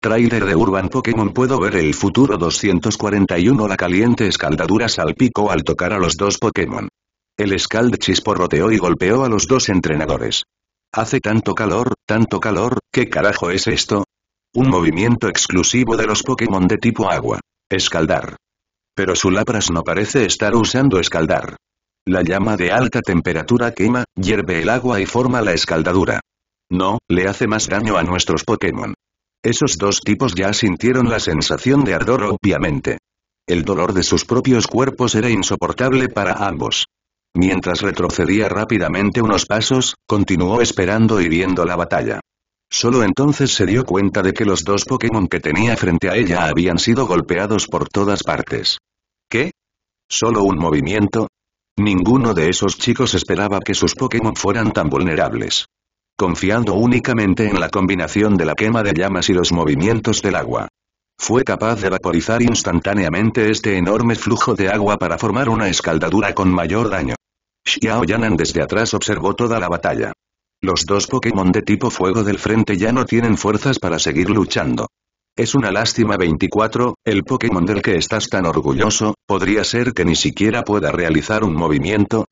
Trailer de Urban Pokémon Puedo ver el futuro 241 La caliente escaldadura salpicó al tocar a los dos Pokémon. El escald chisporroteó y golpeó a los dos entrenadores. Hace tanto calor, tanto calor, ¿qué carajo es esto? Un movimiento exclusivo de los Pokémon de tipo agua. Escaldar. Pero su Lapras no parece estar usando escaldar. La llama de alta temperatura quema, hierve el agua y forma la escaldadura. No, le hace más daño a nuestros Pokémon. Esos dos tipos ya sintieron la sensación de ardor obviamente. El dolor de sus propios cuerpos era insoportable para ambos. Mientras retrocedía rápidamente unos pasos, continuó esperando y viendo la batalla. Solo entonces se dio cuenta de que los dos Pokémon que tenía frente a ella habían sido golpeados por todas partes. ¿Qué? ¿Solo un movimiento? Ninguno de esos chicos esperaba que sus Pokémon fueran tan vulnerables confiando únicamente en la combinación de la quema de llamas y los movimientos del agua. Fue capaz de vaporizar instantáneamente este enorme flujo de agua para formar una escaldadura con mayor daño. Xiao Yanan desde atrás observó toda la batalla. Los dos Pokémon de tipo fuego del frente ya no tienen fuerzas para seguir luchando. Es una lástima 24, el Pokémon del que estás tan orgulloso, podría ser que ni siquiera pueda realizar un movimiento,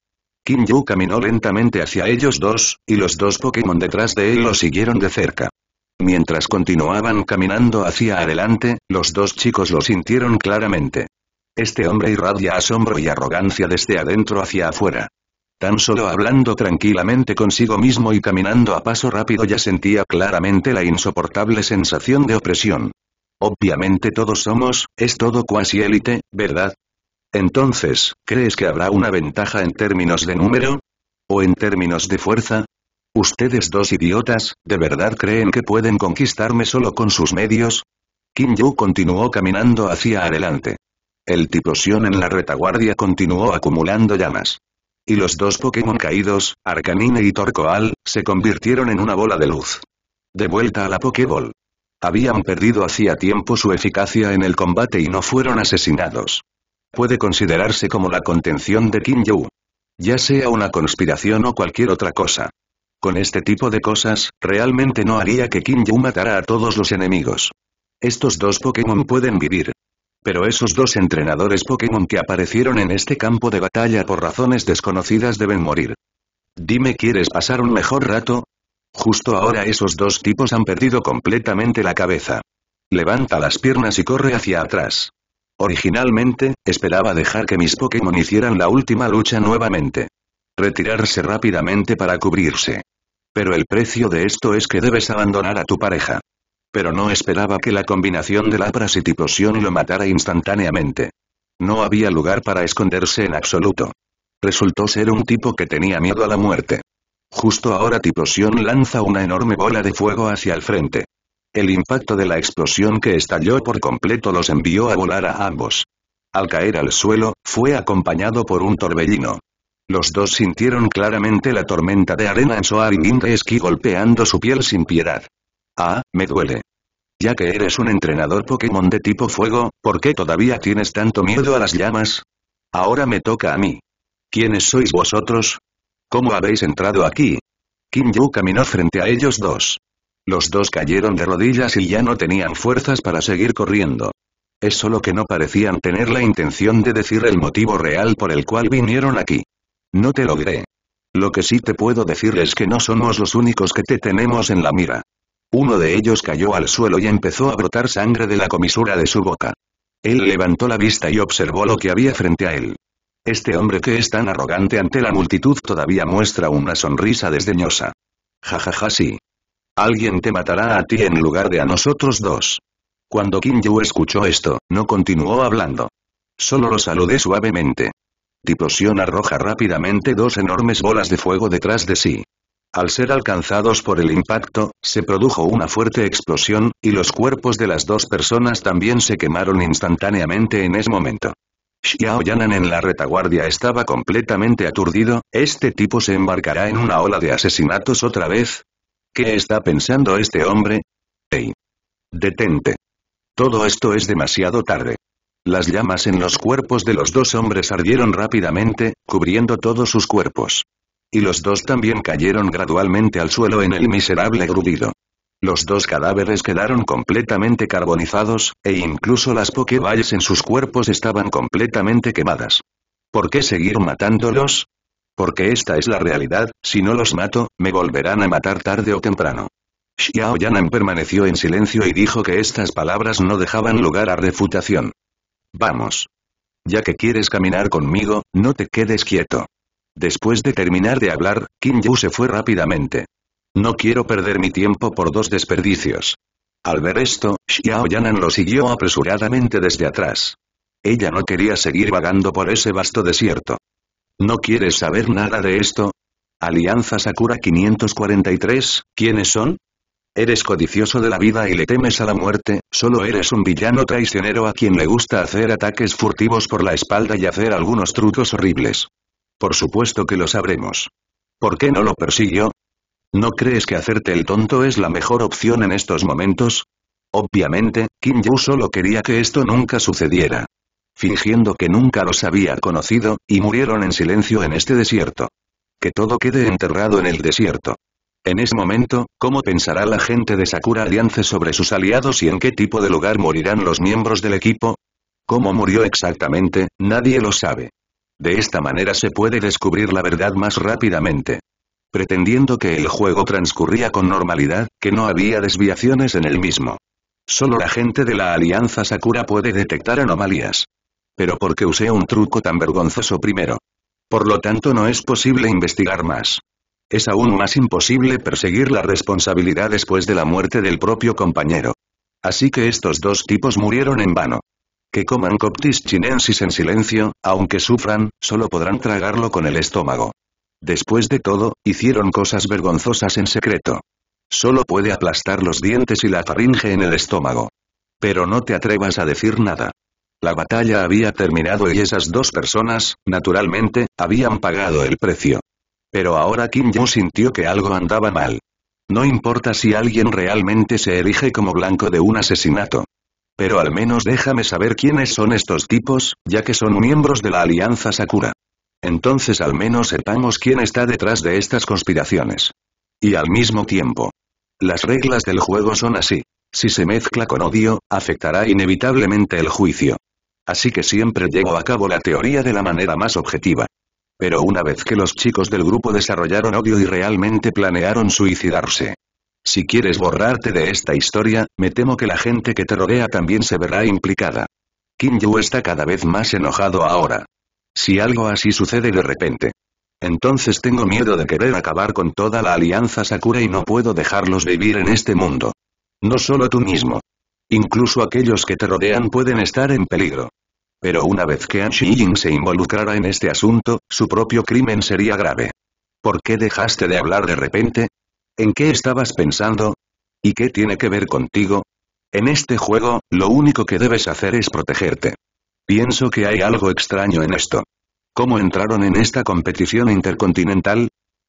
Kim Yu caminó lentamente hacia ellos dos, y los dos Pokémon detrás de él lo siguieron de cerca. Mientras continuaban caminando hacia adelante, los dos chicos lo sintieron claramente. Este hombre irradia asombro y arrogancia desde adentro hacia afuera. Tan solo hablando tranquilamente consigo mismo y caminando a paso rápido ya sentía claramente la insoportable sensación de opresión. Obviamente todos somos, es todo cuasi élite, ¿verdad? Entonces, ¿crees que habrá una ventaja en términos de número? ¿O en términos de fuerza? ¿Ustedes dos idiotas, de verdad creen que pueden conquistarme solo con sus medios? Kim Yu continuó caminando hacia adelante. El tipo en la retaguardia continuó acumulando llamas. Y los dos Pokémon caídos, Arcanine y Torkoal, se convirtieron en una bola de luz. De vuelta a la Pokéball. Habían perdido hacía tiempo su eficacia en el combate y no fueron asesinados puede considerarse como la contención de Kim Yu. Ya sea una conspiración o cualquier otra cosa. Con este tipo de cosas, realmente no haría que Kim Yu matara a todos los enemigos. Estos dos Pokémon pueden vivir. Pero esos dos entrenadores Pokémon que aparecieron en este campo de batalla por razones desconocidas deben morir. Dime ¿quieres pasar un mejor rato? Justo ahora esos dos tipos han perdido completamente la cabeza. Levanta las piernas y corre hacia atrás. Originalmente, esperaba dejar que mis Pokémon hicieran la última lucha nuevamente. Retirarse rápidamente para cubrirse. Pero el precio de esto es que debes abandonar a tu pareja. Pero no esperaba que la combinación de Lapras y tiplosión lo matara instantáneamente. No había lugar para esconderse en absoluto. Resultó ser un tipo que tenía miedo a la muerte. Justo ahora Tiplosión lanza una enorme bola de fuego hacia el frente. El impacto de la explosión que estalló por completo los envió a volar a ambos. Al caer al suelo, fue acompañado por un torbellino. Los dos sintieron claramente la tormenta de arena en Soar y eski golpeando su piel sin piedad. Ah, me duele. Ya que eres un entrenador Pokémon de tipo fuego, ¿por qué todavía tienes tanto miedo a las llamas? Ahora me toca a mí. ¿Quiénes sois vosotros? ¿Cómo habéis entrado aquí? Kim Yu caminó frente a ellos dos. Los dos cayeron de rodillas y ya no tenían fuerzas para seguir corriendo. Es solo que no parecían tener la intención de decir el motivo real por el cual vinieron aquí. No te logré. Lo que sí te puedo decir es que no somos los únicos que te tenemos en la mira. Uno de ellos cayó al suelo y empezó a brotar sangre de la comisura de su boca. Él levantó la vista y observó lo que había frente a él. Este hombre que es tan arrogante ante la multitud todavía muestra una sonrisa desdeñosa. Jajaja ja, ja, sí. Alguien te matará a ti en lugar de a nosotros dos. Cuando Kim Yu escuchó esto, no continuó hablando. Solo lo saludé suavemente. Diplosión arroja rápidamente dos enormes bolas de fuego detrás de sí. Al ser alcanzados por el impacto, se produjo una fuerte explosión, y los cuerpos de las dos personas también se quemaron instantáneamente en ese momento. Xiao Yanan en la retaguardia estaba completamente aturdido, ¿este tipo se embarcará en una ola de asesinatos otra vez? ¿Qué está pensando este hombre? ¡Ey! Detente. Todo esto es demasiado tarde. Las llamas en los cuerpos de los dos hombres ardieron rápidamente, cubriendo todos sus cuerpos. Y los dos también cayeron gradualmente al suelo en el miserable grudido. Los dos cadáveres quedaron completamente carbonizados, e incluso las pokeballs en sus cuerpos estaban completamente quemadas. ¿Por qué seguir matándolos? Porque esta es la realidad, si no los mato, me volverán a matar tarde o temprano. Xiao Yanan permaneció en silencio y dijo que estas palabras no dejaban lugar a refutación. Vamos. Ya que quieres caminar conmigo, no te quedes quieto. Después de terminar de hablar, Qin Yu se fue rápidamente. No quiero perder mi tiempo por dos desperdicios. Al ver esto, Xiao Yanan lo siguió apresuradamente desde atrás. Ella no quería seguir vagando por ese vasto desierto. ¿No quieres saber nada de esto? Alianza Sakura 543, ¿quiénes son? Eres codicioso de la vida y le temes a la muerte, solo eres un villano traicionero a quien le gusta hacer ataques furtivos por la espalda y hacer algunos trucos horribles. Por supuesto que lo sabremos. ¿Por qué no lo persiguió? ¿No crees que hacerte el tonto es la mejor opción en estos momentos? Obviamente, Kim Yu solo quería que esto nunca sucediera fingiendo que nunca los había conocido, y murieron en silencio en este desierto. Que todo quede enterrado en el desierto. En ese momento, ¿cómo pensará la gente de Sakura Alliance sobre sus aliados y en qué tipo de lugar morirán los miembros del equipo? ¿Cómo murió exactamente? Nadie lo sabe. De esta manera se puede descubrir la verdad más rápidamente. Pretendiendo que el juego transcurría con normalidad, que no había desviaciones en el mismo. Solo la gente de la Alianza Sakura puede detectar anomalías pero porque usé un truco tan vergonzoso primero. Por lo tanto no es posible investigar más. Es aún más imposible perseguir la responsabilidad después de la muerte del propio compañero. Así que estos dos tipos murieron en vano. Que coman coptis chinensis en silencio, aunque sufran, solo podrán tragarlo con el estómago. Después de todo, hicieron cosas vergonzosas en secreto. Solo puede aplastar los dientes y la faringe en el estómago. Pero no te atrevas a decir nada. La batalla había terminado y esas dos personas, naturalmente, habían pagado el precio. Pero ahora Kim Jong sintió que algo andaba mal. No importa si alguien realmente se erige como blanco de un asesinato. Pero al menos déjame saber quiénes son estos tipos, ya que son miembros de la Alianza Sakura. Entonces al menos sepamos quién está detrás de estas conspiraciones. Y al mismo tiempo. Las reglas del juego son así. Si se mezcla con odio, afectará inevitablemente el juicio. Así que siempre llevo a cabo la teoría de la manera más objetiva. Pero una vez que los chicos del grupo desarrollaron odio y realmente planearon suicidarse. Si quieres borrarte de esta historia, me temo que la gente que te rodea también se verá implicada. Kim Yu está cada vez más enojado ahora. Si algo así sucede de repente. Entonces tengo miedo de querer acabar con toda la alianza Sakura y no puedo dejarlos vivir en este mundo. No solo tú mismo, Incluso aquellos que te rodean pueden estar en peligro. Pero una vez que An Ying se involucrara en este asunto, su propio crimen sería grave. ¿Por qué dejaste de hablar de repente? ¿En qué estabas pensando? ¿Y qué tiene que ver contigo? En este juego, lo único que debes hacer es protegerte. Pienso que hay algo extraño en esto. ¿Cómo entraron en esta competición intercontinental?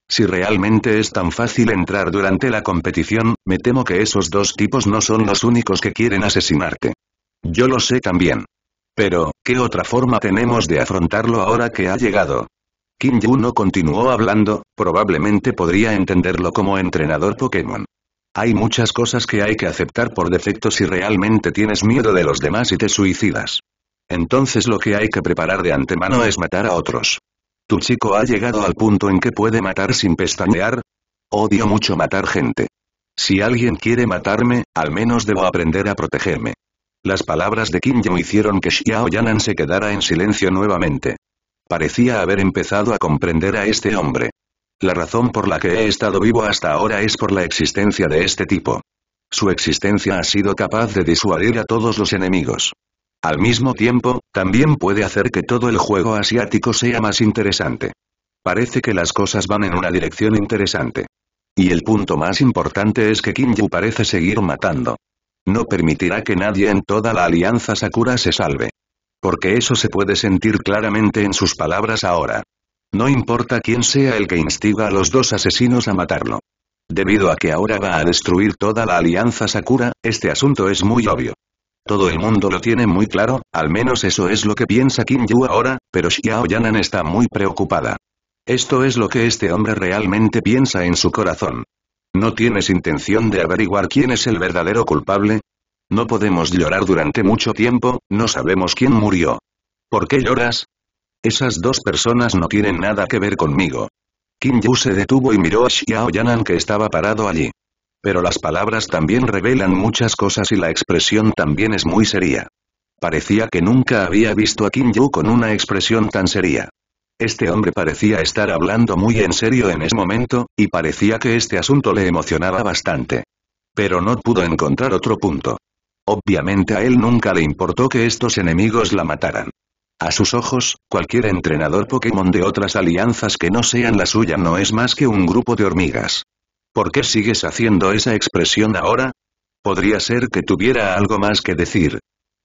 Si realmente es tan fácil entrar durante la competición, me temo que esos dos tipos no son los únicos que quieren asesinarte. Yo lo sé también. Pero, ¿qué otra forma tenemos de afrontarlo ahora que ha llegado? Kim Yu no continuó hablando, probablemente podría entenderlo como entrenador Pokémon. Hay muchas cosas que hay que aceptar por defecto si realmente tienes miedo de los demás y te suicidas. Entonces lo que hay que preparar de antemano es matar a otros. ¿Tu chico ha llegado al punto en que puede matar sin pestañear? Odio mucho matar gente. Si alguien quiere matarme, al menos debo aprender a protegerme. Las palabras de Kim Jong hicieron que Xiao Yanan se quedara en silencio nuevamente. Parecía haber empezado a comprender a este hombre. La razón por la que he estado vivo hasta ahora es por la existencia de este tipo. Su existencia ha sido capaz de disuadir a todos los enemigos. Al mismo tiempo, también puede hacer que todo el juego asiático sea más interesante. Parece que las cosas van en una dirección interesante. Y el punto más importante es que Kinju parece seguir matando. No permitirá que nadie en toda la Alianza Sakura se salve. Porque eso se puede sentir claramente en sus palabras ahora. No importa quién sea el que instiga a los dos asesinos a matarlo. Debido a que ahora va a destruir toda la Alianza Sakura, este asunto es muy obvio. Todo el mundo lo tiene muy claro, al menos eso es lo que piensa Kim Yu ahora, pero Xiao Yanan está muy preocupada. Esto es lo que este hombre realmente piensa en su corazón. ¿No tienes intención de averiguar quién es el verdadero culpable? No podemos llorar durante mucho tiempo, no sabemos quién murió. ¿Por qué lloras? Esas dos personas no tienen nada que ver conmigo. Kim Yu se detuvo y miró a Xiao Yanan que estaba parado allí. Pero las palabras también revelan muchas cosas y la expresión también es muy seria. Parecía que nunca había visto a Kim Yu con una expresión tan seria. Este hombre parecía estar hablando muy en serio en ese momento, y parecía que este asunto le emocionaba bastante. Pero no pudo encontrar otro punto. Obviamente a él nunca le importó que estos enemigos la mataran. A sus ojos, cualquier entrenador Pokémon de otras alianzas que no sean la suya no es más que un grupo de hormigas. ¿Por qué sigues haciendo esa expresión ahora? Podría ser que tuviera algo más que decir.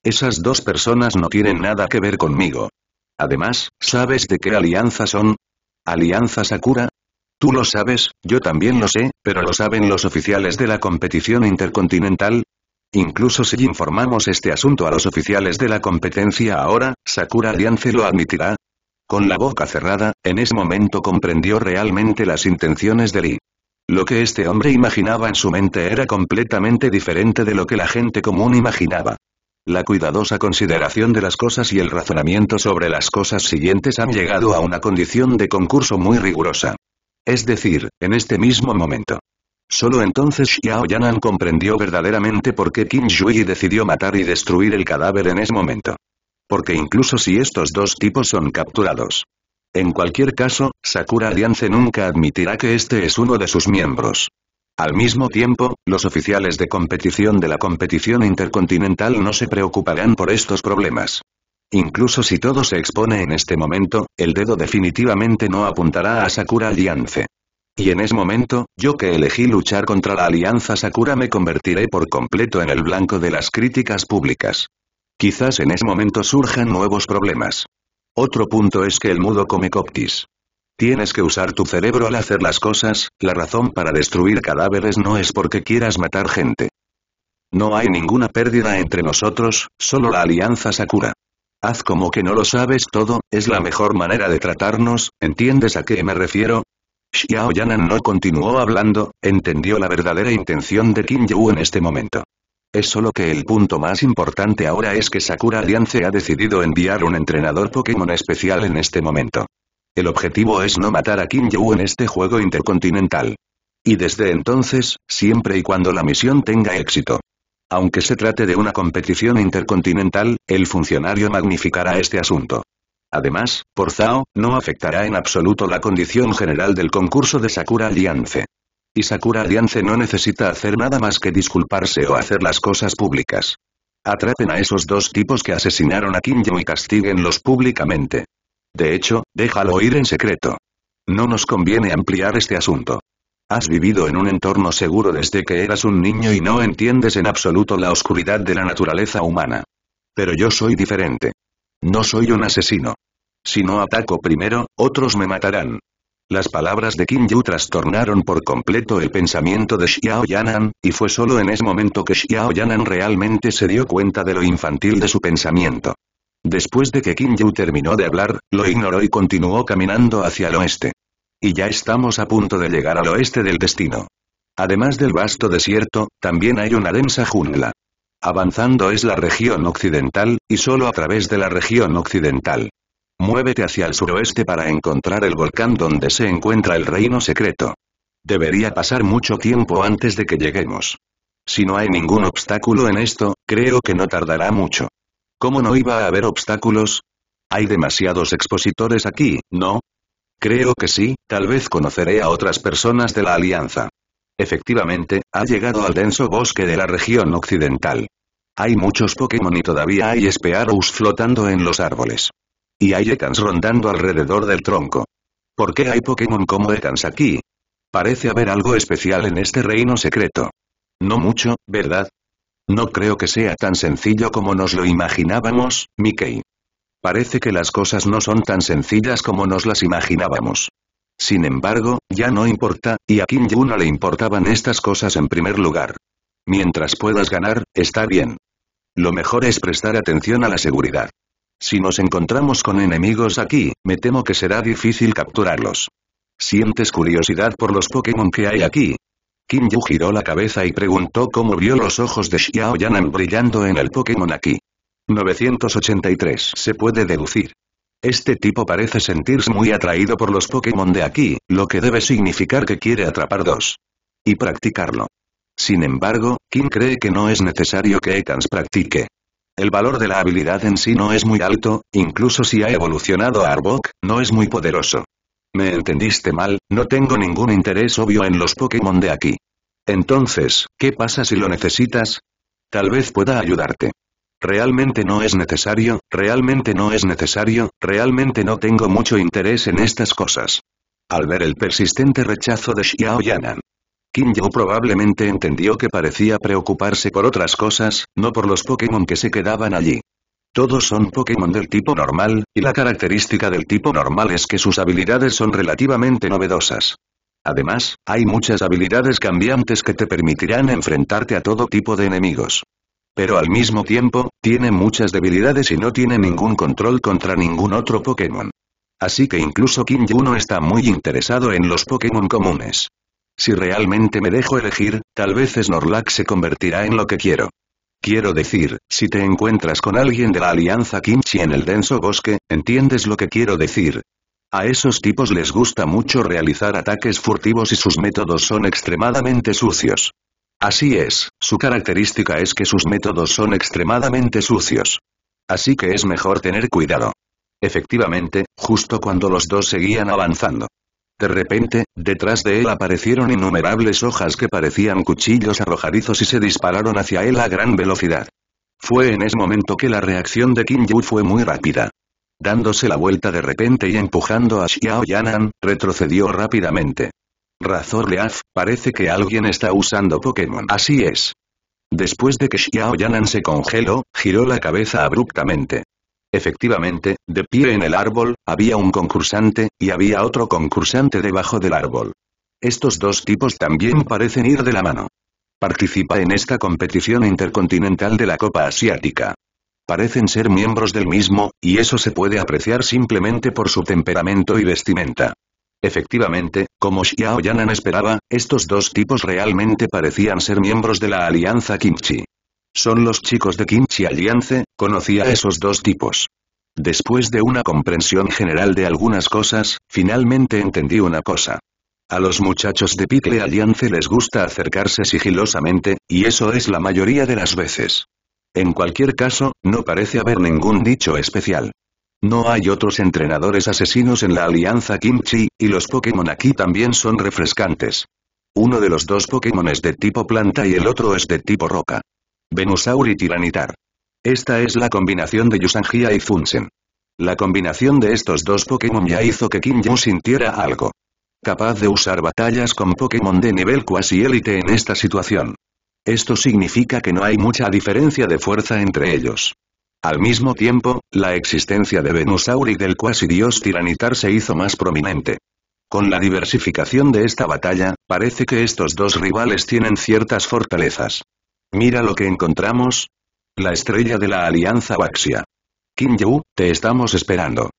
Esas dos personas no tienen nada que ver conmigo. Además, ¿sabes de qué alianza son? ¿Alianza Sakura? Tú lo sabes, yo también lo sé, pero lo saben los oficiales de la competición intercontinental. Incluso si informamos este asunto a los oficiales de la competencia ahora, Sakura Aliance lo admitirá. Con la boca cerrada, en ese momento comprendió realmente las intenciones de Lee. Lo que este hombre imaginaba en su mente era completamente diferente de lo que la gente común imaginaba. La cuidadosa consideración de las cosas y el razonamiento sobre las cosas siguientes han llegado a una condición de concurso muy rigurosa. Es decir, en este mismo momento. Solo entonces Xiao Yanan comprendió verdaderamente por qué Qin Shui decidió matar y destruir el cadáver en ese momento. Porque incluso si estos dos tipos son capturados, en cualquier caso, Sakura Alliance nunca admitirá que este es uno de sus miembros. Al mismo tiempo, los oficiales de competición de la competición intercontinental no se preocuparán por estos problemas. Incluso si todo se expone en este momento, el dedo definitivamente no apuntará a Sakura Alliance. Y en ese momento, yo que elegí luchar contra la Alianza Sakura me convertiré por completo en el blanco de las críticas públicas. Quizás en ese momento surjan nuevos problemas. Otro punto es que el mudo come coptis. Tienes que usar tu cerebro al hacer las cosas, la razón para destruir cadáveres no es porque quieras matar gente. No hay ninguna pérdida entre nosotros, solo la alianza Sakura. Haz como que no lo sabes todo, es la mejor manera de tratarnos, ¿entiendes a qué me refiero? Xiao Yanan no continuó hablando, entendió la verdadera intención de Kim Yu en este momento. Es solo que el punto más importante ahora es que Sakura Alliance ha decidido enviar un entrenador Pokémon especial en este momento. El objetivo es no matar a Kim Yu en este juego intercontinental. Y desde entonces, siempre y cuando la misión tenga éxito. Aunque se trate de una competición intercontinental, el funcionario magnificará este asunto. Además, por Zhao, no afectará en absoluto la condición general del concurso de Sakura Alliance. Y Sakura Diance no necesita hacer nada más que disculparse o hacer las cosas públicas. Atrapen a esos dos tipos que asesinaron a Kinjo y castíguenlos públicamente. De hecho, déjalo ir en secreto. No nos conviene ampliar este asunto. Has vivido en un entorno seguro desde que eras un niño y no entiendes en absoluto la oscuridad de la naturaleza humana. Pero yo soy diferente. No soy un asesino. Si no ataco primero, otros me matarán. Las palabras de Kim Yu trastornaron por completo el pensamiento de Xiao Yanan, y fue solo en ese momento que Xiao Yanan realmente se dio cuenta de lo infantil de su pensamiento. Después de que Kim Yu terminó de hablar, lo ignoró y continuó caminando hacia el oeste. Y ya estamos a punto de llegar al oeste del destino. Además del vasto desierto, también hay una densa jungla. Avanzando es la región occidental, y solo a través de la región occidental. Muévete hacia el suroeste para encontrar el volcán donde se encuentra el reino secreto. Debería pasar mucho tiempo antes de que lleguemos. Si no hay ningún obstáculo en esto, creo que no tardará mucho. ¿Cómo no iba a haber obstáculos? Hay demasiados expositores aquí, ¿no? Creo que sí, tal vez conoceré a otras personas de la Alianza. Efectivamente, ha llegado al denso bosque de la región occidental. Hay muchos Pokémon y todavía hay Spearows flotando en los árboles. Y hay Ekans rondando alrededor del tronco. ¿Por qué hay Pokémon como Ekans aquí? Parece haber algo especial en este reino secreto. No mucho, ¿verdad? No creo que sea tan sencillo como nos lo imaginábamos, Mickey. Parece que las cosas no son tan sencillas como nos las imaginábamos. Sin embargo, ya no importa, y a Kim Yuna le importaban estas cosas en primer lugar. Mientras puedas ganar, está bien. Lo mejor es prestar atención a la seguridad. Si nos encontramos con enemigos aquí, me temo que será difícil capturarlos. ¿Sientes curiosidad por los Pokémon que hay aquí? Kim Yu giró la cabeza y preguntó cómo vio los ojos de Xiao Yanan brillando en el Pokémon aquí. 983 Se puede deducir. Este tipo parece sentirse muy atraído por los Pokémon de aquí, lo que debe significar que quiere atrapar dos. Y practicarlo. Sin embargo, Kim cree que no es necesario que Ekans practique. El valor de la habilidad en sí no es muy alto, incluso si ha evolucionado a Arbok, no es muy poderoso. Me entendiste mal, no tengo ningún interés obvio en los Pokémon de aquí. Entonces, ¿qué pasa si lo necesitas? Tal vez pueda ayudarte. Realmente no es necesario, realmente no es necesario, realmente no tengo mucho interés en estas cosas. Al ver el persistente rechazo de Xiao Yanan, Kim Yo probablemente entendió que parecía preocuparse por otras cosas, no por los Pokémon que se quedaban allí. Todos son Pokémon del tipo normal, y la característica del tipo normal es que sus habilidades son relativamente novedosas. Además, hay muchas habilidades cambiantes que te permitirán enfrentarte a todo tipo de enemigos. Pero al mismo tiempo, tiene muchas debilidades y no tiene ningún control contra ningún otro Pokémon. Así que incluso King no está muy interesado en los Pokémon comunes. Si realmente me dejo elegir, tal vez Snorlax se convertirá en lo que quiero. Quiero decir, si te encuentras con alguien de la Alianza Kimchi en el denso bosque, ¿entiendes lo que quiero decir? A esos tipos les gusta mucho realizar ataques furtivos y sus métodos son extremadamente sucios. Así es, su característica es que sus métodos son extremadamente sucios. Así que es mejor tener cuidado. Efectivamente, justo cuando los dos seguían avanzando, de repente, detrás de él aparecieron innumerables hojas que parecían cuchillos arrojadizos y se dispararon hacia él a gran velocidad. Fue en ese momento que la reacción de Kim Yu fue muy rápida. Dándose la vuelta de repente y empujando a Xiao Yanan, retrocedió rápidamente. Razor Leaf, parece que alguien está usando Pokémon. Así es. Después de que Xiao Yanan se congeló, giró la cabeza abruptamente. Efectivamente, de pie en el árbol, había un concursante, y había otro concursante debajo del árbol. Estos dos tipos también parecen ir de la mano. Participa en esta competición intercontinental de la Copa Asiática. Parecen ser miembros del mismo, y eso se puede apreciar simplemente por su temperamento y vestimenta. Efectivamente, como Xiao Yanan esperaba, estos dos tipos realmente parecían ser miembros de la Alianza Kimchi. Son los chicos de Kimchi Alliance, conocí a esos dos tipos. Después de una comprensión general de algunas cosas, finalmente entendí una cosa. A los muchachos de Pickle Alliance les gusta acercarse sigilosamente, y eso es la mayoría de las veces. En cualquier caso, no parece haber ningún dicho especial. No hay otros entrenadores asesinos en la Alianza Kimchi, y los Pokémon aquí también son refrescantes. Uno de los dos Pokémon es de tipo planta y el otro es de tipo roca. Venusaur y Tiranitar. Esta es la combinación de Yusangia y Funsen. La combinación de estos dos Pokémon ya hizo que Kim Jong sintiera algo. Capaz de usar batallas con Pokémon de nivel cuasi élite en esta situación. Esto significa que no hay mucha diferencia de fuerza entre ellos. Al mismo tiempo, la existencia de Venusaur y del cuasi dios Tiranitar se hizo más prominente. Con la diversificación de esta batalla, parece que estos dos rivales tienen ciertas fortalezas. Mira lo que encontramos. La estrella de la Alianza Waxia. Kim Yu, te estamos esperando.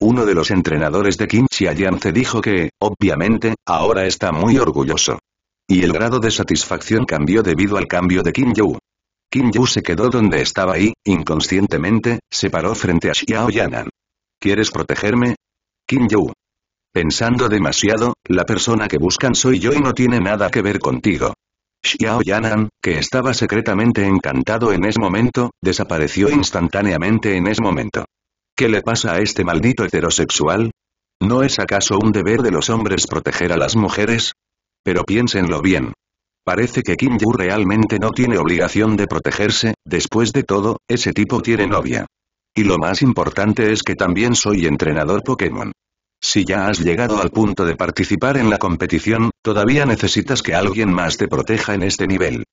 Uno de los entrenadores de Kim se dijo que, obviamente, ahora está muy orgulloso. Y el grado de satisfacción cambió debido al cambio de Kim Yu. Kim Yu se quedó donde estaba y, inconscientemente, se paró frente a Xiao Yanan. ¿Quieres protegerme? Kim Yu. Pensando demasiado, la persona que buscan soy yo y no tiene nada que ver contigo. Xiao Yanan, que estaba secretamente encantado en ese momento, desapareció instantáneamente en ese momento. ¿Qué le pasa a este maldito heterosexual? ¿No es acaso un deber de los hombres proteger a las mujeres? Pero piénsenlo bien. Parece que Kim Yu realmente no tiene obligación de protegerse, después de todo, ese tipo tiene novia. Y lo más importante es que también soy entrenador Pokémon. Si ya has llegado al punto de participar en la competición, todavía necesitas que alguien más te proteja en este nivel.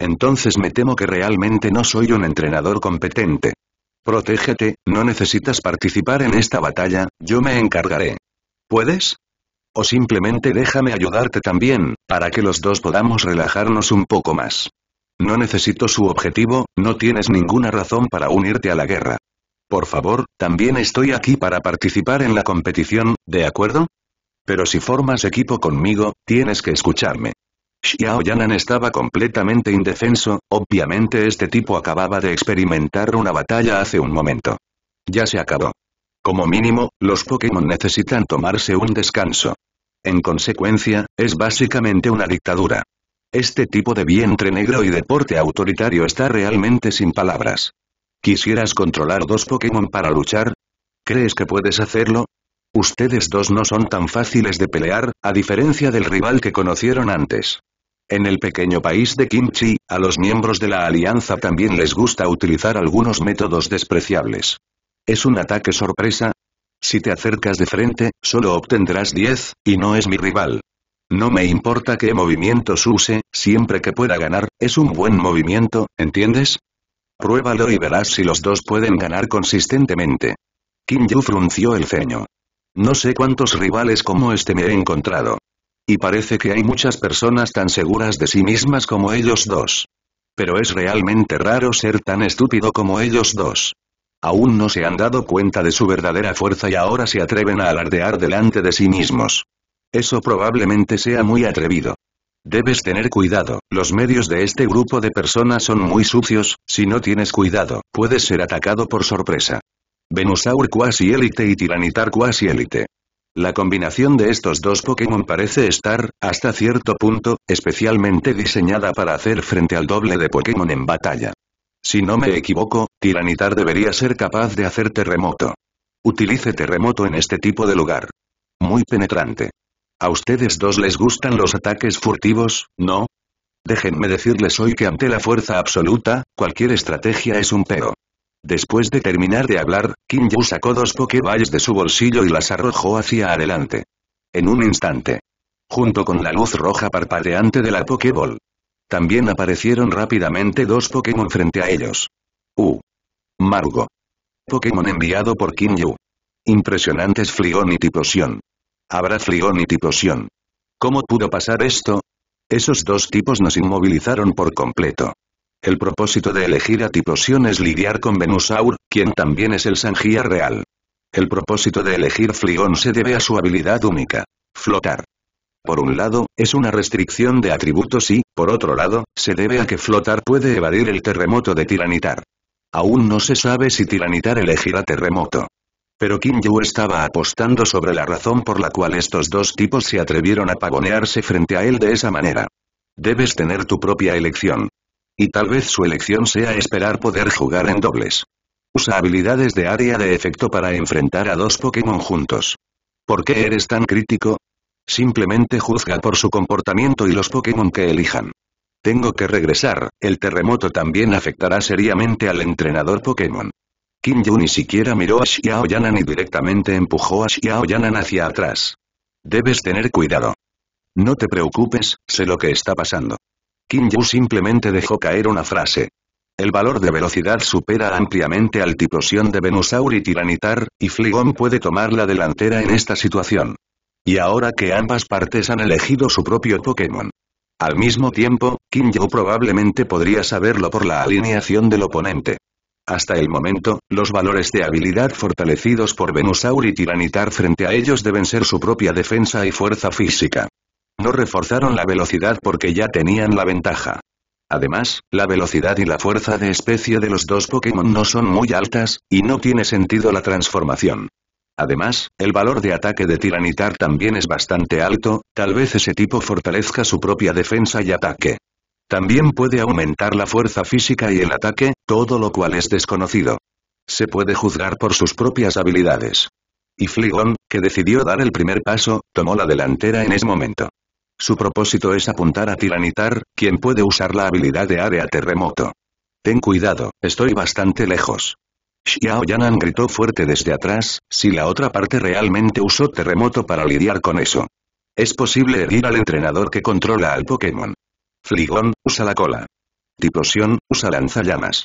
Entonces me temo que realmente no soy un entrenador competente. Protégete, no necesitas participar en esta batalla, yo me encargaré. ¿Puedes? O simplemente déjame ayudarte también, para que los dos podamos relajarnos un poco más. No necesito su objetivo, no tienes ninguna razón para unirte a la guerra. Por favor, también estoy aquí para participar en la competición, ¿de acuerdo? Pero si formas equipo conmigo, tienes que escucharme. Xiao Yanan estaba completamente indefenso, obviamente este tipo acababa de experimentar una batalla hace un momento. Ya se acabó. Como mínimo, los Pokémon necesitan tomarse un descanso. En consecuencia, es básicamente una dictadura. Este tipo de vientre negro y deporte autoritario está realmente sin palabras. ¿Quisieras controlar dos Pokémon para luchar? ¿Crees que puedes hacerlo? Ustedes dos no son tan fáciles de pelear, a diferencia del rival que conocieron antes. En el pequeño país de Kimchi, a los miembros de la alianza también les gusta utilizar algunos métodos despreciables. ¿Es un ataque sorpresa? Si te acercas de frente, solo obtendrás 10, y no es mi rival. No me importa qué movimientos use, siempre que pueda ganar, es un buen movimiento, ¿entiendes? Pruébalo y verás si los dos pueden ganar consistentemente. Kim Yu frunció el ceño. No sé cuántos rivales como este me he encontrado. Y parece que hay muchas personas tan seguras de sí mismas como ellos dos. Pero es realmente raro ser tan estúpido como ellos dos. Aún no se han dado cuenta de su verdadera fuerza y ahora se atreven a alardear delante de sí mismos. Eso probablemente sea muy atrevido. Debes tener cuidado, los medios de este grupo de personas son muy sucios, si no tienes cuidado, puedes ser atacado por sorpresa. Venusaur Quasi élite y Tiranitar Quasi élite. La combinación de estos dos Pokémon parece estar, hasta cierto punto, especialmente diseñada para hacer frente al doble de Pokémon en batalla. Si no me equivoco, Tiranitar debería ser capaz de hacer terremoto. Utilice terremoto en este tipo de lugar. Muy penetrante. ¿A ustedes dos les gustan los ataques furtivos, no? Déjenme decirles hoy que ante la fuerza absoluta, cualquier estrategia es un pero. Después de terminar de hablar, Kim Yu sacó dos Pokéballs de su bolsillo y las arrojó hacia adelante. En un instante. Junto con la luz roja parpadeante de la Pokéball. También aparecieron rápidamente dos Pokémon frente a ellos. U. Margo. Pokémon enviado por Kim Yu. Impresionantes Flion y Tiposión. Habrá Fligón y tiposión. ¿Cómo pudo pasar esto? Esos dos tipos nos inmovilizaron por completo. El propósito de elegir a Tiposión es lidiar con Venusaur, quien también es el Sangía real. El propósito de elegir Fligón se debe a su habilidad única. Flotar. Por un lado, es una restricción de atributos y, por otro lado, se debe a que flotar puede evadir el terremoto de Tiranitar. Aún no se sabe si Tiranitar elegirá terremoto. Pero Kim Yu estaba apostando sobre la razón por la cual estos dos tipos se atrevieron a pagonearse frente a él de esa manera. Debes tener tu propia elección. Y tal vez su elección sea esperar poder jugar en dobles. Usa habilidades de área de efecto para enfrentar a dos Pokémon juntos. ¿Por qué eres tan crítico? Simplemente juzga por su comportamiento y los Pokémon que elijan. Tengo que regresar, el terremoto también afectará seriamente al entrenador Pokémon. Kim Yu ni siquiera miró a Xiao Yanan y directamente empujó a Xiao Yanan hacia atrás. Debes tener cuidado. No te preocupes, sé lo que está pasando. Kim Yu simplemente dejó caer una frase. El valor de velocidad supera ampliamente al tiposión de Venusaur y Tiranitar, y Fligón puede tomar la delantera en esta situación. Y ahora que ambas partes han elegido su propio Pokémon. Al mismo tiempo, Kim Yu probablemente podría saberlo por la alineación del oponente. Hasta el momento, los valores de habilidad fortalecidos por Venusaur y Tiranitar frente a ellos deben ser su propia defensa y fuerza física. No reforzaron la velocidad porque ya tenían la ventaja. Además, la velocidad y la fuerza de especie de los dos Pokémon no son muy altas, y no tiene sentido la transformación. Además, el valor de ataque de Tiranitar también es bastante alto, tal vez ese tipo fortalezca su propia defensa y ataque. También puede aumentar la fuerza física y el ataque, todo lo cual es desconocido. Se puede juzgar por sus propias habilidades. Y Fligon, que decidió dar el primer paso, tomó la delantera en ese momento. Su propósito es apuntar a Tiranitar, quien puede usar la habilidad de área terremoto. Ten cuidado, estoy bastante lejos. Xiao Yanan gritó fuerte desde atrás, si la otra parte realmente usó terremoto para lidiar con eso. Es posible herir al entrenador que controla al Pokémon. Fligón, usa la cola. Tiposión, usa lanzallamas.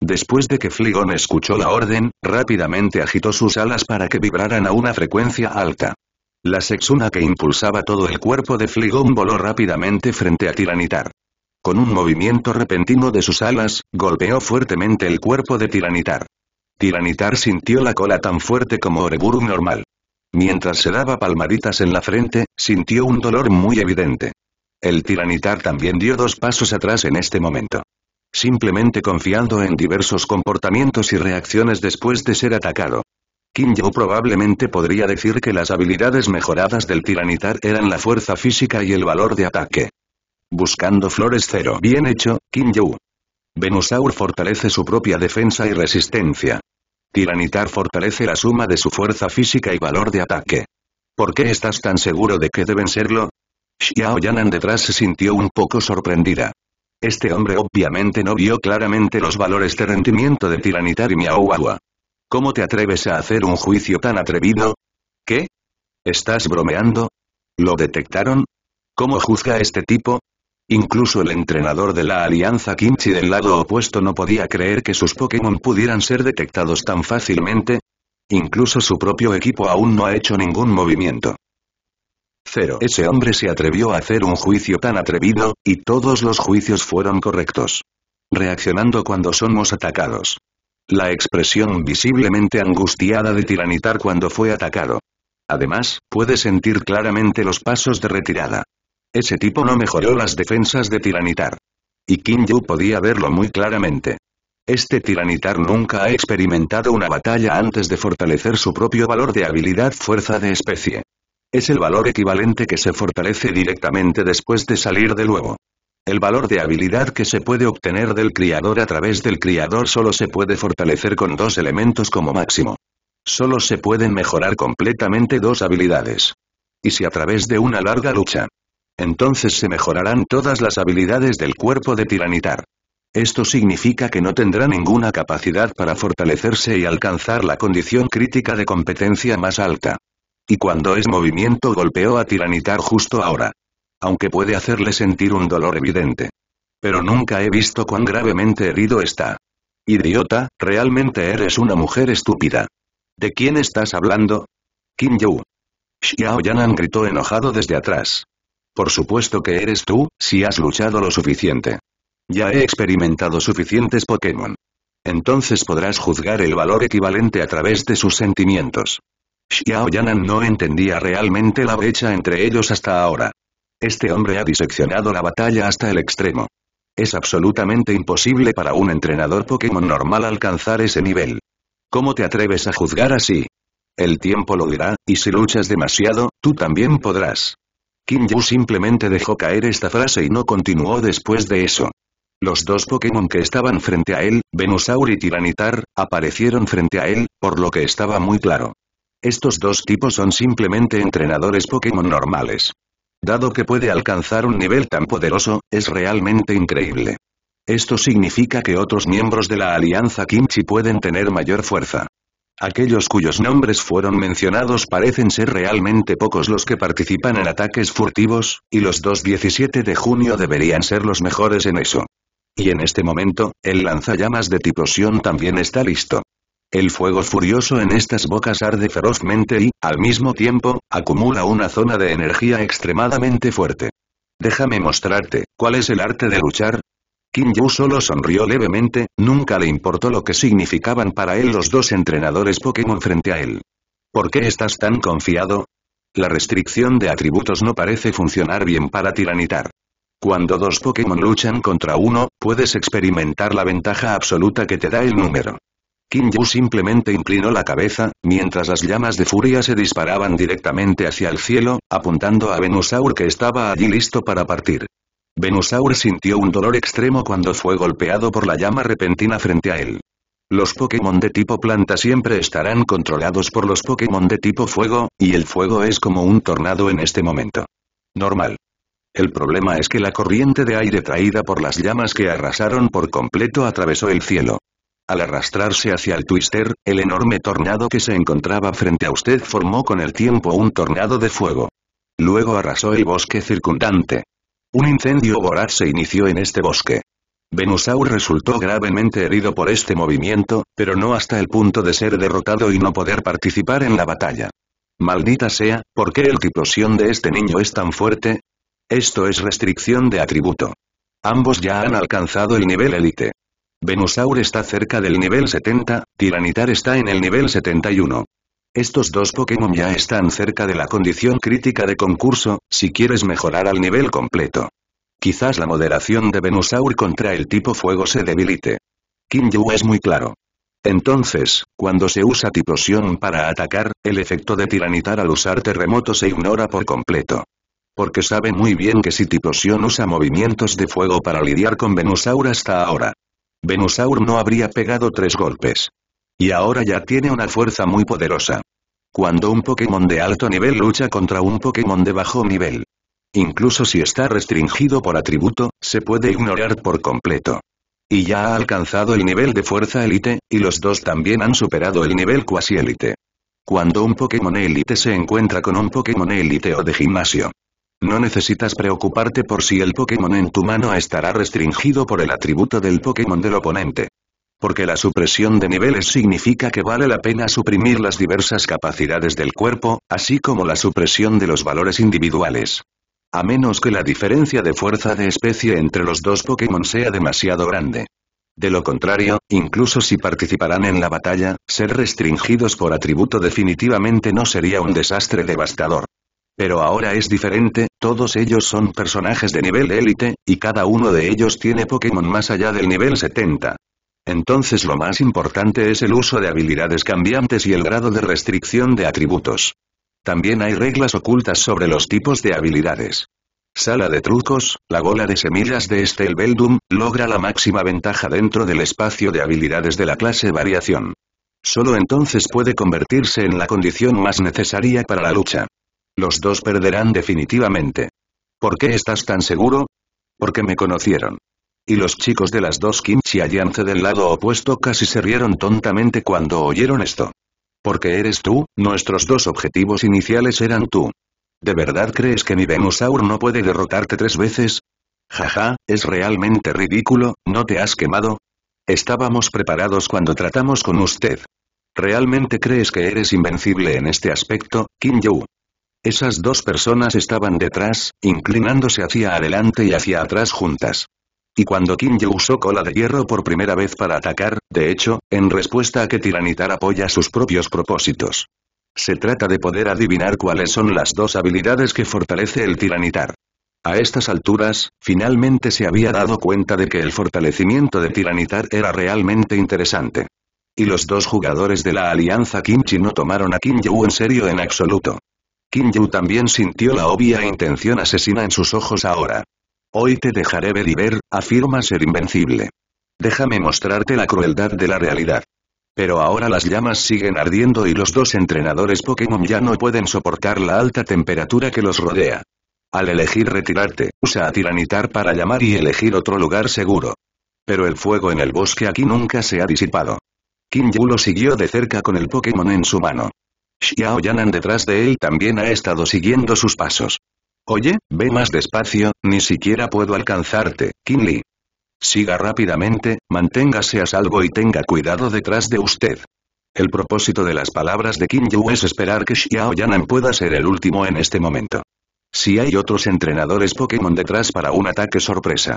Después de que Fligón escuchó la orden, rápidamente agitó sus alas para que vibraran a una frecuencia alta. La sexuna que impulsaba todo el cuerpo de Fligón voló rápidamente frente a Tiranitar. Con un movimiento repentino de sus alas, golpeó fuertemente el cuerpo de Tiranitar. Tiranitar sintió la cola tan fuerte como Oreburu normal. Mientras se daba palmaditas en la frente, sintió un dolor muy evidente. El tiranitar también dio dos pasos atrás en este momento. Simplemente confiando en diversos comportamientos y reacciones después de ser atacado. Kim Yo probablemente podría decir que las habilidades mejoradas del tiranitar eran la fuerza física y el valor de ataque. Buscando flores cero. Bien hecho, Kim Yo. Venusaur fortalece su propia defensa y resistencia. Tiranitar fortalece la suma de su fuerza física y valor de ataque. ¿Por qué estás tan seguro de que deben serlo? Xiao Yanan detrás se sintió un poco sorprendida. Este hombre obviamente no vio claramente los valores de rendimiento de Tiranitar y Miaowawa. ¿Cómo te atreves a hacer un juicio tan atrevido? ¿Qué? ¿Estás bromeando? ¿Lo detectaron? ¿Cómo juzga este tipo? Incluso el entrenador de la Alianza Kimchi del lado opuesto no podía creer que sus Pokémon pudieran ser detectados tan fácilmente. Incluso su propio equipo aún no ha hecho ningún movimiento. Cero. Ese hombre se atrevió a hacer un juicio tan atrevido, y todos los juicios fueron correctos. Reaccionando cuando somos atacados. La expresión visiblemente angustiada de tiranitar cuando fue atacado. Además, puede sentir claramente los pasos de retirada. Ese tipo no mejoró las defensas de tiranitar. Y Kim Yu podía verlo muy claramente. Este tiranitar nunca ha experimentado una batalla antes de fortalecer su propio valor de habilidad fuerza de especie. Es el valor equivalente que se fortalece directamente después de salir de huevo. El valor de habilidad que se puede obtener del criador a través del criador solo se puede fortalecer con dos elementos como máximo. Solo se pueden mejorar completamente dos habilidades. Y si a través de una larga lucha. Entonces se mejorarán todas las habilidades del cuerpo de tiranitar. Esto significa que no tendrá ninguna capacidad para fortalecerse y alcanzar la condición crítica de competencia más alta. Y cuando es movimiento golpeó a tiranitar justo ahora. Aunque puede hacerle sentir un dolor evidente. Pero nunca he visto cuán gravemente herido está. Idiota, realmente eres una mujer estúpida. ¿De quién estás hablando? Kim Yu. Xiao Yanan gritó enojado desde atrás. Por supuesto que eres tú, si has luchado lo suficiente. Ya he experimentado suficientes Pokémon. Entonces podrás juzgar el valor equivalente a través de sus sentimientos. Xiao Yanan no entendía realmente la brecha entre ellos hasta ahora. Este hombre ha diseccionado la batalla hasta el extremo. Es absolutamente imposible para un entrenador Pokémon normal alcanzar ese nivel. ¿Cómo te atreves a juzgar así? El tiempo lo dirá, y si luchas demasiado, tú también podrás. Kim Yu simplemente dejó caer esta frase y no continuó después de eso. Los dos Pokémon que estaban frente a él, Venusaur y Tiranitar, aparecieron frente a él, por lo que estaba muy claro. Estos dos tipos son simplemente entrenadores Pokémon normales. Dado que puede alcanzar un nivel tan poderoso, es realmente increíble. Esto significa que otros miembros de la Alianza Kimchi pueden tener mayor fuerza. Aquellos cuyos nombres fueron mencionados parecen ser realmente pocos los que participan en ataques furtivos, y los dos 17 de junio deberían ser los mejores en eso. Y en este momento, el lanzallamas de tipo también está listo. El fuego furioso en estas bocas arde ferozmente y, al mismo tiempo, acumula una zona de energía extremadamente fuerte. Déjame mostrarte, ¿cuál es el arte de luchar? Kim Yu solo sonrió levemente, nunca le importó lo que significaban para él los dos entrenadores Pokémon frente a él. ¿Por qué estás tan confiado? La restricción de atributos no parece funcionar bien para tiranitar. Cuando dos Pokémon luchan contra uno, puedes experimentar la ventaja absoluta que te da el número. Kim simplemente inclinó la cabeza, mientras las llamas de furia se disparaban directamente hacia el cielo, apuntando a Venusaur que estaba allí listo para partir. Venusaur sintió un dolor extremo cuando fue golpeado por la llama repentina frente a él. Los Pokémon de tipo planta siempre estarán controlados por los Pokémon de tipo fuego, y el fuego es como un tornado en este momento. Normal. El problema es que la corriente de aire traída por las llamas que arrasaron por completo atravesó el cielo. Al arrastrarse hacia el twister, el enorme tornado que se encontraba frente a usted formó con el tiempo un tornado de fuego. Luego arrasó el bosque circundante. Un incendio voraz se inició en este bosque. Venusaur resultó gravemente herido por este movimiento, pero no hasta el punto de ser derrotado y no poder participar en la batalla. Maldita sea, ¿por qué el tiplosión de este niño es tan fuerte? Esto es restricción de atributo. Ambos ya han alcanzado el nivel élite. Venusaur está cerca del nivel 70, Tiranitar está en el nivel 71. Estos dos Pokémon ya están cerca de la condición crítica de concurso, si quieres mejorar al nivel completo. Quizás la moderación de Venusaur contra el tipo fuego se debilite. Kim Yu es muy claro. Entonces, cuando se usa Tiposión para atacar, el efecto de Tiranitar al usar terremoto se ignora por completo. Porque sabe muy bien que si Tiposión usa movimientos de fuego para lidiar con Venusaur hasta ahora, Venusaur no habría pegado tres golpes. Y ahora ya tiene una fuerza muy poderosa. Cuando un Pokémon de alto nivel lucha contra un Pokémon de bajo nivel. Incluso si está restringido por atributo, se puede ignorar por completo. Y ya ha alcanzado el nivel de fuerza élite, y los dos también han superado el nivel cuasi élite. Cuando un Pokémon élite se encuentra con un Pokémon élite o de gimnasio, no necesitas preocuparte por si el Pokémon en tu mano estará restringido por el atributo del Pokémon del oponente. Porque la supresión de niveles significa que vale la pena suprimir las diversas capacidades del cuerpo, así como la supresión de los valores individuales. A menos que la diferencia de fuerza de especie entre los dos Pokémon sea demasiado grande. De lo contrario, incluso si participarán en la batalla, ser restringidos por atributo definitivamente no sería un desastre devastador. Pero ahora es diferente, todos ellos son personajes de nivel élite, y cada uno de ellos tiene Pokémon más allá del nivel 70. Entonces lo más importante es el uso de habilidades cambiantes y el grado de restricción de atributos. También hay reglas ocultas sobre los tipos de habilidades. Sala de trucos, la gola de semillas de Beldum, logra la máxima ventaja dentro del espacio de habilidades de la clase variación. Solo entonces puede convertirse en la condición más necesaria para la lucha los dos perderán definitivamente. ¿Por qué estás tan seguro? Porque me conocieron. Y los chicos de las dos Kimchi Alliance del lado opuesto casi se rieron tontamente cuando oyeron esto. Porque eres tú, nuestros dos objetivos iniciales eran tú. ¿De verdad crees que mi Venusaur no puede derrotarte tres veces? Jaja, es realmente ridículo, ¿no te has quemado? Estábamos preparados cuando tratamos con usted. ¿Realmente crees que eres invencible en este aspecto, Kim Yu? Esas dos personas estaban detrás, inclinándose hacia adelante y hacia atrás juntas. Y cuando Kim Yu usó cola de hierro por primera vez para atacar, de hecho, en respuesta a que Tiranitar apoya sus propios propósitos. Se trata de poder adivinar cuáles son las dos habilidades que fortalece el Tiranitar. A estas alturas, finalmente se había dado cuenta de que el fortalecimiento de Tiranitar era realmente interesante. Y los dos jugadores de la Alianza Kimchi no tomaron a Kim en serio en absoluto. Kim también sintió la obvia intención asesina en sus ojos ahora. Hoy te dejaré ver y ver, afirma ser invencible. Déjame mostrarte la crueldad de la realidad. Pero ahora las llamas siguen ardiendo y los dos entrenadores Pokémon ya no pueden soportar la alta temperatura que los rodea. Al elegir retirarte, usa a Tiranitar para llamar y elegir otro lugar seguro. Pero el fuego en el bosque aquí nunca se ha disipado. Kim lo siguió de cerca con el Pokémon en su mano. Xiao Yanan detrás de él también ha estado siguiendo sus pasos. Oye, ve más despacio, ni siquiera puedo alcanzarte, Li. Siga rápidamente, manténgase a salvo y tenga cuidado detrás de usted. El propósito de las palabras de Kim Yu es esperar que Xiao Yanan pueda ser el último en este momento. Si hay otros entrenadores Pokémon detrás para un ataque sorpresa.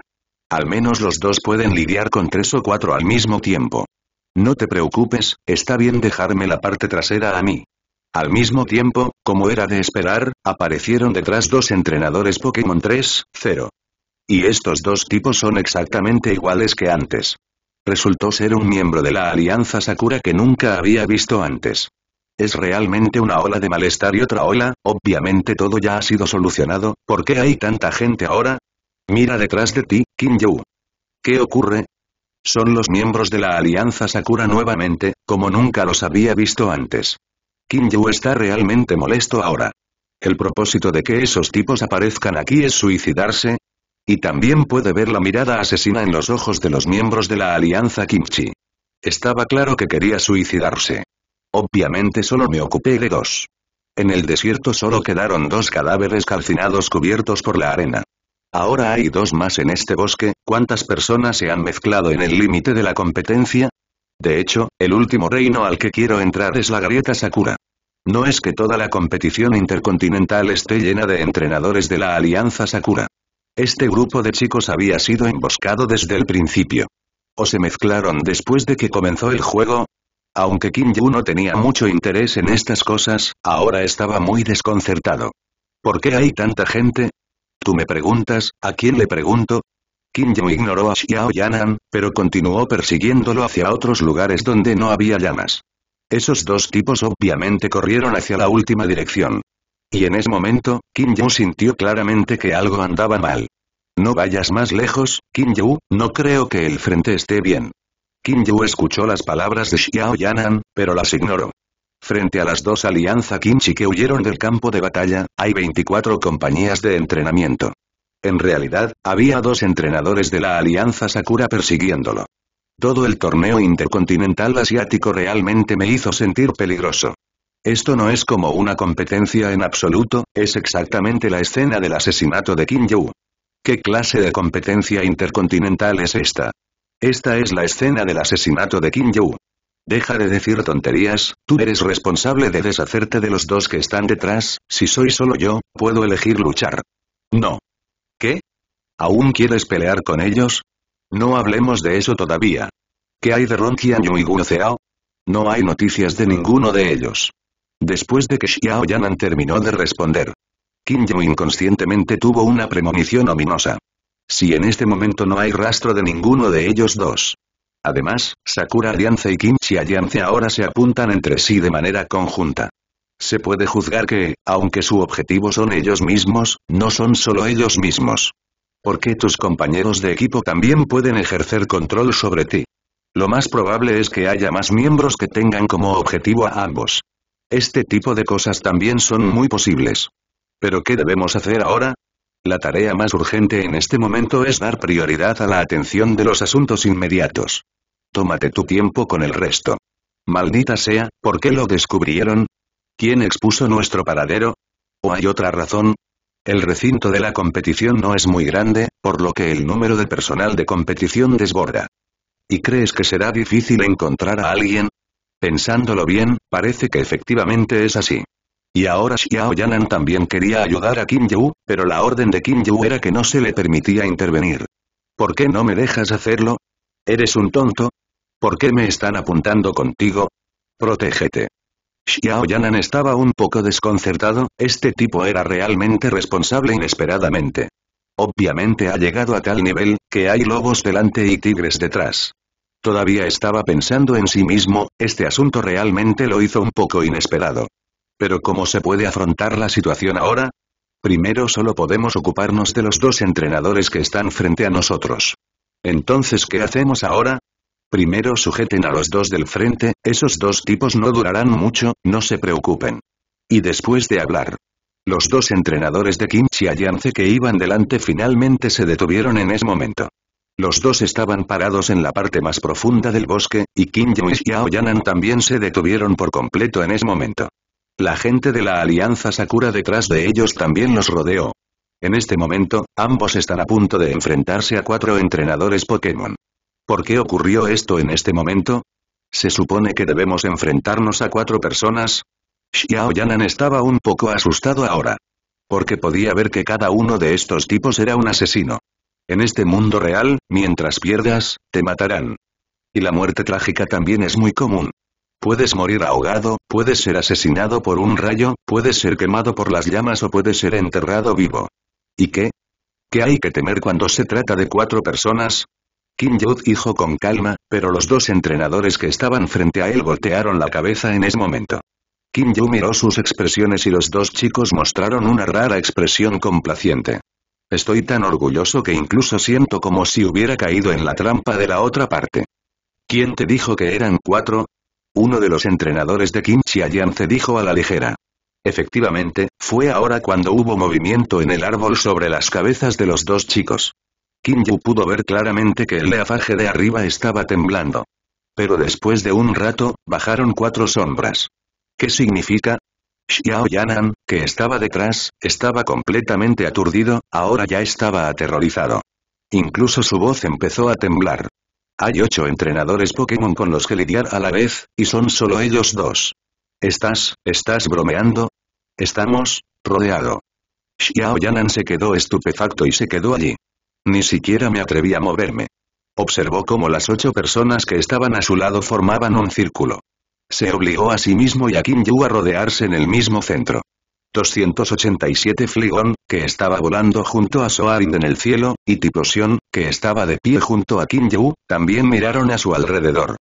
Al menos los dos pueden lidiar con tres o cuatro al mismo tiempo. No te preocupes, está bien dejarme la parte trasera a mí. Al mismo tiempo, como era de esperar, aparecieron detrás dos entrenadores Pokémon 3-0. Y estos dos tipos son exactamente iguales que antes. Resultó ser un miembro de la Alianza Sakura que nunca había visto antes. Es realmente una ola de malestar y otra ola, obviamente todo ya ha sido solucionado, ¿por qué hay tanta gente ahora? Mira detrás de ti, Kim ¿Qué ocurre? Son los miembros de la Alianza Sakura nuevamente, como nunca los había visto antes. Kim Yu está realmente molesto ahora. ¿El propósito de que esos tipos aparezcan aquí es suicidarse? Y también puede ver la mirada asesina en los ojos de los miembros de la Alianza Kimchi. Estaba claro que quería suicidarse. Obviamente solo me ocupé de dos. En el desierto solo quedaron dos cadáveres calcinados cubiertos por la arena. Ahora hay dos más en este bosque, ¿cuántas personas se han mezclado en el límite de la competencia? De hecho, el último reino al que quiero entrar es la Grieta Sakura. No es que toda la competición intercontinental esté llena de entrenadores de la Alianza Sakura. Este grupo de chicos había sido emboscado desde el principio. ¿O se mezclaron después de que comenzó el juego? Aunque Kim Yu no tenía mucho interés en estas cosas, ahora estaba muy desconcertado. ¿Por qué hay tanta gente? Tú me preguntas, ¿a quién le pregunto? Yu ignoró a Xiao Yanan, pero continuó persiguiéndolo hacia otros lugares donde no había llamas. Esos dos tipos obviamente corrieron hacia la última dirección. Y en ese momento, Kim Yu sintió claramente que algo andaba mal. No vayas más lejos, Kim Yu, no creo que el frente esté bien. Kim Yu escuchó las palabras de Xiao Yanan, pero las ignoró. Frente a las dos Alianza Kimchi que huyeron del campo de batalla, hay 24 compañías de entrenamiento. En realidad, había dos entrenadores de la Alianza Sakura persiguiéndolo. Todo el torneo intercontinental asiático realmente me hizo sentir peligroso. Esto no es como una competencia en absoluto, es exactamente la escena del asesinato de Kim Yu. ¿Qué clase de competencia intercontinental es esta? Esta es la escena del asesinato de Kim Yu. Deja de decir tonterías, tú eres responsable de deshacerte de los dos que están detrás, si soy solo yo, puedo elegir luchar. No, ¿Qué? ¿Aún quieres pelear con ellos? No hablemos de eso todavía. ¿Qué hay de Ronkianyu y No hay noticias de ninguno de ellos. Después de que Xiao Yanan terminó de responder, Kim Yu inconscientemente tuvo una premonición ominosa. Si en este momento no hay rastro de ninguno de ellos dos. Además, Sakura Alianza y Kim Shi ahora se apuntan entre sí de manera conjunta. Se puede juzgar que, aunque su objetivo son ellos mismos, no son solo ellos mismos. Porque tus compañeros de equipo también pueden ejercer control sobre ti. Lo más probable es que haya más miembros que tengan como objetivo a ambos. Este tipo de cosas también son muy posibles. ¿Pero qué debemos hacer ahora? La tarea más urgente en este momento es dar prioridad a la atención de los asuntos inmediatos. Tómate tu tiempo con el resto. Maldita sea, ¿por qué lo descubrieron? ¿Quién expuso nuestro paradero? ¿O hay otra razón? El recinto de la competición no es muy grande, por lo que el número de personal de competición desborda. ¿Y crees que será difícil encontrar a alguien? Pensándolo bien, parece que efectivamente es así. Y ahora Xiao Yanan también quería ayudar a Kim Yu, pero la orden de Kim Yu era que no se le permitía intervenir. ¿Por qué no me dejas hacerlo? ¿Eres un tonto? ¿Por qué me están apuntando contigo? Protégete. Xiao Yanan estaba un poco desconcertado, este tipo era realmente responsable inesperadamente. Obviamente ha llegado a tal nivel, que hay lobos delante y tigres detrás. Todavía estaba pensando en sí mismo, este asunto realmente lo hizo un poco inesperado. Pero ¿cómo se puede afrontar la situación ahora? Primero solo podemos ocuparnos de los dos entrenadores que están frente a nosotros. Entonces ¿qué hacemos ahora? Primero sujeten a los dos del frente, esos dos tipos no durarán mucho, no se preocupen. Y después de hablar. Los dos entrenadores de Kim Chiayance que iban delante finalmente se detuvieron en ese momento. Los dos estaban parados en la parte más profunda del bosque, y Kim y Xiao también se detuvieron por completo en ese momento. La gente de la Alianza Sakura detrás de ellos también los rodeó. En este momento, ambos están a punto de enfrentarse a cuatro entrenadores Pokémon. ¿Por qué ocurrió esto en este momento? Se supone que debemos enfrentarnos a cuatro personas. Xiao Yanan estaba un poco asustado ahora. Porque podía ver que cada uno de estos tipos era un asesino. En este mundo real, mientras pierdas, te matarán. Y la muerte trágica también es muy común. Puedes morir ahogado, puedes ser asesinado por un rayo, puedes ser quemado por las llamas o puedes ser enterrado vivo. ¿Y qué? ¿Qué hay que temer cuando se trata de cuatro personas? Kim Joo dijo con calma, pero los dos entrenadores que estaban frente a él voltearon la cabeza en ese momento. Kim Yu miró sus expresiones y los dos chicos mostraron una rara expresión complaciente. Estoy tan orgulloso que incluso siento como si hubiera caído en la trampa de la otra parte. ¿Quién te dijo que eran cuatro? Uno de los entrenadores de Kim Chiayan se dijo a la ligera. Efectivamente, fue ahora cuando hubo movimiento en el árbol sobre las cabezas de los dos chicos. Kinju pudo ver claramente que el leafaje de arriba estaba temblando. Pero después de un rato, bajaron cuatro sombras. ¿Qué significa? Xiao Yanan, que estaba detrás, estaba completamente aturdido, ahora ya estaba aterrorizado. Incluso su voz empezó a temblar. Hay ocho entrenadores Pokémon con los que lidiar a la vez, y son solo ellos dos. ¿Estás, estás bromeando? Estamos, rodeado. Xiao Yanan se quedó estupefacto y se quedó allí. Ni siquiera me atreví a moverme. Observó cómo las ocho personas que estaban a su lado formaban un círculo. Se obligó a sí mismo y a Kim Yu a rodearse en el mismo centro. 287 Fligón, que estaba volando junto a Soarin en el cielo, y Tiposion, que estaba de pie junto a Kim Yu, también miraron a su alrededor.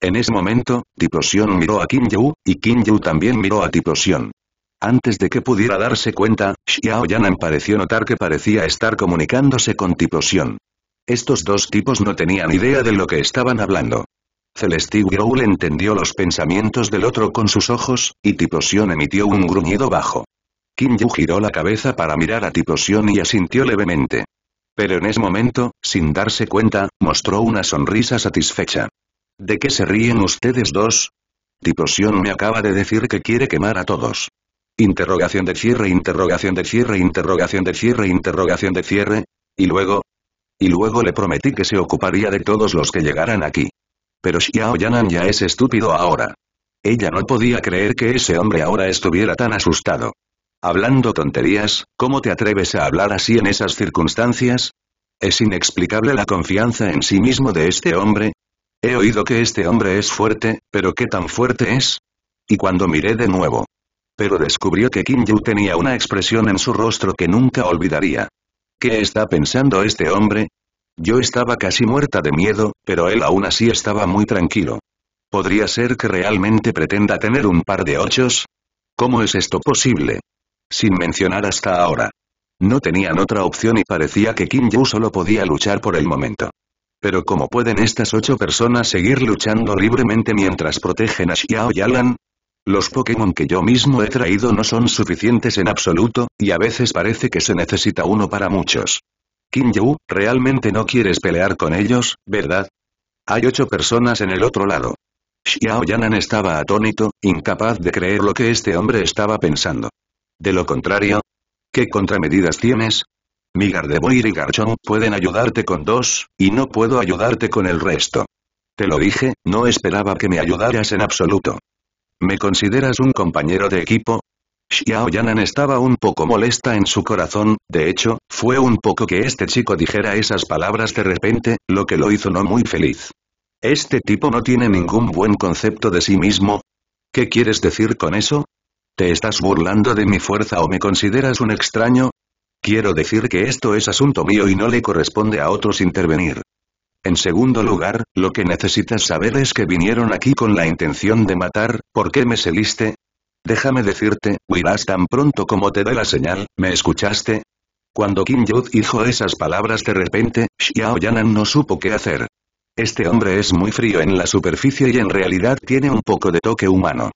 En ese momento, Tiposion miró a Kim Yu, y Kim Yu también miró a Tiposion. Antes de que pudiera darse cuenta, Xiao Yanan pareció notar que parecía estar comunicándose con Tipo Estos dos tipos no tenían idea de lo que estaban hablando. Celesti Growl entendió los pensamientos del otro con sus ojos, y Tiposion emitió un gruñido bajo. Kim Yu giró la cabeza para mirar a Tiposion y asintió levemente. Pero en ese momento, sin darse cuenta, mostró una sonrisa satisfecha. ¿De qué se ríen ustedes dos? Tiposion me acaba de decir que quiere quemar a todos. Interrogación de cierre, interrogación de cierre, interrogación de cierre, interrogación de cierre. Y luego... Y luego le prometí que se ocuparía de todos los que llegaran aquí. Pero Xiao Yanan ya es estúpido ahora. Ella no podía creer que ese hombre ahora estuviera tan asustado. Hablando tonterías, ¿cómo te atreves a hablar así en esas circunstancias? Es inexplicable la confianza en sí mismo de este hombre. He oído que este hombre es fuerte, pero ¿qué tan fuerte es? Y cuando miré de nuevo, pero descubrió que Kim Yu tenía una expresión en su rostro que nunca olvidaría. ¿Qué está pensando este hombre? Yo estaba casi muerta de miedo, pero él aún así estaba muy tranquilo. ¿Podría ser que realmente pretenda tener un par de ochos? ¿Cómo es esto posible? Sin mencionar hasta ahora. No tenían otra opción y parecía que Kim Yu solo podía luchar por el momento. Pero ¿cómo pueden estas ocho personas seguir luchando libremente mientras protegen a Xiao Yalan? Los Pokémon que yo mismo he traído no son suficientes en absoluto, y a veces parece que se necesita uno para muchos. Kim Yu, realmente no quieres pelear con ellos, ¿verdad? Hay ocho personas en el otro lado. Xiao Yanan estaba atónito, incapaz de creer lo que este hombre estaba pensando. De lo contrario, ¿qué contramedidas tienes? Mi Gardevoir y Garchomp pueden ayudarte con dos, y no puedo ayudarte con el resto. Te lo dije, no esperaba que me ayudaras en absoluto. ¿Me consideras un compañero de equipo? Xiao Yanan estaba un poco molesta en su corazón, de hecho, fue un poco que este chico dijera esas palabras de repente, lo que lo hizo no muy feliz. Este tipo no tiene ningún buen concepto de sí mismo. ¿Qué quieres decir con eso? ¿Te estás burlando de mi fuerza o me consideras un extraño? Quiero decir que esto es asunto mío y no le corresponde a otros intervenir. En segundo lugar, lo que necesitas saber es que vinieron aquí con la intención de matar, ¿por qué me seliste? Déjame decirte, huirás tan pronto como te dé la señal, ¿me escuchaste? Cuando Kim Yud dijo esas palabras de repente, Xiao Yanan no supo qué hacer. Este hombre es muy frío en la superficie y en realidad tiene un poco de toque humano.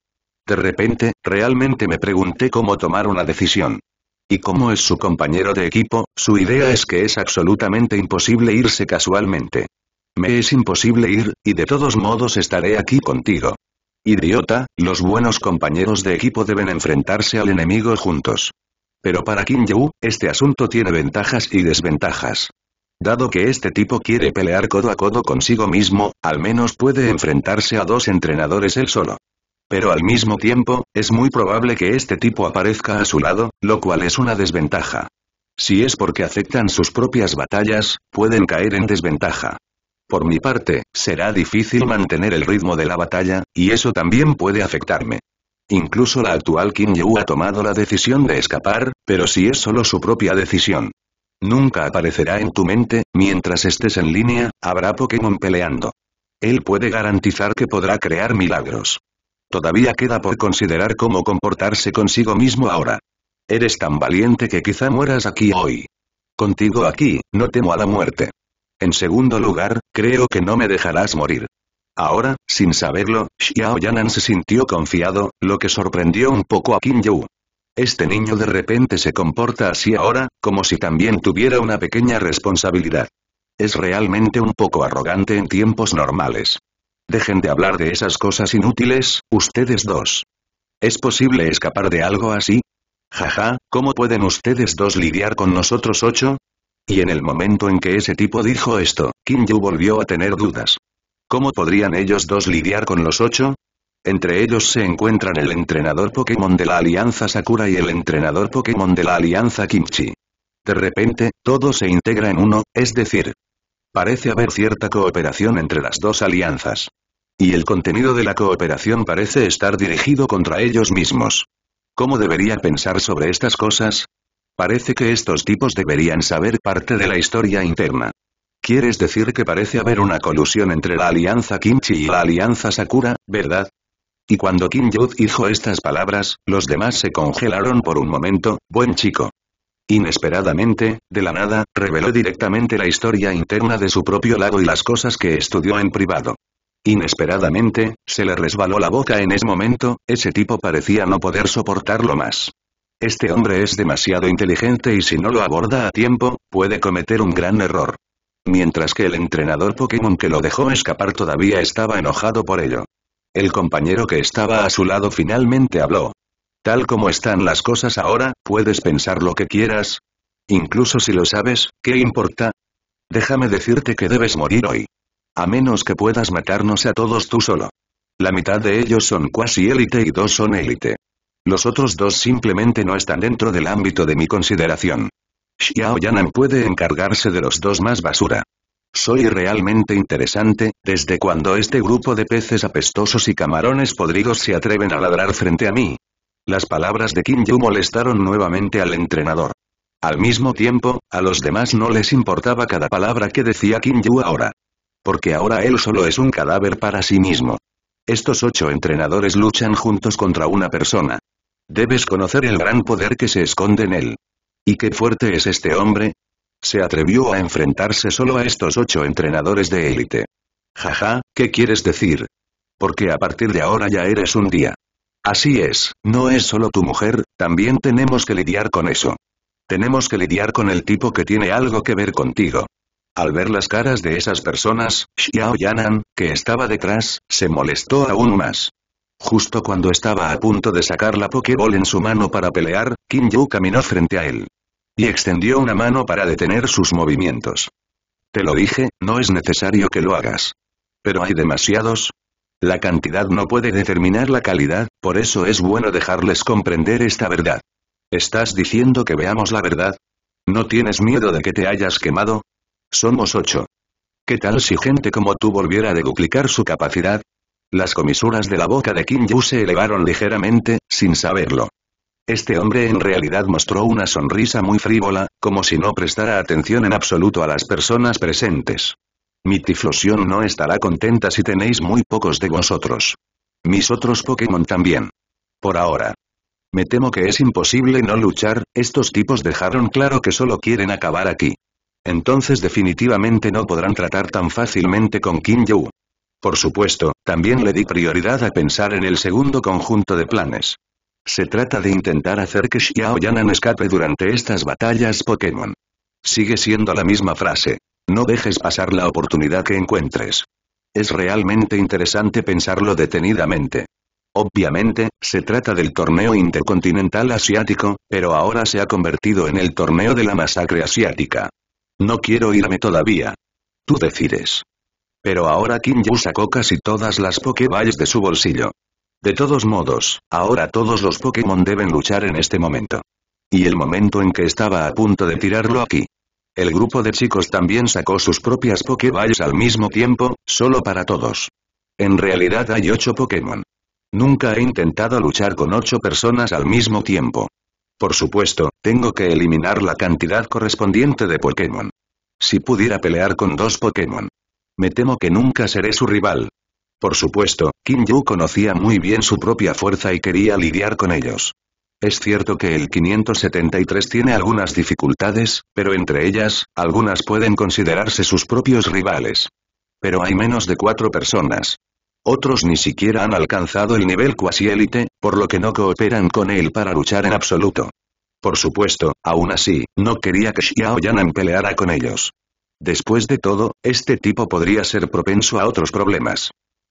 De repente, realmente me pregunté cómo tomar una decisión. Y como es su compañero de equipo, su idea es que es absolutamente imposible irse casualmente. Me es imposible ir, y de todos modos estaré aquí contigo. Idiota, los buenos compañeros de equipo deben enfrentarse al enemigo juntos. Pero para Kim Yu, este asunto tiene ventajas y desventajas. Dado que este tipo quiere pelear codo a codo consigo mismo, al menos puede enfrentarse a dos entrenadores él solo. Pero al mismo tiempo, es muy probable que este tipo aparezca a su lado, lo cual es una desventaja. Si es porque aceptan sus propias batallas, pueden caer en desventaja. Por mi parte, será difícil mantener el ritmo de la batalla, y eso también puede afectarme. Incluso la actual Kim Yu ha tomado la decisión de escapar, pero si es solo su propia decisión. Nunca aparecerá en tu mente, mientras estés en línea, habrá Pokémon peleando. Él puede garantizar que podrá crear milagros. Todavía queda por considerar cómo comportarse consigo mismo ahora. Eres tan valiente que quizá mueras aquí hoy. Contigo aquí, no temo a la muerte. En segundo lugar, creo que no me dejarás morir. Ahora, sin saberlo, Xiao Yanan se sintió confiado, lo que sorprendió un poco a Qin Yu. Este niño de repente se comporta así ahora, como si también tuviera una pequeña responsabilidad. Es realmente un poco arrogante en tiempos normales. Dejen de hablar de esas cosas inútiles, ustedes dos. ¿Es posible escapar de algo así? Jaja, ¿cómo pueden ustedes dos lidiar con nosotros ocho? Y en el momento en que ese tipo dijo esto, Kim Yu volvió a tener dudas. ¿Cómo podrían ellos dos lidiar con los ocho? Entre ellos se encuentran el entrenador Pokémon de la Alianza Sakura y el entrenador Pokémon de la Alianza Kimchi. De repente, todo se integra en uno, es decir, Parece haber cierta cooperación entre las dos alianzas. Y el contenido de la cooperación parece estar dirigido contra ellos mismos. ¿Cómo debería pensar sobre estas cosas? Parece que estos tipos deberían saber parte de la historia interna. ¿Quieres decir que parece haber una colusión entre la alianza Kimchi y la alianza Sakura, verdad? Y cuando Kim Yud dijo estas palabras, los demás se congelaron por un momento, buen chico. Inesperadamente, de la nada, reveló directamente la historia interna de su propio lago y las cosas que estudió en privado. Inesperadamente, se le resbaló la boca en ese momento, ese tipo parecía no poder soportarlo más. Este hombre es demasiado inteligente y si no lo aborda a tiempo, puede cometer un gran error. Mientras que el entrenador Pokémon que lo dejó escapar todavía estaba enojado por ello. El compañero que estaba a su lado finalmente habló, Tal como están las cosas ahora, puedes pensar lo que quieras. Incluso si lo sabes, ¿qué importa? Déjame decirte que debes morir hoy. A menos que puedas matarnos a todos tú solo. La mitad de ellos son cuasi élite y dos son élite. Los otros dos simplemente no están dentro del ámbito de mi consideración. Xiao Yanan puede encargarse de los dos más basura. Soy realmente interesante, desde cuando este grupo de peces apestosos y camarones podridos se atreven a ladrar frente a mí. Las palabras de Kim Yu molestaron nuevamente al entrenador. Al mismo tiempo, a los demás no les importaba cada palabra que decía Kim Yu ahora. Porque ahora él solo es un cadáver para sí mismo. Estos ocho entrenadores luchan juntos contra una persona. Debes conocer el gran poder que se esconde en él. ¿Y qué fuerte es este hombre? Se atrevió a enfrentarse solo a estos ocho entrenadores de élite. Jaja, ¿qué quieres decir? Porque a partir de ahora ya eres un día. Así es, no es solo tu mujer, también tenemos que lidiar con eso. Tenemos que lidiar con el tipo que tiene algo que ver contigo. Al ver las caras de esas personas, Xiao Yanan, que estaba detrás, se molestó aún más. Justo cuando estaba a punto de sacar la Pokéball en su mano para pelear, Kim Yu caminó frente a él. Y extendió una mano para detener sus movimientos. Te lo dije, no es necesario que lo hagas. Pero hay demasiados, la cantidad no puede determinar la calidad, por eso es bueno dejarles comprender esta verdad. ¿Estás diciendo que veamos la verdad? ¿No tienes miedo de que te hayas quemado? Somos ocho. ¿Qué tal si gente como tú volviera a duplicar su capacidad? Las comisuras de la boca de Kim Yu se elevaron ligeramente, sin saberlo. Este hombre en realidad mostró una sonrisa muy frívola, como si no prestara atención en absoluto a las personas presentes. Mi Tiflosión no estará contenta si tenéis muy pocos de vosotros. Mis otros Pokémon también. Por ahora. Me temo que es imposible no luchar, estos tipos dejaron claro que solo quieren acabar aquí. Entonces definitivamente no podrán tratar tan fácilmente con Kim Yu. Por supuesto, también le di prioridad a pensar en el segundo conjunto de planes. Se trata de intentar hacer que Xiao Yanan escape durante estas batallas Pokémon. Sigue siendo la misma frase. No dejes pasar la oportunidad que encuentres. Es realmente interesante pensarlo detenidamente. Obviamente, se trata del torneo intercontinental asiático, pero ahora se ha convertido en el torneo de la masacre asiática. No quiero irme todavía. Tú decides. Pero ahora Kim Yu sacó casi todas las Pokéballs de su bolsillo. De todos modos, ahora todos los Pokémon deben luchar en este momento. Y el momento en que estaba a punto de tirarlo aquí. El grupo de chicos también sacó sus propias Pokéballs al mismo tiempo, solo para todos. En realidad hay ocho Pokémon. Nunca he intentado luchar con ocho personas al mismo tiempo. Por supuesto, tengo que eliminar la cantidad correspondiente de Pokémon. Si pudiera pelear con dos Pokémon. Me temo que nunca seré su rival. Por supuesto, Kim Yu conocía muy bien su propia fuerza y quería lidiar con ellos. Es cierto que el 573 tiene algunas dificultades, pero entre ellas, algunas pueden considerarse sus propios rivales. Pero hay menos de cuatro personas. Otros ni siquiera han alcanzado el nivel cuasi élite, por lo que no cooperan con él para luchar en absoluto. Por supuesto, aún así, no quería que Xiao Yanan peleara con ellos. Después de todo, este tipo podría ser propenso a otros problemas.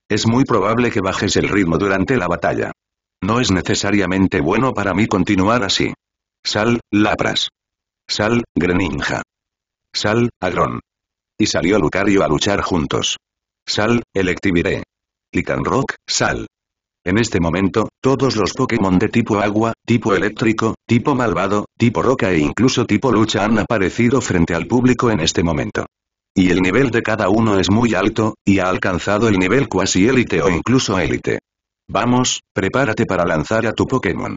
Es muy probable que bajes el ritmo durante la batalla. No es necesariamente bueno para mí continuar así. Sal, Lapras. Sal, Greninja. Sal, Agrón. Y salió Lucario a luchar juntos. Sal, Electiviré. Rock, Sal. En este momento, todos los Pokémon de tipo agua, tipo eléctrico, tipo malvado, tipo roca e incluso tipo lucha han aparecido frente al público en este momento. Y el nivel de cada uno es muy alto, y ha alcanzado el nivel cuasi élite o incluso élite. Vamos, prepárate para lanzar a tu Pokémon.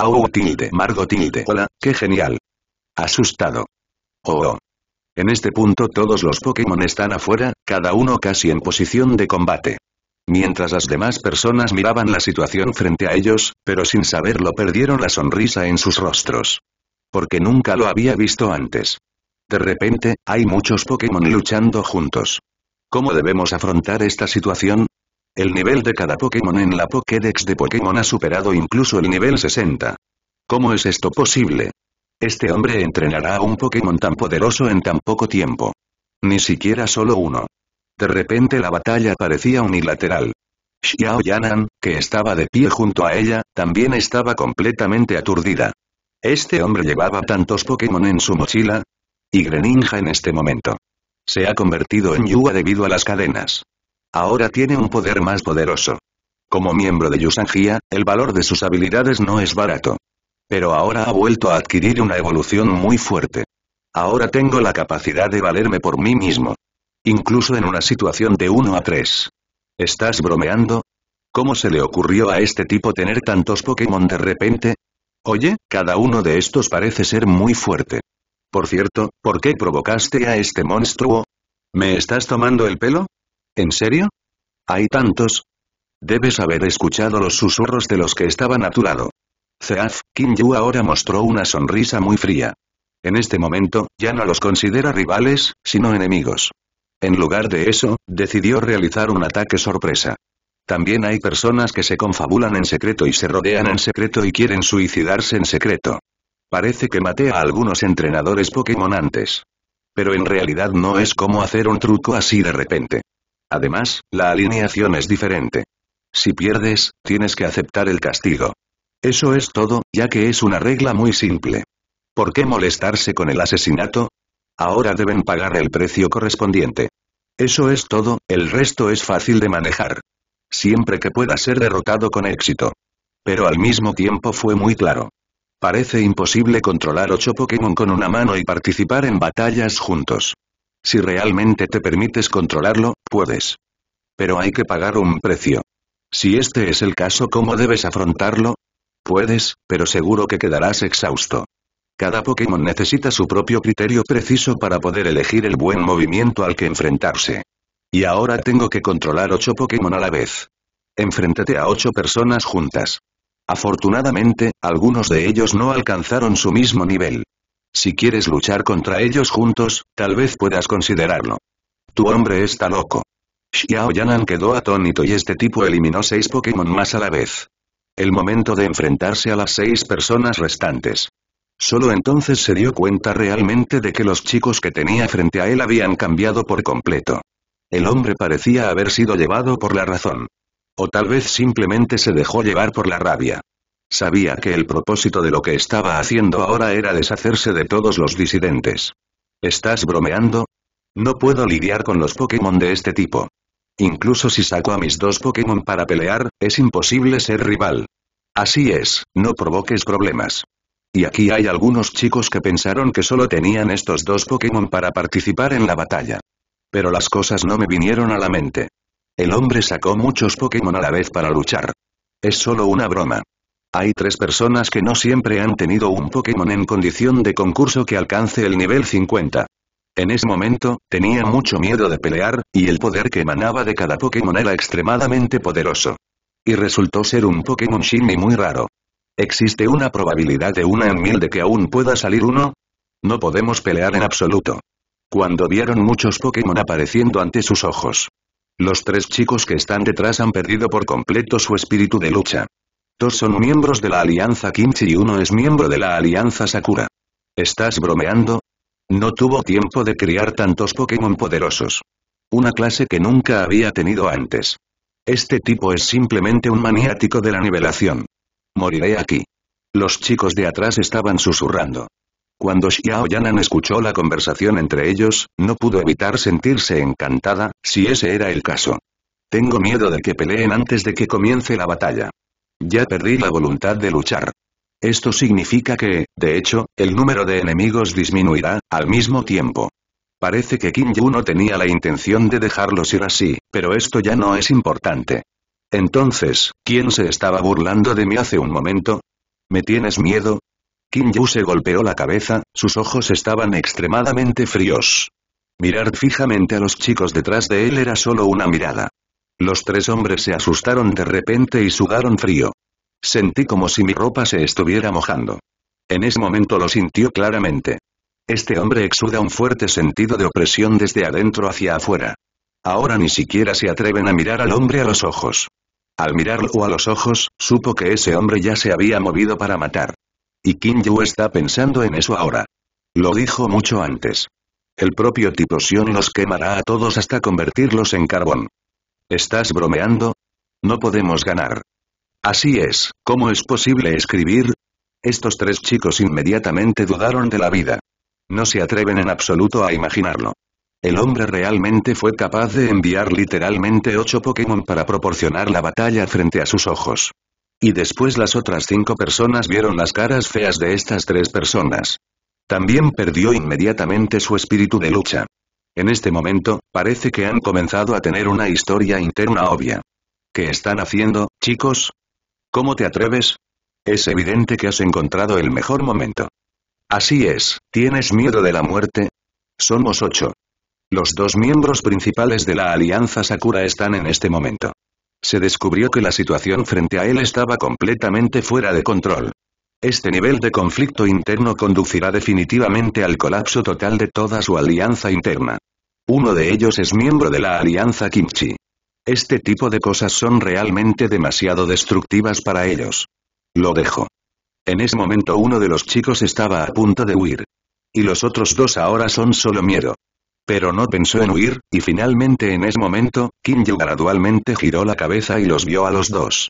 Au, oh, Margo Hola, qué genial. Asustado. Oh, oh. En este punto todos los Pokémon están afuera, cada uno casi en posición de combate. Mientras las demás personas miraban la situación frente a ellos, pero sin saberlo perdieron la sonrisa en sus rostros. Porque nunca lo había visto antes. De repente, hay muchos Pokémon luchando juntos. ¿Cómo debemos afrontar esta situación? El nivel de cada Pokémon en la Pokédex de Pokémon ha superado incluso el nivel 60. ¿Cómo es esto posible? Este hombre entrenará a un Pokémon tan poderoso en tan poco tiempo. Ni siquiera solo uno. De repente la batalla parecía unilateral. Xiao Yanan, que estaba de pie junto a ella, también estaba completamente aturdida. ¿Este hombre llevaba tantos Pokémon en su mochila? Y Greninja en este momento. Se ha convertido en yuga debido a las cadenas. Ahora tiene un poder más poderoso. Como miembro de Yusangia, el valor de sus habilidades no es barato. Pero ahora ha vuelto a adquirir una evolución muy fuerte. Ahora tengo la capacidad de valerme por mí mismo. Incluso en una situación de 1 a 3. ¿Estás bromeando? ¿Cómo se le ocurrió a este tipo tener tantos Pokémon de repente? Oye, cada uno de estos parece ser muy fuerte. Por cierto, ¿por qué provocaste a este monstruo? ¿Me estás tomando el pelo? ¿En serio? ¿Hay tantos? Debes haber escuchado los susurros de los que estaban a tu lado. Zeaf, Kim Yu ahora mostró una sonrisa muy fría. En este momento, ya no los considera rivales, sino enemigos. En lugar de eso, decidió realizar un ataque sorpresa. También hay personas que se confabulan en secreto y se rodean en secreto y quieren suicidarse en secreto. Parece que maté a algunos entrenadores Pokémon antes. Pero en realidad no es como hacer un truco así de repente. Además, la alineación es diferente. Si pierdes, tienes que aceptar el castigo. Eso es todo, ya que es una regla muy simple. ¿Por qué molestarse con el asesinato? Ahora deben pagar el precio correspondiente. Eso es todo, el resto es fácil de manejar. Siempre que pueda ser derrotado con éxito. Pero al mismo tiempo fue muy claro. Parece imposible controlar ocho Pokémon con una mano y participar en batallas juntos. Si realmente te permites controlarlo, puedes. Pero hay que pagar un precio. Si este es el caso, ¿cómo debes afrontarlo? Puedes, pero seguro que quedarás exhausto. Cada Pokémon necesita su propio criterio preciso para poder elegir el buen movimiento al que enfrentarse. Y ahora tengo que controlar 8 Pokémon a la vez. Enfréntate a 8 personas juntas. Afortunadamente, algunos de ellos no alcanzaron su mismo nivel. Si quieres luchar contra ellos juntos, tal vez puedas considerarlo. Tu hombre está loco. Xiao Yanan quedó atónito y este tipo eliminó seis Pokémon más a la vez. El momento de enfrentarse a las seis personas restantes. Solo entonces se dio cuenta realmente de que los chicos que tenía frente a él habían cambiado por completo. El hombre parecía haber sido llevado por la razón. O tal vez simplemente se dejó llevar por la rabia. Sabía que el propósito de lo que estaba haciendo ahora era deshacerse de todos los disidentes. ¿Estás bromeando? No puedo lidiar con los Pokémon de este tipo. Incluso si saco a mis dos Pokémon para pelear, es imposible ser rival. Así es, no provoques problemas. Y aquí hay algunos chicos que pensaron que solo tenían estos dos Pokémon para participar en la batalla. Pero las cosas no me vinieron a la mente. El hombre sacó muchos Pokémon a la vez para luchar. Es solo una broma. Hay tres personas que no siempre han tenido un Pokémon en condición de concurso que alcance el nivel 50. En ese momento, tenía mucho miedo de pelear, y el poder que emanaba de cada Pokémon era extremadamente poderoso. Y resultó ser un Pokémon Shiny muy raro. ¿Existe una probabilidad de una en mil de que aún pueda salir uno? No podemos pelear en absoluto. Cuando vieron muchos Pokémon apareciendo ante sus ojos. Los tres chicos que están detrás han perdido por completo su espíritu de lucha. Dos son miembros de la Alianza Kimchi y uno es miembro de la Alianza Sakura. ¿Estás bromeando? No tuvo tiempo de criar tantos Pokémon poderosos. Una clase que nunca había tenido antes. Este tipo es simplemente un maniático de la nivelación. Moriré aquí. Los chicos de atrás estaban susurrando. Cuando Xiao Yanan escuchó la conversación entre ellos, no pudo evitar sentirse encantada, si ese era el caso. Tengo miedo de que peleen antes de que comience la batalla. Ya perdí la voluntad de luchar. Esto significa que, de hecho, el número de enemigos disminuirá, al mismo tiempo. Parece que Kim Yu no tenía la intención de dejarlos ir así, pero esto ya no es importante. Entonces, ¿quién se estaba burlando de mí hace un momento? ¿Me tienes miedo? Kim Yu se golpeó la cabeza, sus ojos estaban extremadamente fríos. Mirar fijamente a los chicos detrás de él era solo una mirada. Los tres hombres se asustaron de repente y sudaron frío. Sentí como si mi ropa se estuviera mojando. En ese momento lo sintió claramente. Este hombre exuda un fuerte sentido de opresión desde adentro hacia afuera. Ahora ni siquiera se atreven a mirar al hombre a los ojos. Al mirarlo a los ojos, supo que ese hombre ya se había movido para matar. Y Kim Yu está pensando en eso ahora. Lo dijo mucho antes. El propio Tipo Sion los quemará a todos hasta convertirlos en carbón. ¿Estás bromeando? No podemos ganar. Así es, ¿cómo es posible escribir? Estos tres chicos inmediatamente dudaron de la vida. No se atreven en absoluto a imaginarlo. El hombre realmente fue capaz de enviar literalmente ocho Pokémon para proporcionar la batalla frente a sus ojos. Y después las otras cinco personas vieron las caras feas de estas tres personas. También perdió inmediatamente su espíritu de lucha. En este momento, parece que han comenzado a tener una historia interna obvia. ¿Qué están haciendo, chicos? ¿Cómo te atreves? Es evidente que has encontrado el mejor momento. Así es, ¿tienes miedo de la muerte? Somos ocho. Los dos miembros principales de la Alianza Sakura están en este momento. Se descubrió que la situación frente a él estaba completamente fuera de control. Este nivel de conflicto interno conducirá definitivamente al colapso total de toda su alianza interna. Uno de ellos es miembro de la alianza Kimchi. Este tipo de cosas son realmente demasiado destructivas para ellos. Lo dejo. En ese momento uno de los chicos estaba a punto de huir. Y los otros dos ahora son solo miedo. Pero no pensó en huir, y finalmente en ese momento, Kim Yu gradualmente giró la cabeza y los vio a los dos.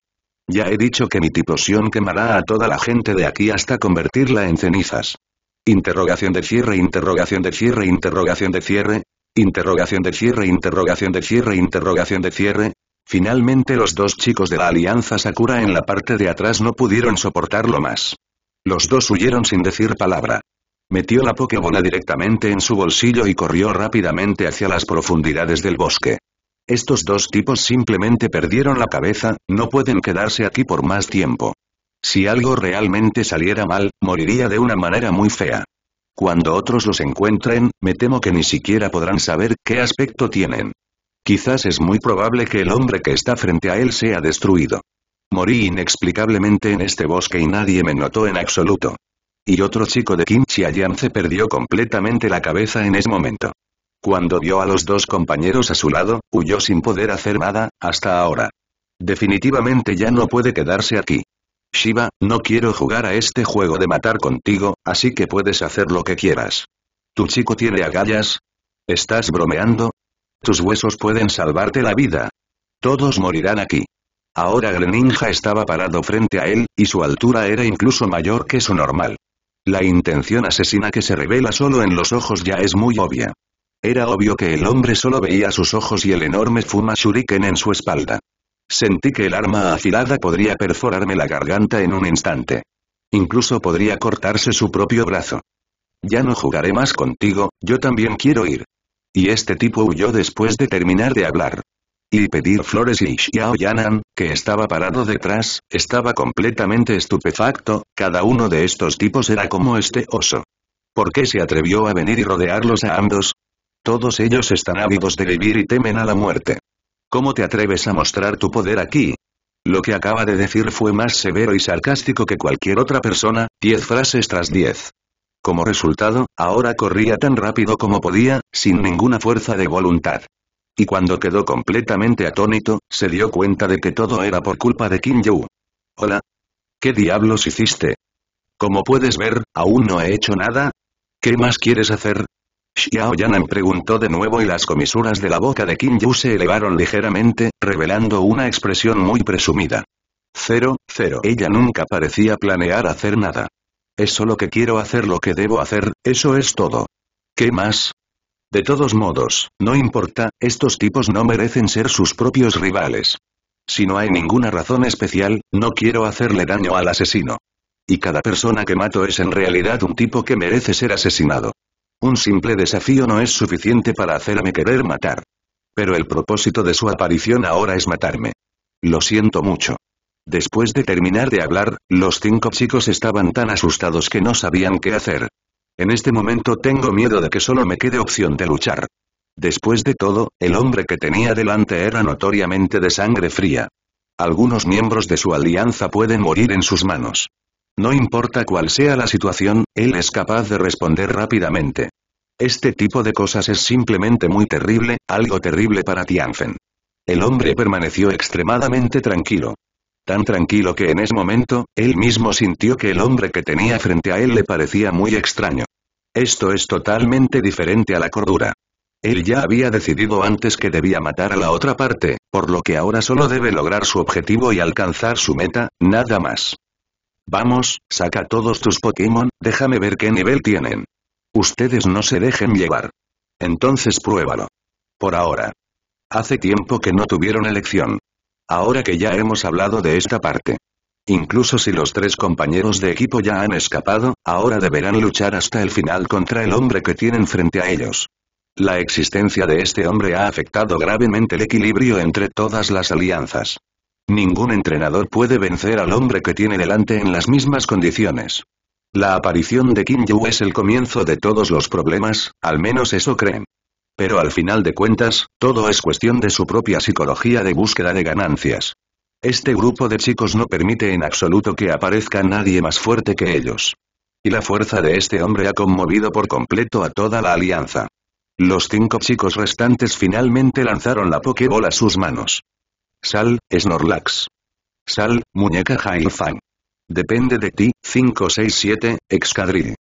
Ya he dicho que mi tiposión quemará a toda la gente de aquí hasta convertirla en cenizas. Interrogación de cierre, interrogación de cierre, interrogación de cierre, interrogación de cierre, interrogación de cierre, interrogación de cierre. Finalmente los dos chicos de la Alianza Sakura en la parte de atrás no pudieron soportarlo más. Los dos huyeron sin decir palabra. Metió la pokebola directamente en su bolsillo y corrió rápidamente hacia las profundidades del bosque. Estos dos tipos simplemente perdieron la cabeza, no pueden quedarse aquí por más tiempo. Si algo realmente saliera mal, moriría de una manera muy fea. Cuando otros los encuentren, me temo que ni siquiera podrán saber qué aspecto tienen. Quizás es muy probable que el hombre que está frente a él sea destruido. Morí inexplicablemente en este bosque y nadie me notó en absoluto. Y otro chico de Kimchi Chiayan se perdió completamente la cabeza en ese momento. Cuando vio a los dos compañeros a su lado, huyó sin poder hacer nada, hasta ahora. Definitivamente ya no puede quedarse aquí. Shiva, no quiero jugar a este juego de matar contigo, así que puedes hacer lo que quieras. ¿Tu chico tiene agallas? ¿Estás bromeando? Tus huesos pueden salvarte la vida. Todos morirán aquí. Ahora Greninja estaba parado frente a él, y su altura era incluso mayor que su normal. La intención asesina que se revela solo en los ojos ya es muy obvia. Era obvio que el hombre solo veía sus ojos y el enorme Fuma Shuriken en su espalda. Sentí que el arma afilada podría perforarme la garganta en un instante. Incluso podría cortarse su propio brazo. Ya no jugaré más contigo, yo también quiero ir. Y este tipo huyó después de terminar de hablar. Y pedir flores y Xiao Yanan, que estaba parado detrás, estaba completamente estupefacto, cada uno de estos tipos era como este oso. ¿Por qué se atrevió a venir y rodearlos a ambos? Todos ellos están ávidos de vivir y temen a la muerte. ¿Cómo te atreves a mostrar tu poder aquí? Lo que acaba de decir fue más severo y sarcástico que cualquier otra persona, diez frases tras diez. Como resultado, ahora corría tan rápido como podía, sin ninguna fuerza de voluntad. Y cuando quedó completamente atónito, se dio cuenta de que todo era por culpa de Kim Yu. Hola. ¿Qué diablos hiciste? Como puedes ver, aún no he hecho nada. ¿Qué más quieres hacer? Xiao Yanan preguntó de nuevo y las comisuras de la boca de Kim Yu se elevaron ligeramente, revelando una expresión muy presumida. Cero, cero. Ella nunca parecía planear hacer nada. Es solo que quiero hacer lo que debo hacer, eso es todo. ¿Qué más? De todos modos, no importa, estos tipos no merecen ser sus propios rivales. Si no hay ninguna razón especial, no quiero hacerle daño al asesino. Y cada persona que mato es en realidad un tipo que merece ser asesinado. Un simple desafío no es suficiente para hacerme querer matar. Pero el propósito de su aparición ahora es matarme. Lo siento mucho. Después de terminar de hablar, los cinco chicos estaban tan asustados que no sabían qué hacer. En este momento tengo miedo de que solo me quede opción de luchar. Después de todo, el hombre que tenía delante era notoriamente de sangre fría. Algunos miembros de su alianza pueden morir en sus manos. No importa cuál sea la situación, él es capaz de responder rápidamente. Este tipo de cosas es simplemente muy terrible, algo terrible para Tianfen. El hombre permaneció extremadamente tranquilo. Tan tranquilo que en ese momento, él mismo sintió que el hombre que tenía frente a él le parecía muy extraño. Esto es totalmente diferente a la cordura. Él ya había decidido antes que debía matar a la otra parte, por lo que ahora solo debe lograr su objetivo y alcanzar su meta, nada más. Vamos, saca todos tus Pokémon, déjame ver qué nivel tienen. Ustedes no se dejen llevar. Entonces pruébalo. Por ahora. Hace tiempo que no tuvieron elección. Ahora que ya hemos hablado de esta parte. Incluso si los tres compañeros de equipo ya han escapado, ahora deberán luchar hasta el final contra el hombre que tienen frente a ellos. La existencia de este hombre ha afectado gravemente el equilibrio entre todas las alianzas. Ningún entrenador puede vencer al hombre que tiene delante en las mismas condiciones. La aparición de Kim Yu es el comienzo de todos los problemas, al menos eso creen. Pero al final de cuentas, todo es cuestión de su propia psicología de búsqueda de ganancias. Este grupo de chicos no permite en absoluto que aparezca nadie más fuerte que ellos. Y la fuerza de este hombre ha conmovido por completo a toda la alianza. Los cinco chicos restantes finalmente lanzaron la Pokébola a sus manos. Sal, Snorlax. Sal, muñeca Fan. Depende de ti, 567, Excadrill.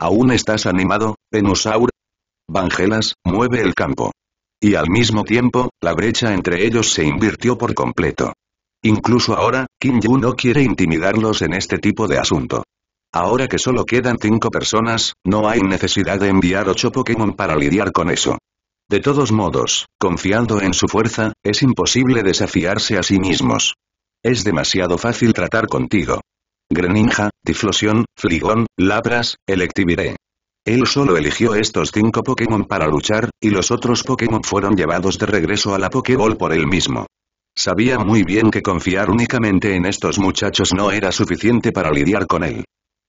¿Aún estás animado, Venusaur? Vangelas, mueve el campo. Y al mismo tiempo, la brecha entre ellos se invirtió por completo. Incluso ahora, Kim Yu no quiere intimidarlos en este tipo de asunto. Ahora que solo quedan cinco personas, no hay necesidad de enviar 8 Pokémon para lidiar con eso. De todos modos, confiando en su fuerza, es imposible desafiarse a sí mismos. Es demasiado fácil tratar contigo. Greninja, Tiflosión, Fligón, Labras, Electiviré. Él solo eligió estos cinco Pokémon para luchar, y los otros Pokémon fueron llevados de regreso a la Pokéball por él mismo. Sabía muy bien que confiar únicamente en estos muchachos no era suficiente para lidiar con él.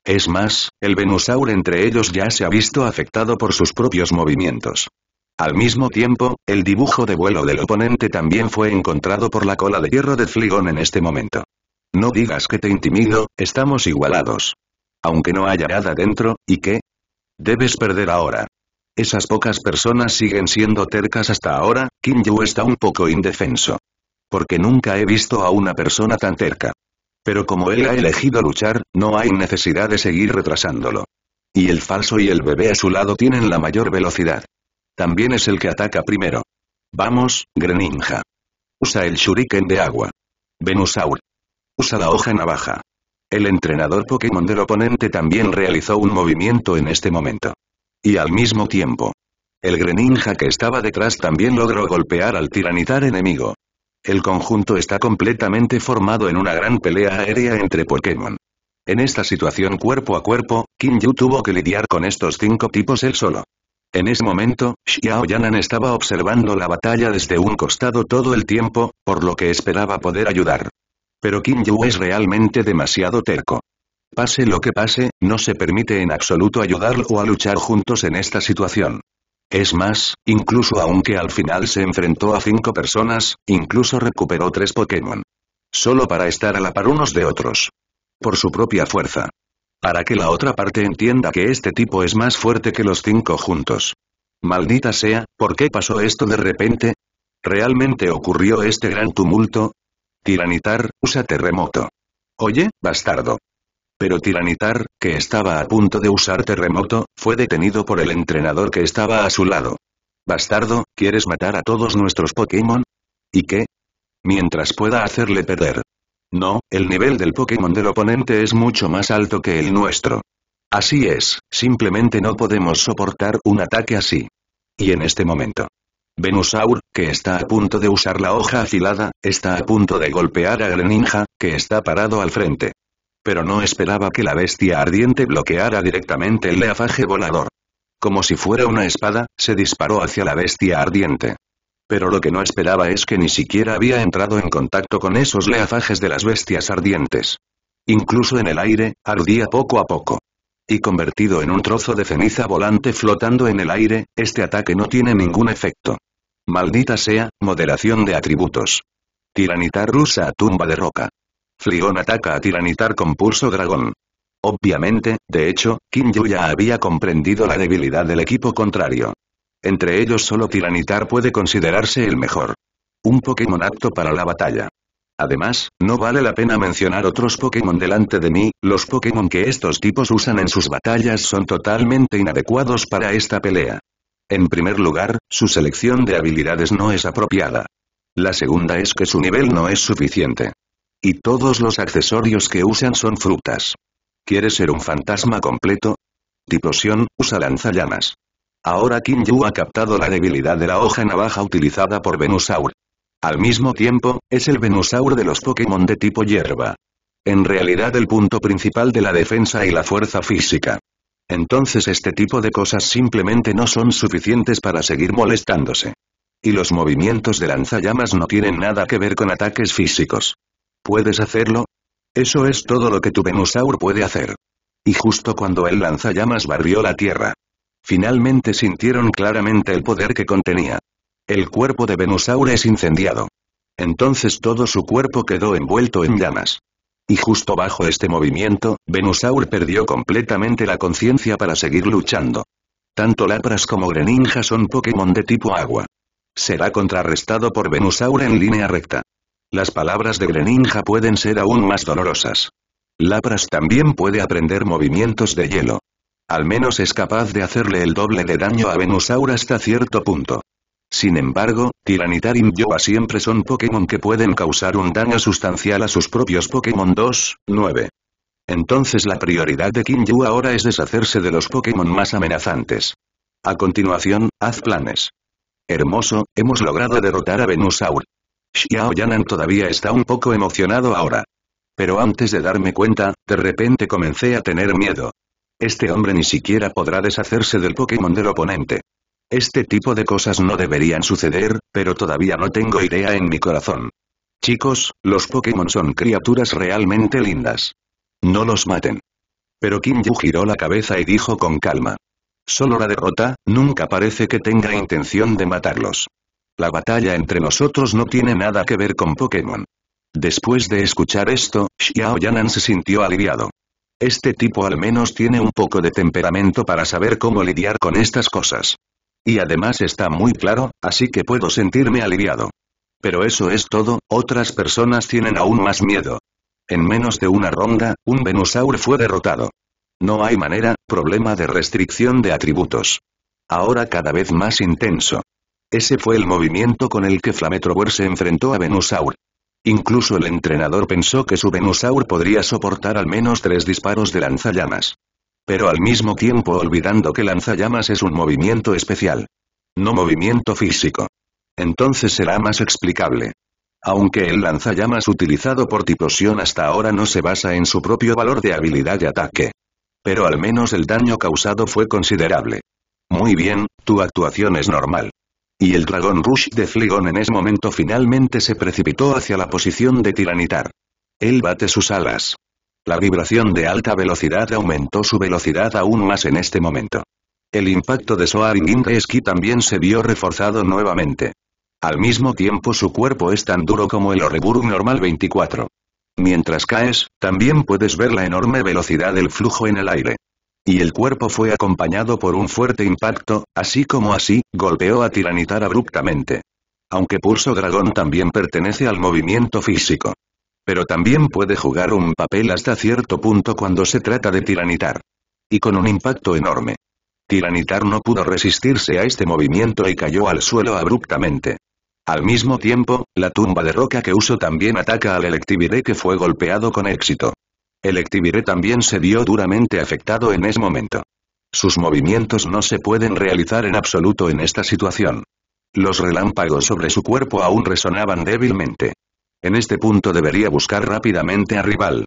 Es más, el Venusaur entre ellos ya se ha visto afectado por sus propios movimientos. Al mismo tiempo, el dibujo de vuelo del oponente también fue encontrado por la cola de hierro de Fligón en este momento. No digas que te intimido, estamos igualados. Aunque no haya nada dentro, ¿y qué? Debes perder ahora. Esas pocas personas siguen siendo tercas hasta ahora, Kim Yu está un poco indefenso. Porque nunca he visto a una persona tan terca. Pero como él ha elegido luchar, no hay necesidad de seguir retrasándolo. Y el falso y el bebé a su lado tienen la mayor velocidad también es el que ataca primero. Vamos, Greninja. Usa el shuriken de agua. Venusaur. Usa la hoja navaja. El entrenador Pokémon del oponente también realizó un movimiento en este momento. Y al mismo tiempo. El Greninja que estaba detrás también logró golpear al tiranitar enemigo. El conjunto está completamente formado en una gran pelea aérea entre Pokémon. En esta situación cuerpo a cuerpo, kim Yu tuvo que lidiar con estos cinco tipos él solo. En ese momento, Xiao Yanan estaba observando la batalla desde un costado todo el tiempo, por lo que esperaba poder ayudar. Pero Qin Yu es realmente demasiado terco. Pase lo que pase, no se permite en absoluto ayudarlo a luchar juntos en esta situación. Es más, incluso aunque al final se enfrentó a cinco personas, incluso recuperó tres Pokémon. Solo para estar a la par unos de otros. Por su propia fuerza. Para que la otra parte entienda que este tipo es más fuerte que los cinco juntos. Maldita sea, ¿por qué pasó esto de repente? ¿Realmente ocurrió este gran tumulto? Tiranitar, usa terremoto. Oye, bastardo. Pero Tiranitar, que estaba a punto de usar terremoto, fue detenido por el entrenador que estaba a su lado. Bastardo, ¿quieres matar a todos nuestros Pokémon? ¿Y qué? Mientras pueda hacerle perder no, el nivel del Pokémon del oponente es mucho más alto que el nuestro. Así es, simplemente no podemos soportar un ataque así. Y en este momento. Venusaur, que está a punto de usar la hoja afilada, está a punto de golpear a Greninja, que está parado al frente. Pero no esperaba que la bestia ardiente bloqueara directamente el leafaje volador. Como si fuera una espada, se disparó hacia la bestia ardiente. Pero lo que no esperaba es que ni siquiera había entrado en contacto con esos leafajes de las bestias ardientes. Incluso en el aire, ardía poco a poco. Y convertido en un trozo de ceniza volante flotando en el aire, este ataque no tiene ningún efecto. Maldita sea, moderación de atributos. Tiranitar rusa a tumba de roca. Fligón ataca a Tiranitar con pulso dragón. Obviamente, de hecho, Kim ya había comprendido la debilidad del equipo contrario. Entre ellos solo Tiranitar puede considerarse el mejor. Un Pokémon apto para la batalla. Además, no vale la pena mencionar otros Pokémon delante de mí, los Pokémon que estos tipos usan en sus batallas son totalmente inadecuados para esta pelea. En primer lugar, su selección de habilidades no es apropiada. La segunda es que su nivel no es suficiente. Y todos los accesorios que usan son frutas. ¿Quieres ser un fantasma completo? Tiposión, usa lanzallamas. Ahora Kim ha captado la debilidad de la hoja navaja utilizada por Venusaur. Al mismo tiempo, es el Venusaur de los Pokémon de tipo hierba. En realidad el punto principal de la defensa y la fuerza física. Entonces este tipo de cosas simplemente no son suficientes para seguir molestándose. Y los movimientos de lanzallamas no tienen nada que ver con ataques físicos. ¿Puedes hacerlo? Eso es todo lo que tu Venusaur puede hacer. Y justo cuando el lanzallamas barrió la tierra, finalmente sintieron claramente el poder que contenía. El cuerpo de Venusaur es incendiado. Entonces todo su cuerpo quedó envuelto en llamas. Y justo bajo este movimiento, Venusaur perdió completamente la conciencia para seguir luchando. Tanto Lapras como Greninja son Pokémon de tipo agua. Será contrarrestado por Venusaur en línea recta. Las palabras de Greninja pueden ser aún más dolorosas. Lapras también puede aprender movimientos de hielo. Al menos es capaz de hacerle el doble de daño a Venusaur hasta cierto punto. Sin embargo, Tiranitar y siempre son Pokémon que pueden causar un daño sustancial a sus propios Pokémon 2, 9. Entonces la prioridad de Yu ahora es deshacerse de los Pokémon más amenazantes. A continuación, haz planes. Hermoso, hemos logrado derrotar a Venusaur. Xiao Yanan todavía está un poco emocionado ahora. Pero antes de darme cuenta, de repente comencé a tener miedo. Este hombre ni siquiera podrá deshacerse del Pokémon del oponente. Este tipo de cosas no deberían suceder, pero todavía no tengo idea en mi corazón. Chicos, los Pokémon son criaturas realmente lindas. No los maten. Pero Kim Yu giró la cabeza y dijo con calma. Solo la derrota, nunca parece que tenga intención de matarlos. La batalla entre nosotros no tiene nada que ver con Pokémon. Después de escuchar esto, Xiao Yanan se sintió aliviado. Este tipo al menos tiene un poco de temperamento para saber cómo lidiar con estas cosas. Y además está muy claro, así que puedo sentirme aliviado. Pero eso es todo, otras personas tienen aún más miedo. En menos de una ronda, un Venusaur fue derrotado. No hay manera, problema de restricción de atributos. Ahora cada vez más intenso. Ese fue el movimiento con el que Flametrower se enfrentó a Venusaur. Incluso el entrenador pensó que su Venusaur podría soportar al menos tres disparos de lanzallamas. Pero al mismo tiempo olvidando que lanzallamas es un movimiento especial. No movimiento físico. Entonces será más explicable. Aunque el lanzallamas utilizado por Tiposión hasta ahora no se basa en su propio valor de habilidad y ataque. Pero al menos el daño causado fue considerable. Muy bien, tu actuación es normal. Y el dragón Rush de Fligón en ese momento finalmente se precipitó hacia la posición de tiranitar. Él bate sus alas. La vibración de alta velocidad aumentó su velocidad aún más en este momento. El impacto de Soaring Ski también se vio reforzado nuevamente. Al mismo tiempo su cuerpo es tan duro como el Oreburu normal 24. Mientras caes, también puedes ver la enorme velocidad del flujo en el aire. Y el cuerpo fue acompañado por un fuerte impacto, así como así, golpeó a tiranitar abruptamente. Aunque Pulso Dragón también pertenece al movimiento físico. Pero también puede jugar un papel hasta cierto punto cuando se trata de tiranitar. Y con un impacto enorme. Tiranitar no pudo resistirse a este movimiento y cayó al suelo abruptamente. Al mismo tiempo, la tumba de roca que uso también ataca al electivide que fue golpeado con éxito. Electiviré también se vio duramente afectado en ese momento. Sus movimientos no se pueden realizar en absoluto en esta situación. Los relámpagos sobre su cuerpo aún resonaban débilmente. En este punto debería buscar rápidamente a rival.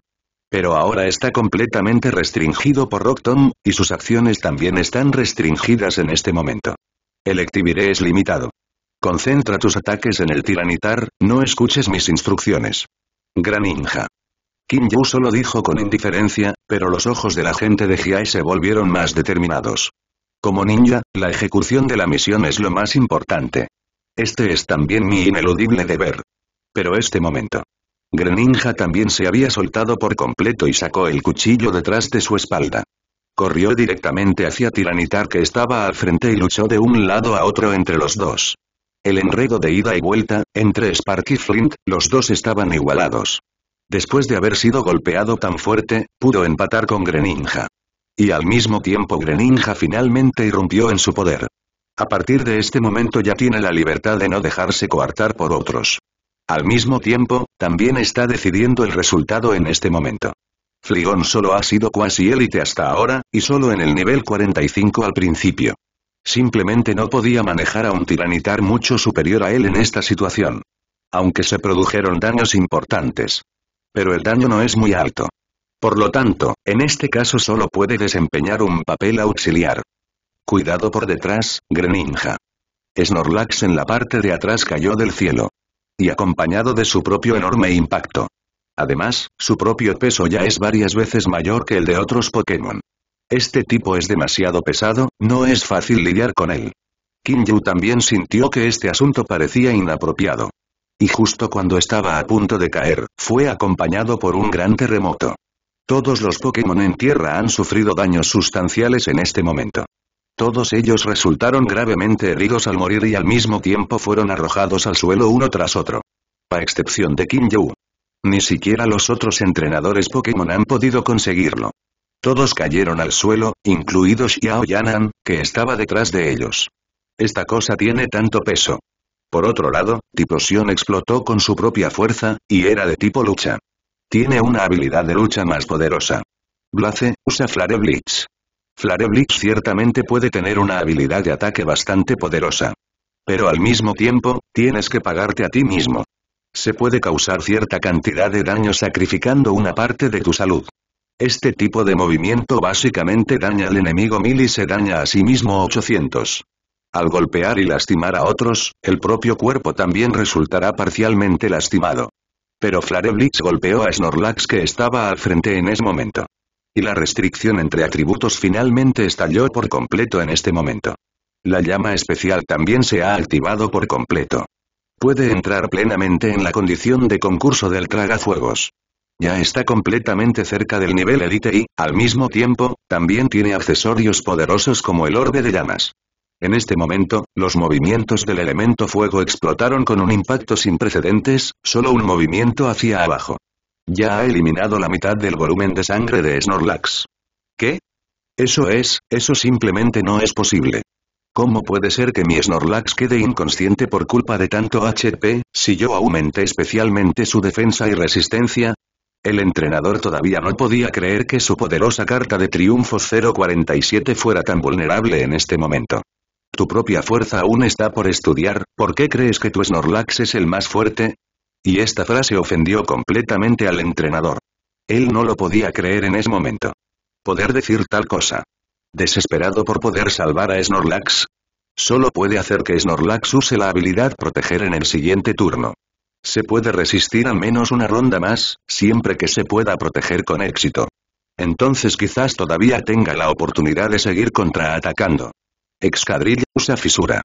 Pero ahora está completamente restringido por Rockton, y sus acciones también están restringidas en este momento. Electiviré es limitado. Concentra tus ataques en el tiranitar, no escuches mis instrucciones. Graninja. Kim Yu solo dijo con indiferencia, pero los ojos de la gente de Jiai se volvieron más determinados. Como ninja, la ejecución de la misión es lo más importante. Este es también mi ineludible deber. Pero este momento. Greninja también se había soltado por completo y sacó el cuchillo detrás de su espalda. Corrió directamente hacia Tiranitar que estaba al frente y luchó de un lado a otro entre los dos. El enredo de ida y vuelta, entre Spark y Flint, los dos estaban igualados. Después de haber sido golpeado tan fuerte, pudo empatar con Greninja. Y al mismo tiempo Greninja finalmente irrumpió en su poder. A partir de este momento ya tiene la libertad de no dejarse coartar por otros. Al mismo tiempo, también está decidiendo el resultado en este momento. Fligón solo ha sido cuasi élite hasta ahora, y solo en el nivel 45 al principio. Simplemente no podía manejar a un tiranitar mucho superior a él en esta situación. Aunque se produjeron daños importantes. Pero el daño no es muy alto. Por lo tanto, en este caso solo puede desempeñar un papel auxiliar. Cuidado por detrás, Greninja. Snorlax en la parte de atrás cayó del cielo. Y acompañado de su propio enorme impacto. Además, su propio peso ya es varias veces mayor que el de otros Pokémon. Este tipo es demasiado pesado, no es fácil lidiar con él. Kinyu también sintió que este asunto parecía inapropiado. Y justo cuando estaba a punto de caer, fue acompañado por un gran terremoto. Todos los Pokémon en Tierra han sufrido daños sustanciales en este momento. Todos ellos resultaron gravemente heridos al morir y al mismo tiempo fueron arrojados al suelo uno tras otro. A excepción de Kim Yu. Ni siquiera los otros entrenadores Pokémon han podido conseguirlo. Todos cayeron al suelo, incluidos Xiao Yanan, que estaba detrás de ellos. Esta cosa tiene tanto peso. Por otro lado, Tiposión explotó con su propia fuerza, y era de tipo lucha. Tiene una habilidad de lucha más poderosa. Blaze, usa Flare Blitz. Flare Blitz ciertamente puede tener una habilidad de ataque bastante poderosa. Pero al mismo tiempo, tienes que pagarte a ti mismo. Se puede causar cierta cantidad de daño sacrificando una parte de tu salud. Este tipo de movimiento básicamente daña al enemigo mil y se daña a sí mismo 800. Al golpear y lastimar a otros, el propio cuerpo también resultará parcialmente lastimado. Pero Flare golpeó a Snorlax que estaba al frente en ese momento. Y la restricción entre atributos finalmente estalló por completo en este momento. La llama especial también se ha activado por completo. Puede entrar plenamente en la condición de concurso del tragafuegos. Ya está completamente cerca del nivel Elite y, al mismo tiempo, también tiene accesorios poderosos como el Orbe de Llamas. En este momento, los movimientos del elemento fuego explotaron con un impacto sin precedentes, solo un movimiento hacia abajo. Ya ha eliminado la mitad del volumen de sangre de Snorlax. ¿Qué? Eso es, eso simplemente no es posible. ¿Cómo puede ser que mi Snorlax quede inconsciente por culpa de tanto HP, si yo aumenté especialmente su defensa y resistencia? El entrenador todavía no podía creer que su poderosa carta de triunfo 047 fuera tan vulnerable en este momento. Tu propia fuerza aún está por estudiar, ¿por qué crees que tu Snorlax es el más fuerte? Y esta frase ofendió completamente al entrenador. Él no lo podía creer en ese momento. Poder decir tal cosa. Desesperado por poder salvar a Snorlax. Solo puede hacer que Snorlax use la habilidad proteger en el siguiente turno. Se puede resistir al menos una ronda más, siempre que se pueda proteger con éxito. Entonces quizás todavía tenga la oportunidad de seguir contraatacando. Excadrill usa fisura.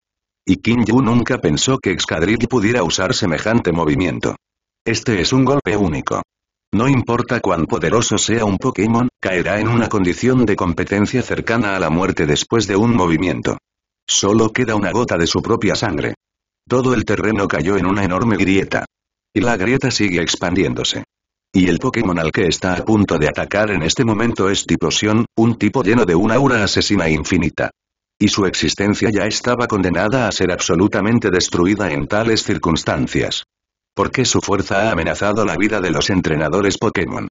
Y Kim Yu nunca pensó que Excadrill pudiera usar semejante movimiento. Este es un golpe único. No importa cuán poderoso sea un Pokémon, caerá en una condición de competencia cercana a la muerte después de un movimiento. Solo queda una gota de su propia sangre. Todo el terreno cayó en una enorme grieta. Y la grieta sigue expandiéndose. Y el Pokémon al que está a punto de atacar en este momento es Tiposión, un tipo lleno de una aura asesina infinita. Y su existencia ya estaba condenada a ser absolutamente destruida en tales circunstancias. Porque su fuerza ha amenazado la vida de los entrenadores Pokémon.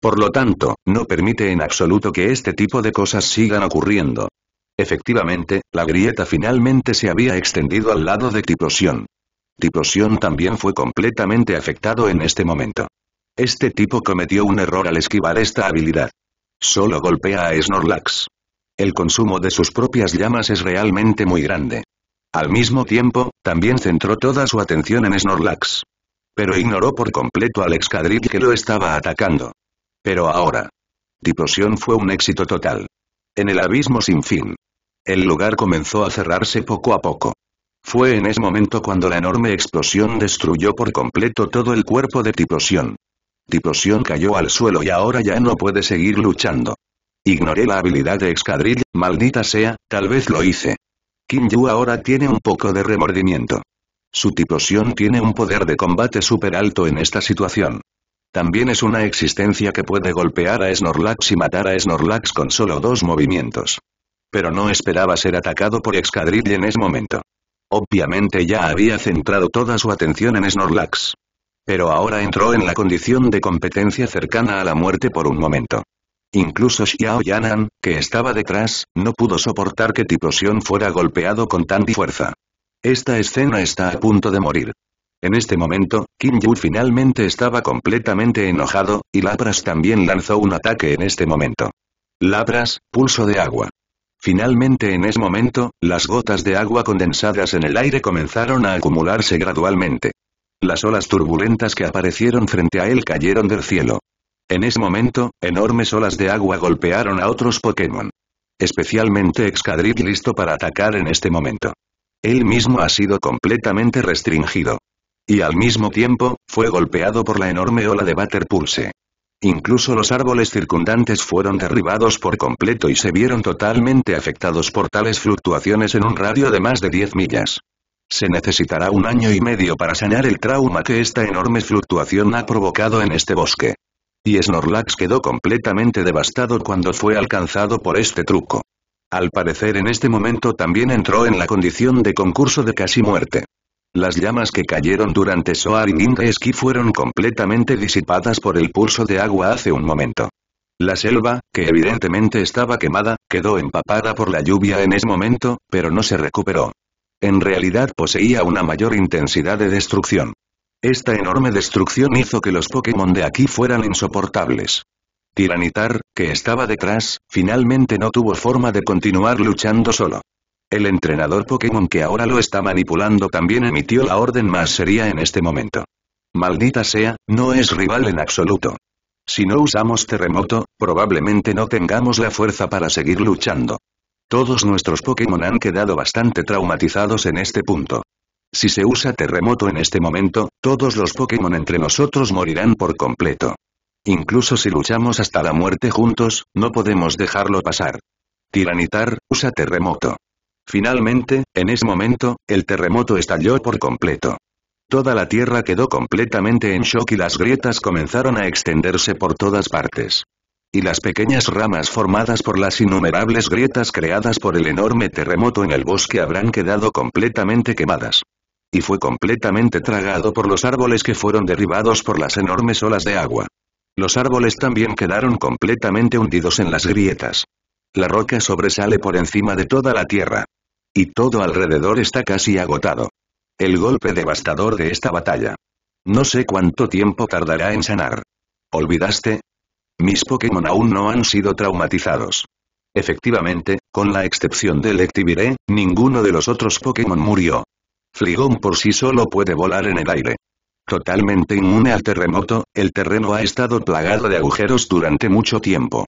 Por lo tanto, no permite en absoluto que este tipo de cosas sigan ocurriendo. Efectivamente, la grieta finalmente se había extendido al lado de Tiplosion. Tiplosion también fue completamente afectado en este momento. Este tipo cometió un error al esquivar esta habilidad. Solo golpea a Snorlax. El consumo de sus propias llamas es realmente muy grande. Al mismo tiempo, también centró toda su atención en Snorlax. Pero ignoró por completo al excadril que lo estaba atacando. Pero ahora. Diplosión fue un éxito total. En el abismo sin fin. El lugar comenzó a cerrarse poco a poco. Fue en ese momento cuando la enorme explosión destruyó por completo todo el cuerpo de Diplosión. Diplosión cayó al suelo y ahora ya no puede seguir luchando. Ignoré la habilidad de Excadrill, maldita sea, tal vez lo hice. Kim Yu ahora tiene un poco de remordimiento. Su tiposión tiene un poder de combate súper alto en esta situación. También es una existencia que puede golpear a Snorlax y matar a Snorlax con solo dos movimientos. Pero no esperaba ser atacado por Excadrill en ese momento. Obviamente ya había centrado toda su atención en Snorlax. Pero ahora entró en la condición de competencia cercana a la muerte por un momento. Incluso Xiao Yanan, que estaba detrás, no pudo soportar que Tiposión fuera golpeado con tanta fuerza. Esta escena está a punto de morir. En este momento, Kim Yu finalmente estaba completamente enojado, y Lapras también lanzó un ataque en este momento. Lapras, pulso de agua. Finalmente en ese momento, las gotas de agua condensadas en el aire comenzaron a acumularse gradualmente. Las olas turbulentas que aparecieron frente a él cayeron del cielo. En ese momento, enormes olas de agua golpearon a otros Pokémon. Especialmente Excadrill listo para atacar en este momento. Él mismo ha sido completamente restringido. Y al mismo tiempo, fue golpeado por la enorme ola de Butter Pulse. Incluso los árboles circundantes fueron derribados por completo y se vieron totalmente afectados por tales fluctuaciones en un radio de más de 10 millas. Se necesitará un año y medio para sanar el trauma que esta enorme fluctuación ha provocado en este bosque y Snorlax quedó completamente devastado cuando fue alcanzado por este truco. Al parecer en este momento también entró en la condición de concurso de casi muerte. Las llamas que cayeron durante Soar y fueron completamente disipadas por el pulso de agua hace un momento. La selva, que evidentemente estaba quemada, quedó empapada por la lluvia en ese momento, pero no se recuperó. En realidad poseía una mayor intensidad de destrucción. Esta enorme destrucción hizo que los Pokémon de aquí fueran insoportables. Tiranitar, que estaba detrás, finalmente no tuvo forma de continuar luchando solo. El entrenador Pokémon que ahora lo está manipulando también emitió la orden más seria en este momento. Maldita sea, no es rival en absoluto. Si no usamos terremoto, probablemente no tengamos la fuerza para seguir luchando. Todos nuestros Pokémon han quedado bastante traumatizados en este punto. Si se usa terremoto en este momento, todos los Pokémon entre nosotros morirán por completo. Incluso si luchamos hasta la muerte juntos, no podemos dejarlo pasar. Tiranitar, usa terremoto. Finalmente, en ese momento, el terremoto estalló por completo. Toda la tierra quedó completamente en shock y las grietas comenzaron a extenderse por todas partes. Y las pequeñas ramas formadas por las innumerables grietas creadas por el enorme terremoto en el bosque habrán quedado completamente quemadas y fue completamente tragado por los árboles que fueron derribados por las enormes olas de agua. Los árboles también quedaron completamente hundidos en las grietas. La roca sobresale por encima de toda la tierra. Y todo alrededor está casi agotado. El golpe devastador de esta batalla. No sé cuánto tiempo tardará en sanar. ¿Olvidaste? Mis Pokémon aún no han sido traumatizados. Efectivamente, con la excepción de Electivire, ninguno de los otros Pokémon murió. Fligón por sí solo puede volar en el aire. Totalmente inmune al terremoto, el terreno ha estado plagado de agujeros durante mucho tiempo.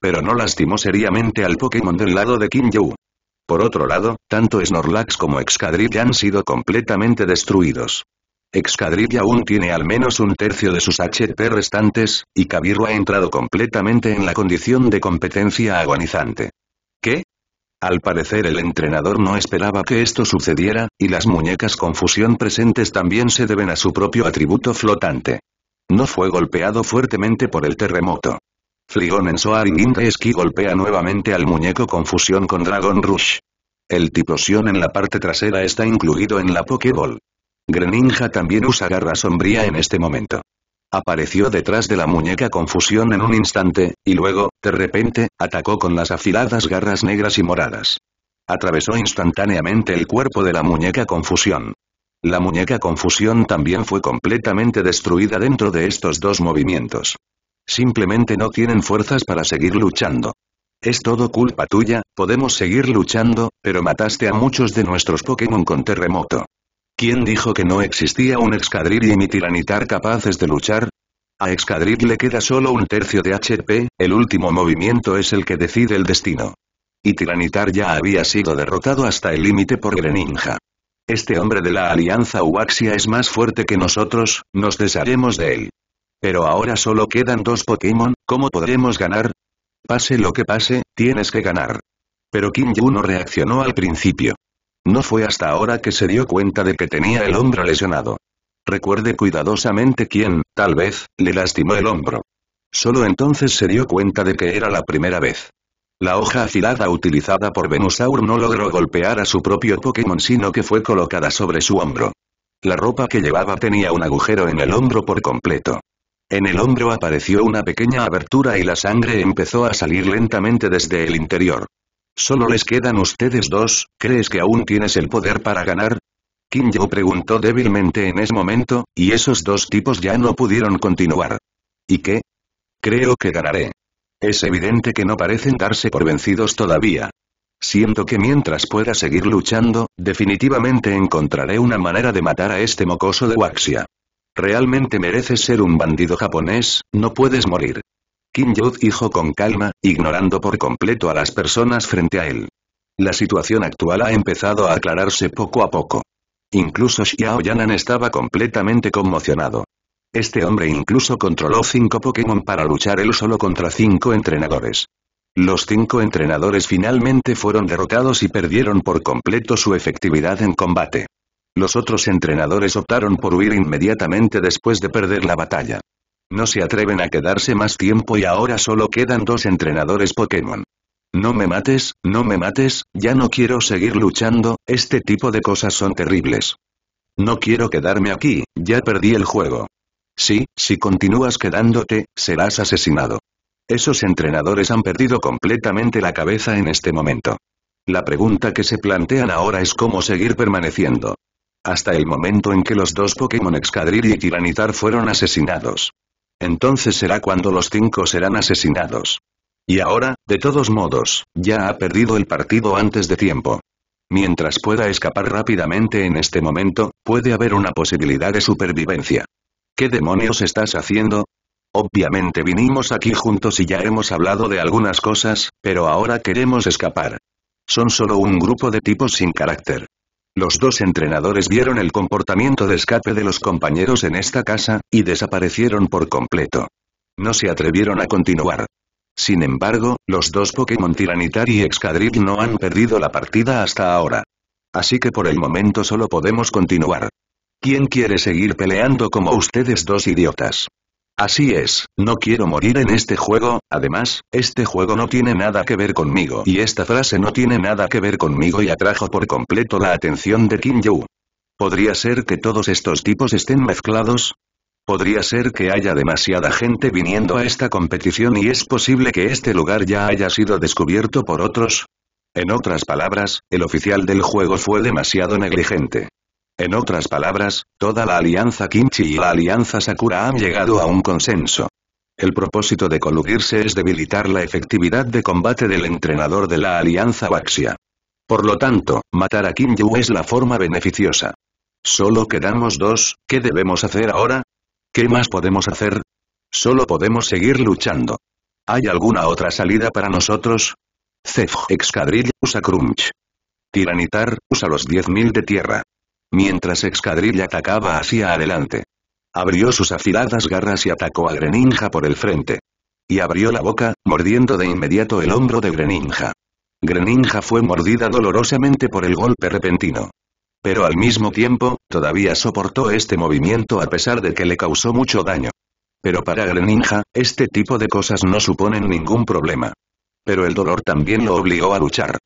Pero no lastimó seriamente al Pokémon del lado de Kim Por otro lado, tanto Snorlax como ya han sido completamente destruidos. Excadrilla aún tiene al menos un tercio de sus HP restantes, y Kabiru ha entrado completamente en la condición de competencia agonizante. ¿Qué? Al parecer el entrenador no esperaba que esto sucediera, y las muñecas Confusión presentes también se deben a su propio atributo flotante. No fue golpeado fuertemente por el terremoto. Fligon en Soaring y golpea nuevamente al muñeco Confusión con Dragon Rush. El tipo Sion en la parte trasera está incluido en la Ball. Greninja también usa garra sombría en este momento. Apareció detrás de la muñeca confusión en un instante, y luego, de repente, atacó con las afiladas garras negras y moradas. Atravesó instantáneamente el cuerpo de la muñeca confusión. La muñeca confusión también fue completamente destruida dentro de estos dos movimientos. Simplemente no tienen fuerzas para seguir luchando. Es todo culpa tuya, podemos seguir luchando, pero mataste a muchos de nuestros Pokémon con terremoto. ¿Quién dijo que no existía un Excadrill y mi Tiranitar capaces de luchar? A Excadrill le queda solo un tercio de HP, el último movimiento es el que decide el destino. Y Tiranitar ya había sido derrotado hasta el límite por Greninja. Este hombre de la Alianza Uaxia es más fuerte que nosotros, nos desharemos de él. Pero ahora solo quedan dos Pokémon, ¿cómo podremos ganar? Pase lo que pase, tienes que ganar. Pero Kim Yu no reaccionó al principio. No fue hasta ahora que se dio cuenta de que tenía el hombro lesionado. Recuerde cuidadosamente quién, tal vez, le lastimó el hombro. Solo entonces se dio cuenta de que era la primera vez. La hoja afilada utilizada por Venusaur no logró golpear a su propio Pokémon sino que fue colocada sobre su hombro. La ropa que llevaba tenía un agujero en el hombro por completo. En el hombro apareció una pequeña abertura y la sangre empezó a salir lentamente desde el interior. Solo les quedan ustedes dos, ¿crees que aún tienes el poder para ganar? Kim preguntó débilmente en ese momento, y esos dos tipos ya no pudieron continuar. ¿Y qué? Creo que ganaré. Es evidente que no parecen darse por vencidos todavía. Siento que mientras pueda seguir luchando, definitivamente encontraré una manera de matar a este mocoso de Waxia. Realmente mereces ser un bandido japonés, no puedes morir. Kim Yud dijo con calma, ignorando por completo a las personas frente a él. La situación actual ha empezado a aclararse poco a poco. Incluso Xiao Yanan estaba completamente conmocionado. Este hombre incluso controló cinco Pokémon para luchar él solo contra cinco entrenadores. Los cinco entrenadores finalmente fueron derrotados y perdieron por completo su efectividad en combate. Los otros entrenadores optaron por huir inmediatamente después de perder la batalla. No se atreven a quedarse más tiempo y ahora solo quedan dos entrenadores Pokémon. No me mates, no me mates, ya no quiero seguir luchando, este tipo de cosas son terribles. No quiero quedarme aquí, ya perdí el juego. Sí, si continúas quedándote, serás asesinado. Esos entrenadores han perdido completamente la cabeza en este momento. La pregunta que se plantean ahora es cómo seguir permaneciendo. Hasta el momento en que los dos Pokémon Excadrill y Tiranitar fueron asesinados. Entonces será cuando los cinco serán asesinados. Y ahora, de todos modos, ya ha perdido el partido antes de tiempo. Mientras pueda escapar rápidamente en este momento, puede haber una posibilidad de supervivencia. ¿Qué demonios estás haciendo? Obviamente vinimos aquí juntos y ya hemos hablado de algunas cosas, pero ahora queremos escapar. Son solo un grupo de tipos sin carácter. Los dos entrenadores vieron el comportamiento de escape de los compañeros en esta casa, y desaparecieron por completo. No se atrevieron a continuar. Sin embargo, los dos Pokémon Tiranitar y Excadrill no han perdido la partida hasta ahora. Así que por el momento solo podemos continuar. ¿Quién quiere seguir peleando como ustedes dos idiotas? Así es, no quiero morir en este juego, además, este juego no tiene nada que ver conmigo y esta frase no tiene nada que ver conmigo y atrajo por completo la atención de Kim Joo. ¿Podría ser que todos estos tipos estén mezclados? Podría ser que haya demasiada gente viniendo a esta competición y es posible que este lugar ya haya sido descubierto por otros. En otras palabras, el oficial del juego fue demasiado negligente. En otras palabras, toda la alianza Kimchi y la alianza Sakura han llegado a un consenso. El propósito de coludirse es debilitar la efectividad de combate del entrenador de la alianza Waxia. Por lo tanto, matar a Kim es la forma beneficiosa. Solo quedamos dos, ¿qué debemos hacer ahora? ¿Qué más podemos hacer? Solo podemos seguir luchando. ¿Hay alguna otra salida para nosotros? Cef Excadrill usa Crunch. Tiranitar, usa los 10.000 de tierra mientras Excadrilla atacaba hacia adelante. Abrió sus afiladas garras y atacó a Greninja por el frente. Y abrió la boca, mordiendo de inmediato el hombro de Greninja. Greninja fue mordida dolorosamente por el golpe repentino. Pero al mismo tiempo, todavía soportó este movimiento a pesar de que le causó mucho daño. Pero para Greninja, este tipo de cosas no suponen ningún problema. Pero el dolor también lo obligó a luchar.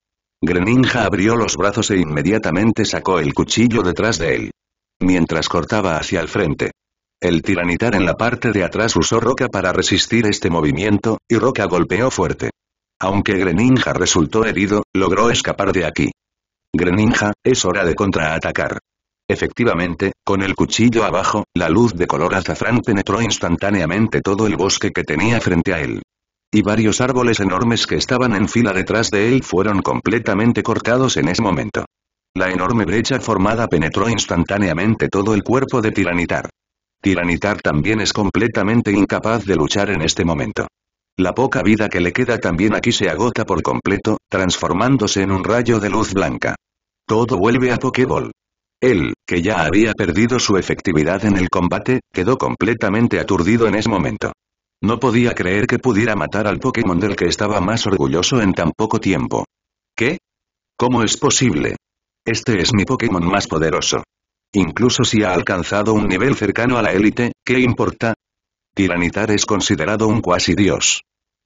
Greninja abrió los brazos e inmediatamente sacó el cuchillo detrás de él. Mientras cortaba hacia el frente. El tiranitar en la parte de atrás usó roca para resistir este movimiento, y roca golpeó fuerte. Aunque Greninja resultó herido, logró escapar de aquí. Greninja, es hora de contraatacar. Efectivamente, con el cuchillo abajo, la luz de color azafrán penetró instantáneamente todo el bosque que tenía frente a él y varios árboles enormes que estaban en fila detrás de él fueron completamente cortados en ese momento. La enorme brecha formada penetró instantáneamente todo el cuerpo de Tiranitar. Tiranitar también es completamente incapaz de luchar en este momento. La poca vida que le queda también aquí se agota por completo, transformándose en un rayo de luz blanca. Todo vuelve a Pokéball. Él, que ya había perdido su efectividad en el combate, quedó completamente aturdido en ese momento. No podía creer que pudiera matar al Pokémon del que estaba más orgulloso en tan poco tiempo. ¿Qué? ¿Cómo es posible? Este es mi Pokémon más poderoso. Incluso si ha alcanzado un nivel cercano a la élite, ¿qué importa? Tiranitar es considerado un cuasi dios.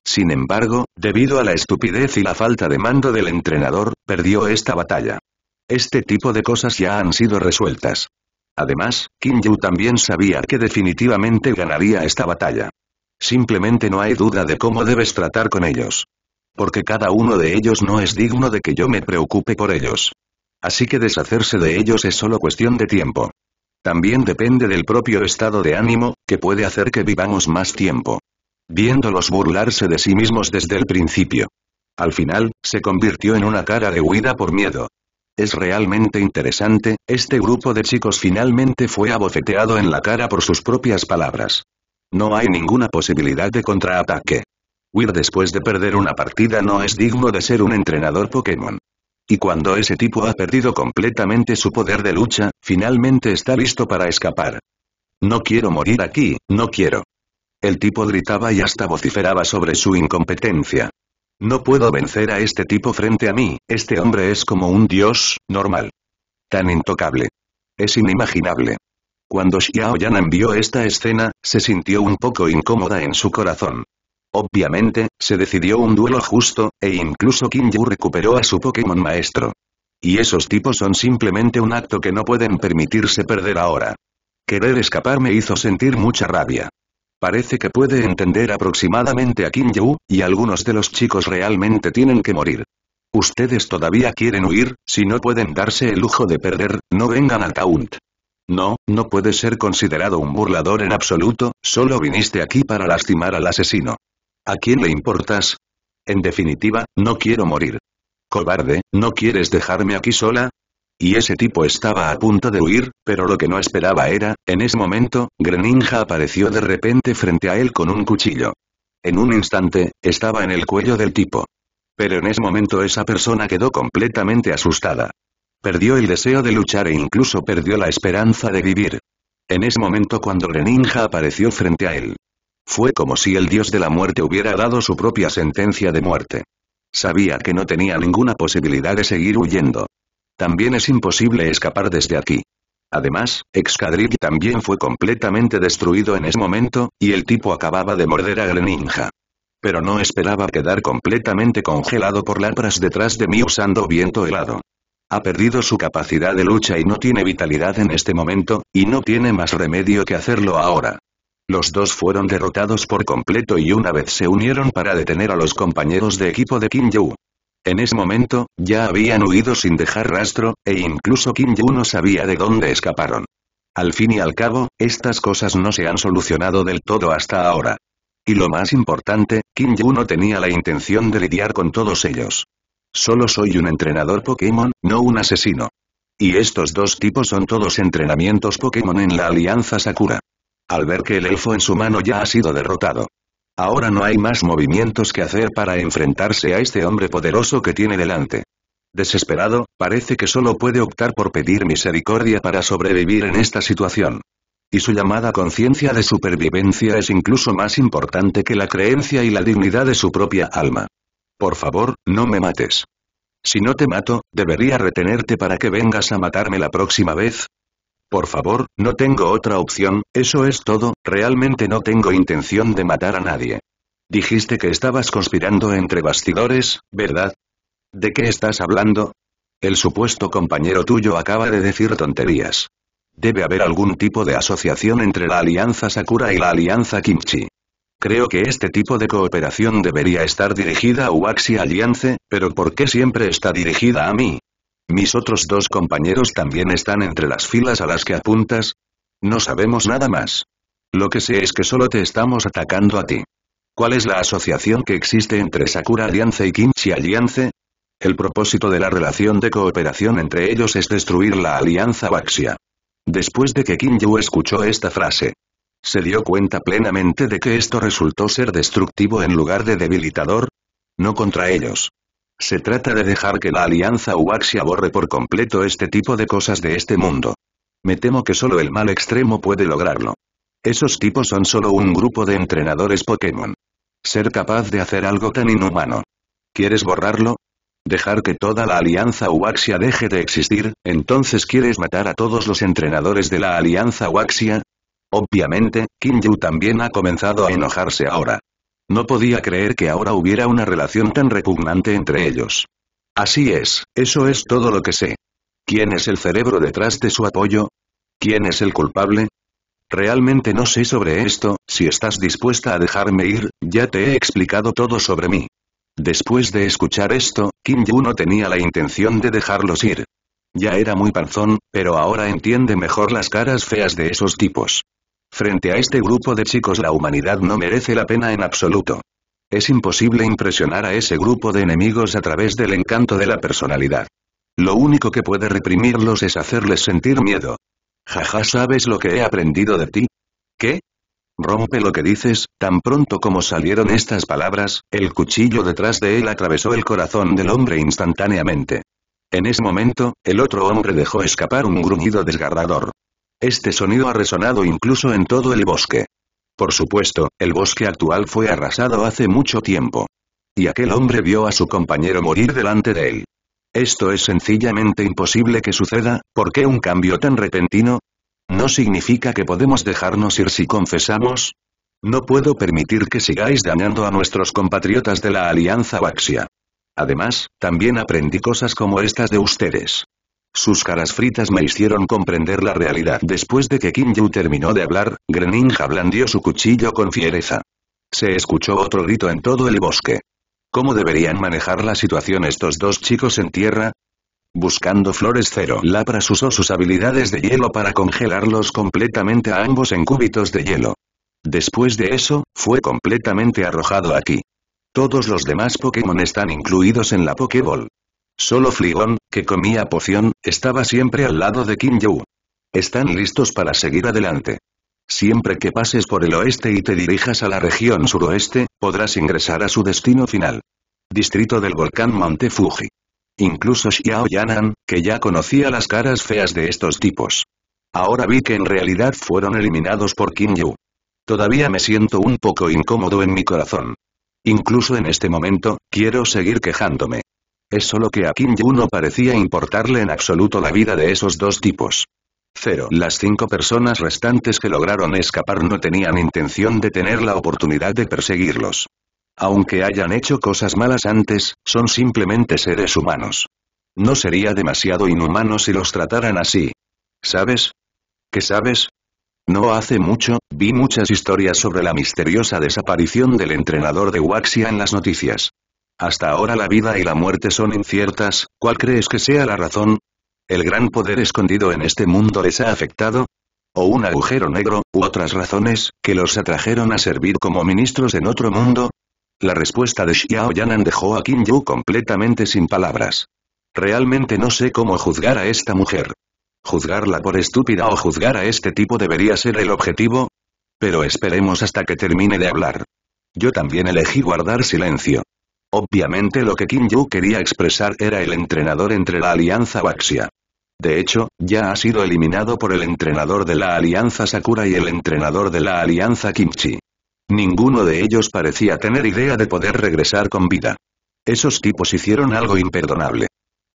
Sin embargo, debido a la estupidez y la falta de mando del entrenador, perdió esta batalla. Este tipo de cosas ya han sido resueltas. Además, King Yu también sabía que definitivamente ganaría esta batalla. Simplemente no hay duda de cómo debes tratar con ellos. Porque cada uno de ellos no es digno de que yo me preocupe por ellos. Así que deshacerse de ellos es solo cuestión de tiempo. También depende del propio estado de ánimo, que puede hacer que vivamos más tiempo. Viéndolos burlarse de sí mismos desde el principio. Al final, se convirtió en una cara de huida por miedo. Es realmente interesante, este grupo de chicos finalmente fue abofeteado en la cara por sus propias palabras. No hay ninguna posibilidad de contraataque. Weir después de perder una partida no es digno de ser un entrenador Pokémon. Y cuando ese tipo ha perdido completamente su poder de lucha, finalmente está listo para escapar. No quiero morir aquí, no quiero. El tipo gritaba y hasta vociferaba sobre su incompetencia. No puedo vencer a este tipo frente a mí, este hombre es como un dios, normal. Tan intocable. Es inimaginable. Cuando Xiao Yan envió esta escena, se sintió un poco incómoda en su corazón. Obviamente, se decidió un duelo justo, e incluso Kim Yu recuperó a su Pokémon maestro. Y esos tipos son simplemente un acto que no pueden permitirse perder ahora. Querer escapar me hizo sentir mucha rabia. Parece que puede entender aproximadamente a Kim Yu, y algunos de los chicos realmente tienen que morir. Ustedes todavía quieren huir, si no pueden darse el lujo de perder, no vengan a Taunt. No, no puedes ser considerado un burlador en absoluto, solo viniste aquí para lastimar al asesino. ¿A quién le importas? En definitiva, no quiero morir. Cobarde, ¿no quieres dejarme aquí sola? Y ese tipo estaba a punto de huir, pero lo que no esperaba era, en ese momento, Greninja apareció de repente frente a él con un cuchillo. En un instante, estaba en el cuello del tipo. Pero en ese momento esa persona quedó completamente asustada. Perdió el deseo de luchar e incluso perdió la esperanza de vivir. En ese momento cuando Greninja apareció frente a él. Fue como si el dios de la muerte hubiera dado su propia sentencia de muerte. Sabía que no tenía ninguna posibilidad de seguir huyendo. También es imposible escapar desde aquí. Además, Excadrill también fue completamente destruido en ese momento, y el tipo acababa de morder a Greninja. Pero no esperaba quedar completamente congelado por lapras detrás de mí usando viento helado. Ha perdido su capacidad de lucha y no tiene vitalidad en este momento, y no tiene más remedio que hacerlo ahora. Los dos fueron derrotados por completo y una vez se unieron para detener a los compañeros de equipo de Kim Yu. En ese momento, ya habían huido sin dejar rastro, e incluso Kim Yu no sabía de dónde escaparon. Al fin y al cabo, estas cosas no se han solucionado del todo hasta ahora. Y lo más importante, Kim Yu no tenía la intención de lidiar con todos ellos. Solo soy un entrenador Pokémon, no un asesino. Y estos dos tipos son todos entrenamientos Pokémon en la Alianza Sakura. Al ver que el elfo en su mano ya ha sido derrotado. Ahora no hay más movimientos que hacer para enfrentarse a este hombre poderoso que tiene delante. Desesperado, parece que solo puede optar por pedir misericordia para sobrevivir en esta situación. Y su llamada conciencia de supervivencia es incluso más importante que la creencia y la dignidad de su propia alma. Por favor, no me mates. Si no te mato, ¿debería retenerte para que vengas a matarme la próxima vez? Por favor, no tengo otra opción, eso es todo, realmente no tengo intención de matar a nadie. Dijiste que estabas conspirando entre bastidores, ¿verdad? ¿De qué estás hablando? El supuesto compañero tuyo acaba de decir tonterías. Debe haber algún tipo de asociación entre la Alianza Sakura y la Alianza Kimchi. Creo que este tipo de cooperación debería estar dirigida a Waxia Alliance, pero ¿por qué siempre está dirigida a mí? ¿Mis otros dos compañeros también están entre las filas a las que apuntas? No sabemos nada más. Lo que sé es que solo te estamos atacando a ti. ¿Cuál es la asociación que existe entre Sakura Alliance y Kimchi Alliance? El propósito de la relación de cooperación entre ellos es destruir la alianza Waxia. Después de que Yu escuchó esta frase, se dio cuenta plenamente de que esto resultó ser destructivo en lugar de debilitador. No contra ellos. Se trata de dejar que la alianza Uaxia borre por completo este tipo de cosas de este mundo. Me temo que solo el mal extremo puede lograrlo. Esos tipos son solo un grupo de entrenadores Pokémon. Ser capaz de hacer algo tan inhumano. ¿Quieres borrarlo? Dejar que toda la alianza Uaxia deje de existir, entonces quieres matar a todos los entrenadores de la alianza Uaxia, Obviamente, Kim Yu también ha comenzado a enojarse ahora. No podía creer que ahora hubiera una relación tan repugnante entre ellos. Así es, eso es todo lo que sé. ¿Quién es el cerebro detrás de su apoyo? ¿Quién es el culpable? Realmente no sé sobre esto, si estás dispuesta a dejarme ir, ya te he explicado todo sobre mí. Después de escuchar esto, Kim Yu no tenía la intención de dejarlos ir. Ya era muy panzón, pero ahora entiende mejor las caras feas de esos tipos. Frente a este grupo de chicos la humanidad no merece la pena en absoluto. Es imposible impresionar a ese grupo de enemigos a través del encanto de la personalidad. Lo único que puede reprimirlos es hacerles sentir miedo. Jaja, ¿sabes lo que he aprendido de ti? ¿Qué? Rompe lo que dices, tan pronto como salieron estas palabras, el cuchillo detrás de él atravesó el corazón del hombre instantáneamente. En ese momento, el otro hombre dejó escapar un gruñido desgarrador. Este sonido ha resonado incluso en todo el bosque. Por supuesto, el bosque actual fue arrasado hace mucho tiempo. Y aquel hombre vio a su compañero morir delante de él. Esto es sencillamente imposible que suceda, ¿por qué un cambio tan repentino? ¿No significa que podemos dejarnos ir si confesamos? No puedo permitir que sigáis dañando a nuestros compatriotas de la Alianza Baxia. Además, también aprendí cosas como estas de ustedes. Sus caras fritas me hicieron comprender la realidad. Después de que Kim terminó de hablar, Greninja blandió su cuchillo con fiereza. Se escuchó otro grito en todo el bosque. ¿Cómo deberían manejar la situación estos dos chicos en tierra? Buscando flores cero, Lapras usó sus habilidades de hielo para congelarlos completamente a ambos en cúbitos de hielo. Después de eso, fue completamente arrojado aquí. Todos los demás Pokémon están incluidos en la Pokéball. Solo Fligon, que comía poción, estaba siempre al lado de Kim Yu. Están listos para seguir adelante. Siempre que pases por el oeste y te dirijas a la región suroeste, podrás ingresar a su destino final. Distrito del volcán Monte Fuji. Incluso Xiao Yanan, que ya conocía las caras feas de estos tipos. Ahora vi que en realidad fueron eliminados por Kim Yu. Todavía me siento un poco incómodo en mi corazón. Incluso en este momento, quiero seguir quejándome. Es solo que a Kim Yu no parecía importarle en absoluto la vida de esos dos tipos. Cero. Las cinco personas restantes que lograron escapar no tenían intención de tener la oportunidad de perseguirlos. Aunque hayan hecho cosas malas antes, son simplemente seres humanos. No sería demasiado inhumano si los trataran así. ¿Sabes? ¿Qué sabes? No hace mucho, vi muchas historias sobre la misteriosa desaparición del entrenador de Waxia en las noticias. Hasta ahora la vida y la muerte son inciertas, ¿cuál crees que sea la razón? ¿El gran poder escondido en este mundo les ha afectado? ¿O un agujero negro, u otras razones, que los atrajeron a servir como ministros en otro mundo? La respuesta de Xiao Yanan dejó a Kim Yu completamente sin palabras. Realmente no sé cómo juzgar a esta mujer. Juzgarla por estúpida o juzgar a este tipo debería ser el objetivo. Pero esperemos hasta que termine de hablar. Yo también elegí guardar silencio. Obviamente lo que Kim Yu quería expresar era el entrenador entre la Alianza Baxia. De hecho, ya ha sido eliminado por el entrenador de la Alianza Sakura y el entrenador de la Alianza Kimchi. Ninguno de ellos parecía tener idea de poder regresar con vida. Esos tipos hicieron algo imperdonable.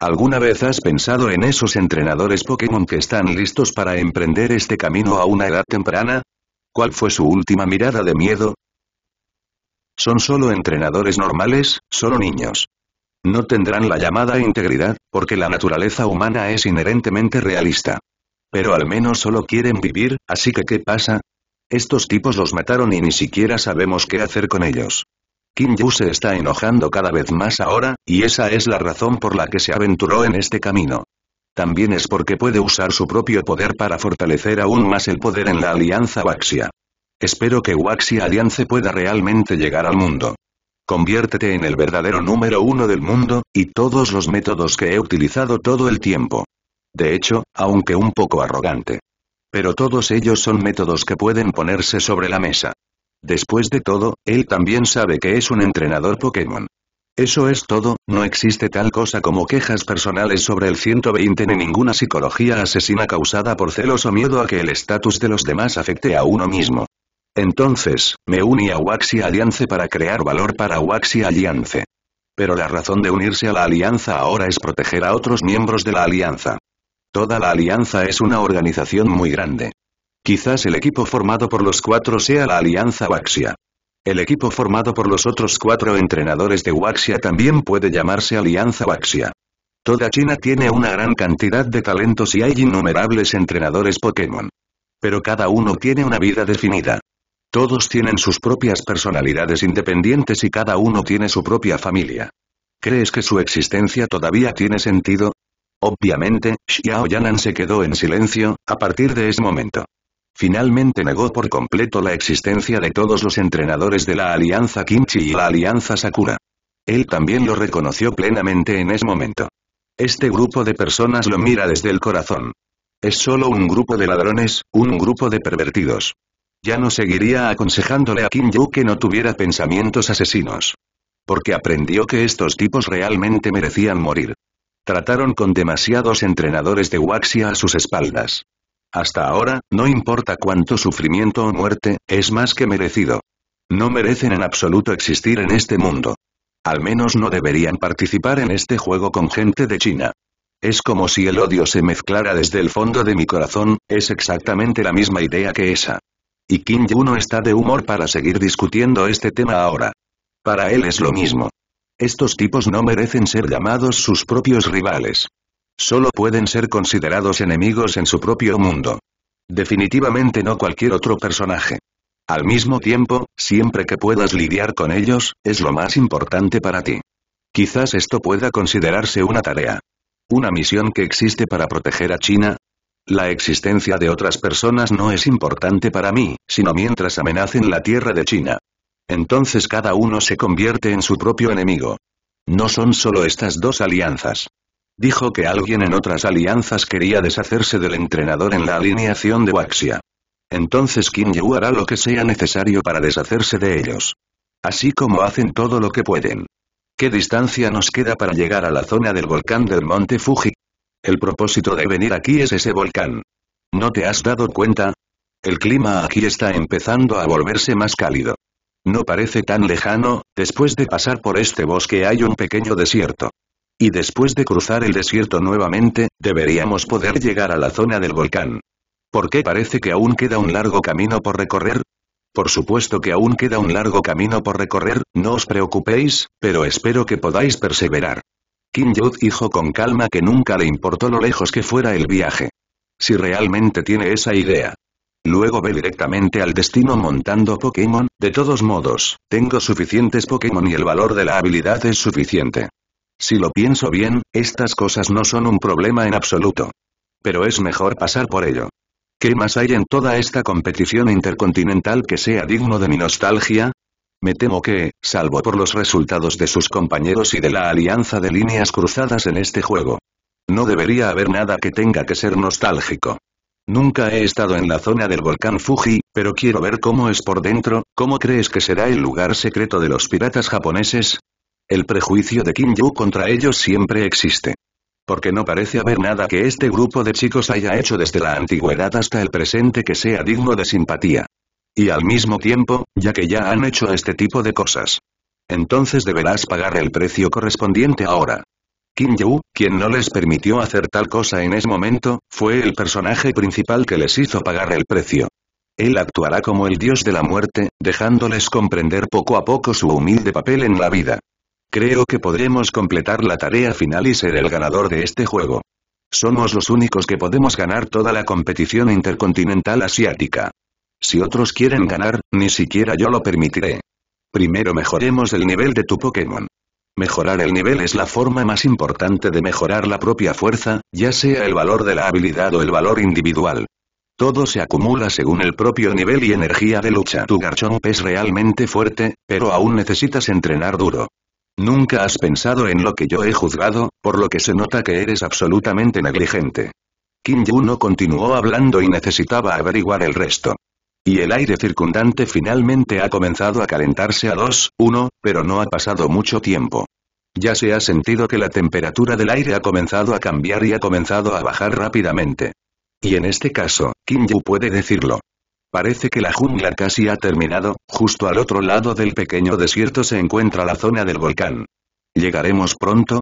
¿Alguna vez has pensado en esos entrenadores Pokémon que están listos para emprender este camino a una edad temprana? ¿Cuál fue su última mirada de miedo? Son solo entrenadores normales, solo niños. No tendrán la llamada integridad, porque la naturaleza humana es inherentemente realista. Pero al menos solo quieren vivir, así que ¿qué pasa? Estos tipos los mataron y ni siquiera sabemos qué hacer con ellos. Kim Yu se está enojando cada vez más ahora, y esa es la razón por la que se aventuró en este camino. También es porque puede usar su propio poder para fortalecer aún más el poder en la Alianza Baxia. Espero que Waxi Alliance pueda realmente llegar al mundo. Conviértete en el verdadero número uno del mundo, y todos los métodos que he utilizado todo el tiempo. De hecho, aunque un poco arrogante. Pero todos ellos son métodos que pueden ponerse sobre la mesa. Después de todo, él también sabe que es un entrenador Pokémon. Eso es todo, no existe tal cosa como quejas personales sobre el 120 ni ninguna psicología asesina causada por celos o miedo a que el estatus de los demás afecte a uno mismo. Entonces, me uní a Waxia Alliance para crear valor para Waxia Alliance. Pero la razón de unirse a la alianza ahora es proteger a otros miembros de la alianza. Toda la alianza es una organización muy grande. Quizás el equipo formado por los cuatro sea la alianza Waxia. El equipo formado por los otros cuatro entrenadores de Waxia también puede llamarse alianza Waxia. Toda China tiene una gran cantidad de talentos y hay innumerables entrenadores Pokémon. Pero cada uno tiene una vida definida. Todos tienen sus propias personalidades independientes y cada uno tiene su propia familia. ¿Crees que su existencia todavía tiene sentido? Obviamente, Xiao Yanan se quedó en silencio, a partir de ese momento. Finalmente negó por completo la existencia de todos los entrenadores de la Alianza Kimchi y la Alianza Sakura. Él también lo reconoció plenamente en ese momento. Este grupo de personas lo mira desde el corazón. Es solo un grupo de ladrones, un grupo de pervertidos. Ya no seguiría aconsejándole a Kim Yu que no tuviera pensamientos asesinos. Porque aprendió que estos tipos realmente merecían morir. Trataron con demasiados entrenadores de Waxia a sus espaldas. Hasta ahora, no importa cuánto sufrimiento o muerte, es más que merecido. No merecen en absoluto existir en este mundo. Al menos no deberían participar en este juego con gente de China. Es como si el odio se mezclara desde el fondo de mi corazón, es exactamente la misma idea que esa. Y Kim no está de humor para seguir discutiendo este tema ahora. Para él es lo mismo. Estos tipos no merecen ser llamados sus propios rivales. Solo pueden ser considerados enemigos en su propio mundo. Definitivamente no cualquier otro personaje. Al mismo tiempo, siempre que puedas lidiar con ellos, es lo más importante para ti. Quizás esto pueda considerarse una tarea. Una misión que existe para proteger a China, la existencia de otras personas no es importante para mí, sino mientras amenacen la tierra de China. Entonces cada uno se convierte en su propio enemigo. No son solo estas dos alianzas. Dijo que alguien en otras alianzas quería deshacerse del entrenador en la alineación de Waxia. Entonces Kim Yu hará lo que sea necesario para deshacerse de ellos. Así como hacen todo lo que pueden. ¿Qué distancia nos queda para llegar a la zona del volcán del monte Fuji? El propósito de venir aquí es ese volcán. ¿No te has dado cuenta? El clima aquí está empezando a volverse más cálido. No parece tan lejano, después de pasar por este bosque hay un pequeño desierto. Y después de cruzar el desierto nuevamente, deberíamos poder llegar a la zona del volcán. ¿Por qué parece que aún queda un largo camino por recorrer? Por supuesto que aún queda un largo camino por recorrer, no os preocupéis, pero espero que podáis perseverar. Kim Jude dijo con calma que nunca le importó lo lejos que fuera el viaje. Si realmente tiene esa idea. Luego ve directamente al destino montando Pokémon, de todos modos, tengo suficientes Pokémon y el valor de la habilidad es suficiente. Si lo pienso bien, estas cosas no son un problema en absoluto. Pero es mejor pasar por ello. ¿Qué más hay en toda esta competición intercontinental que sea digno de mi nostalgia? Me temo que, salvo por los resultados de sus compañeros y de la alianza de líneas cruzadas en este juego. No debería haber nada que tenga que ser nostálgico. Nunca he estado en la zona del volcán Fuji, pero quiero ver cómo es por dentro, cómo crees que será el lugar secreto de los piratas japoneses. El prejuicio de Kim Yu contra ellos siempre existe. Porque no parece haber nada que este grupo de chicos haya hecho desde la antigüedad hasta el presente que sea digno de simpatía. Y al mismo tiempo, ya que ya han hecho este tipo de cosas. Entonces deberás pagar el precio correspondiente ahora. Kim Yu, quien no les permitió hacer tal cosa en ese momento, fue el personaje principal que les hizo pagar el precio. Él actuará como el dios de la muerte, dejándoles comprender poco a poco su humilde papel en la vida. Creo que podremos completar la tarea final y ser el ganador de este juego. Somos los únicos que podemos ganar toda la competición intercontinental asiática. Si otros quieren ganar, ni siquiera yo lo permitiré. Primero mejoremos el nivel de tu Pokémon. Mejorar el nivel es la forma más importante de mejorar la propia fuerza, ya sea el valor de la habilidad o el valor individual. Todo se acumula según el propio nivel y energía de lucha. Tu Garchomp es realmente fuerte, pero aún necesitas entrenar duro. Nunca has pensado en lo que yo he juzgado, por lo que se nota que eres absolutamente negligente. Kim Yu no continuó hablando y necesitaba averiguar el resto. Y el aire circundante finalmente ha comenzado a calentarse a 2, 1, pero no ha pasado mucho tiempo. Ya se ha sentido que la temperatura del aire ha comenzado a cambiar y ha comenzado a bajar rápidamente. Y en este caso, kim Yu puede decirlo. Parece que la jungla casi ha terminado, justo al otro lado del pequeño desierto se encuentra la zona del volcán. ¿Llegaremos pronto?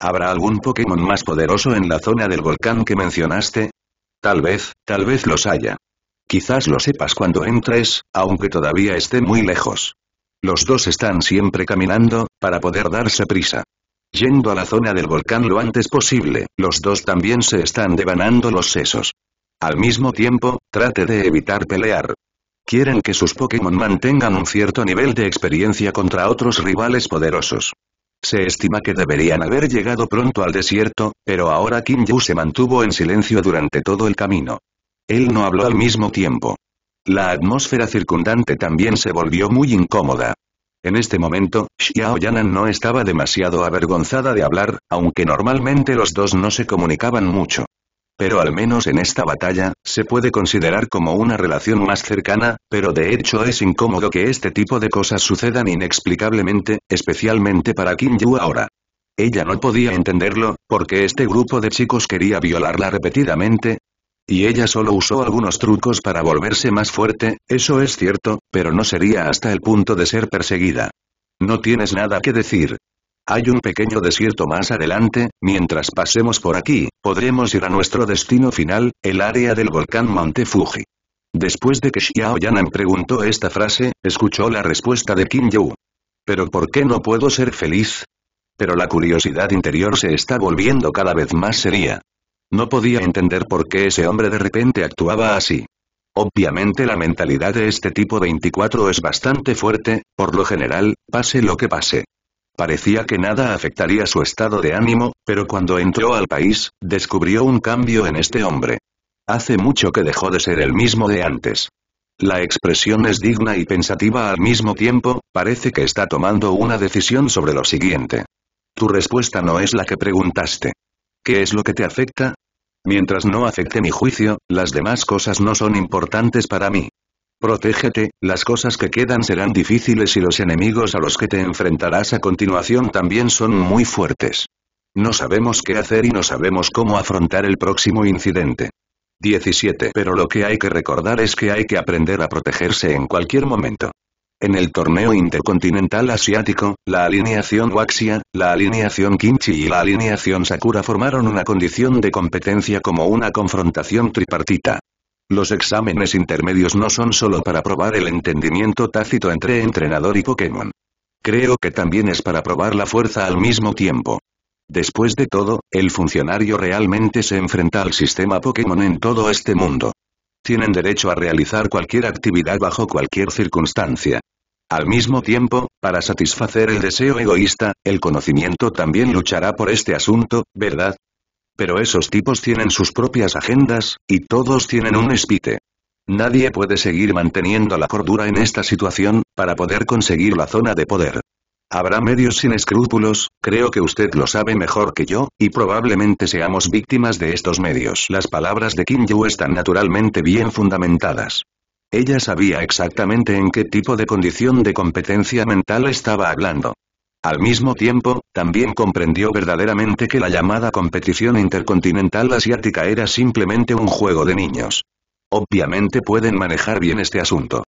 ¿Habrá algún Pokémon más poderoso en la zona del volcán que mencionaste? Tal vez, tal vez los haya. Quizás lo sepas cuando entres, aunque todavía esté muy lejos. Los dos están siempre caminando, para poder darse prisa. Yendo a la zona del volcán lo antes posible, los dos también se están devanando los sesos. Al mismo tiempo, trate de evitar pelear. Quieren que sus Pokémon mantengan un cierto nivel de experiencia contra otros rivales poderosos. Se estima que deberían haber llegado pronto al desierto, pero ahora Kim Yu se mantuvo en silencio durante todo el camino. Él no habló al mismo tiempo. La atmósfera circundante también se volvió muy incómoda. En este momento, Xiao Yanan no estaba demasiado avergonzada de hablar, aunque normalmente los dos no se comunicaban mucho. Pero al menos en esta batalla, se puede considerar como una relación más cercana, pero de hecho es incómodo que este tipo de cosas sucedan inexplicablemente, especialmente para Kim Yu ahora. Ella no podía entenderlo, porque este grupo de chicos quería violarla repetidamente, y ella solo usó algunos trucos para volverse más fuerte, eso es cierto, pero no sería hasta el punto de ser perseguida. No tienes nada que decir. Hay un pequeño desierto más adelante, mientras pasemos por aquí, podremos ir a nuestro destino final, el área del volcán Monte Fuji. Después de que Xiao Yanan preguntó esta frase, escuchó la respuesta de Kim Yu. ¿Pero por qué no puedo ser feliz? Pero la curiosidad interior se está volviendo cada vez más seria. No podía entender por qué ese hombre de repente actuaba así. Obviamente la mentalidad de este tipo 24 es bastante fuerte, por lo general, pase lo que pase. Parecía que nada afectaría su estado de ánimo, pero cuando entró al país, descubrió un cambio en este hombre. Hace mucho que dejó de ser el mismo de antes. La expresión es digna y pensativa al mismo tiempo, parece que está tomando una decisión sobre lo siguiente. Tu respuesta no es la que preguntaste. ¿Qué es lo que te afecta? Mientras no afecte mi juicio, las demás cosas no son importantes para mí. Protégete, las cosas que quedan serán difíciles y los enemigos a los que te enfrentarás a continuación también son muy fuertes. No sabemos qué hacer y no sabemos cómo afrontar el próximo incidente. 17. Pero lo que hay que recordar es que hay que aprender a protegerse en cualquier momento. En el torneo intercontinental asiático, la alineación Waxia, la alineación Kimchi y la alineación Sakura formaron una condición de competencia como una confrontación tripartita. Los exámenes intermedios no son solo para probar el entendimiento tácito entre entrenador y Pokémon. Creo que también es para probar la fuerza al mismo tiempo. Después de todo, el funcionario realmente se enfrenta al sistema Pokémon en todo este mundo. Tienen derecho a realizar cualquier actividad bajo cualquier circunstancia. Al mismo tiempo, para satisfacer el deseo egoísta, el conocimiento también luchará por este asunto, ¿verdad? Pero esos tipos tienen sus propias agendas, y todos tienen un espite. Nadie puede seguir manteniendo la cordura en esta situación, para poder conseguir la zona de poder. Habrá medios sin escrúpulos, creo que usted lo sabe mejor que yo, y probablemente seamos víctimas de estos medios. Las palabras de Kim Yu están naturalmente bien fundamentadas. Ella sabía exactamente en qué tipo de condición de competencia mental estaba hablando. Al mismo tiempo, también comprendió verdaderamente que la llamada competición intercontinental asiática era simplemente un juego de niños. Obviamente pueden manejar bien este asunto.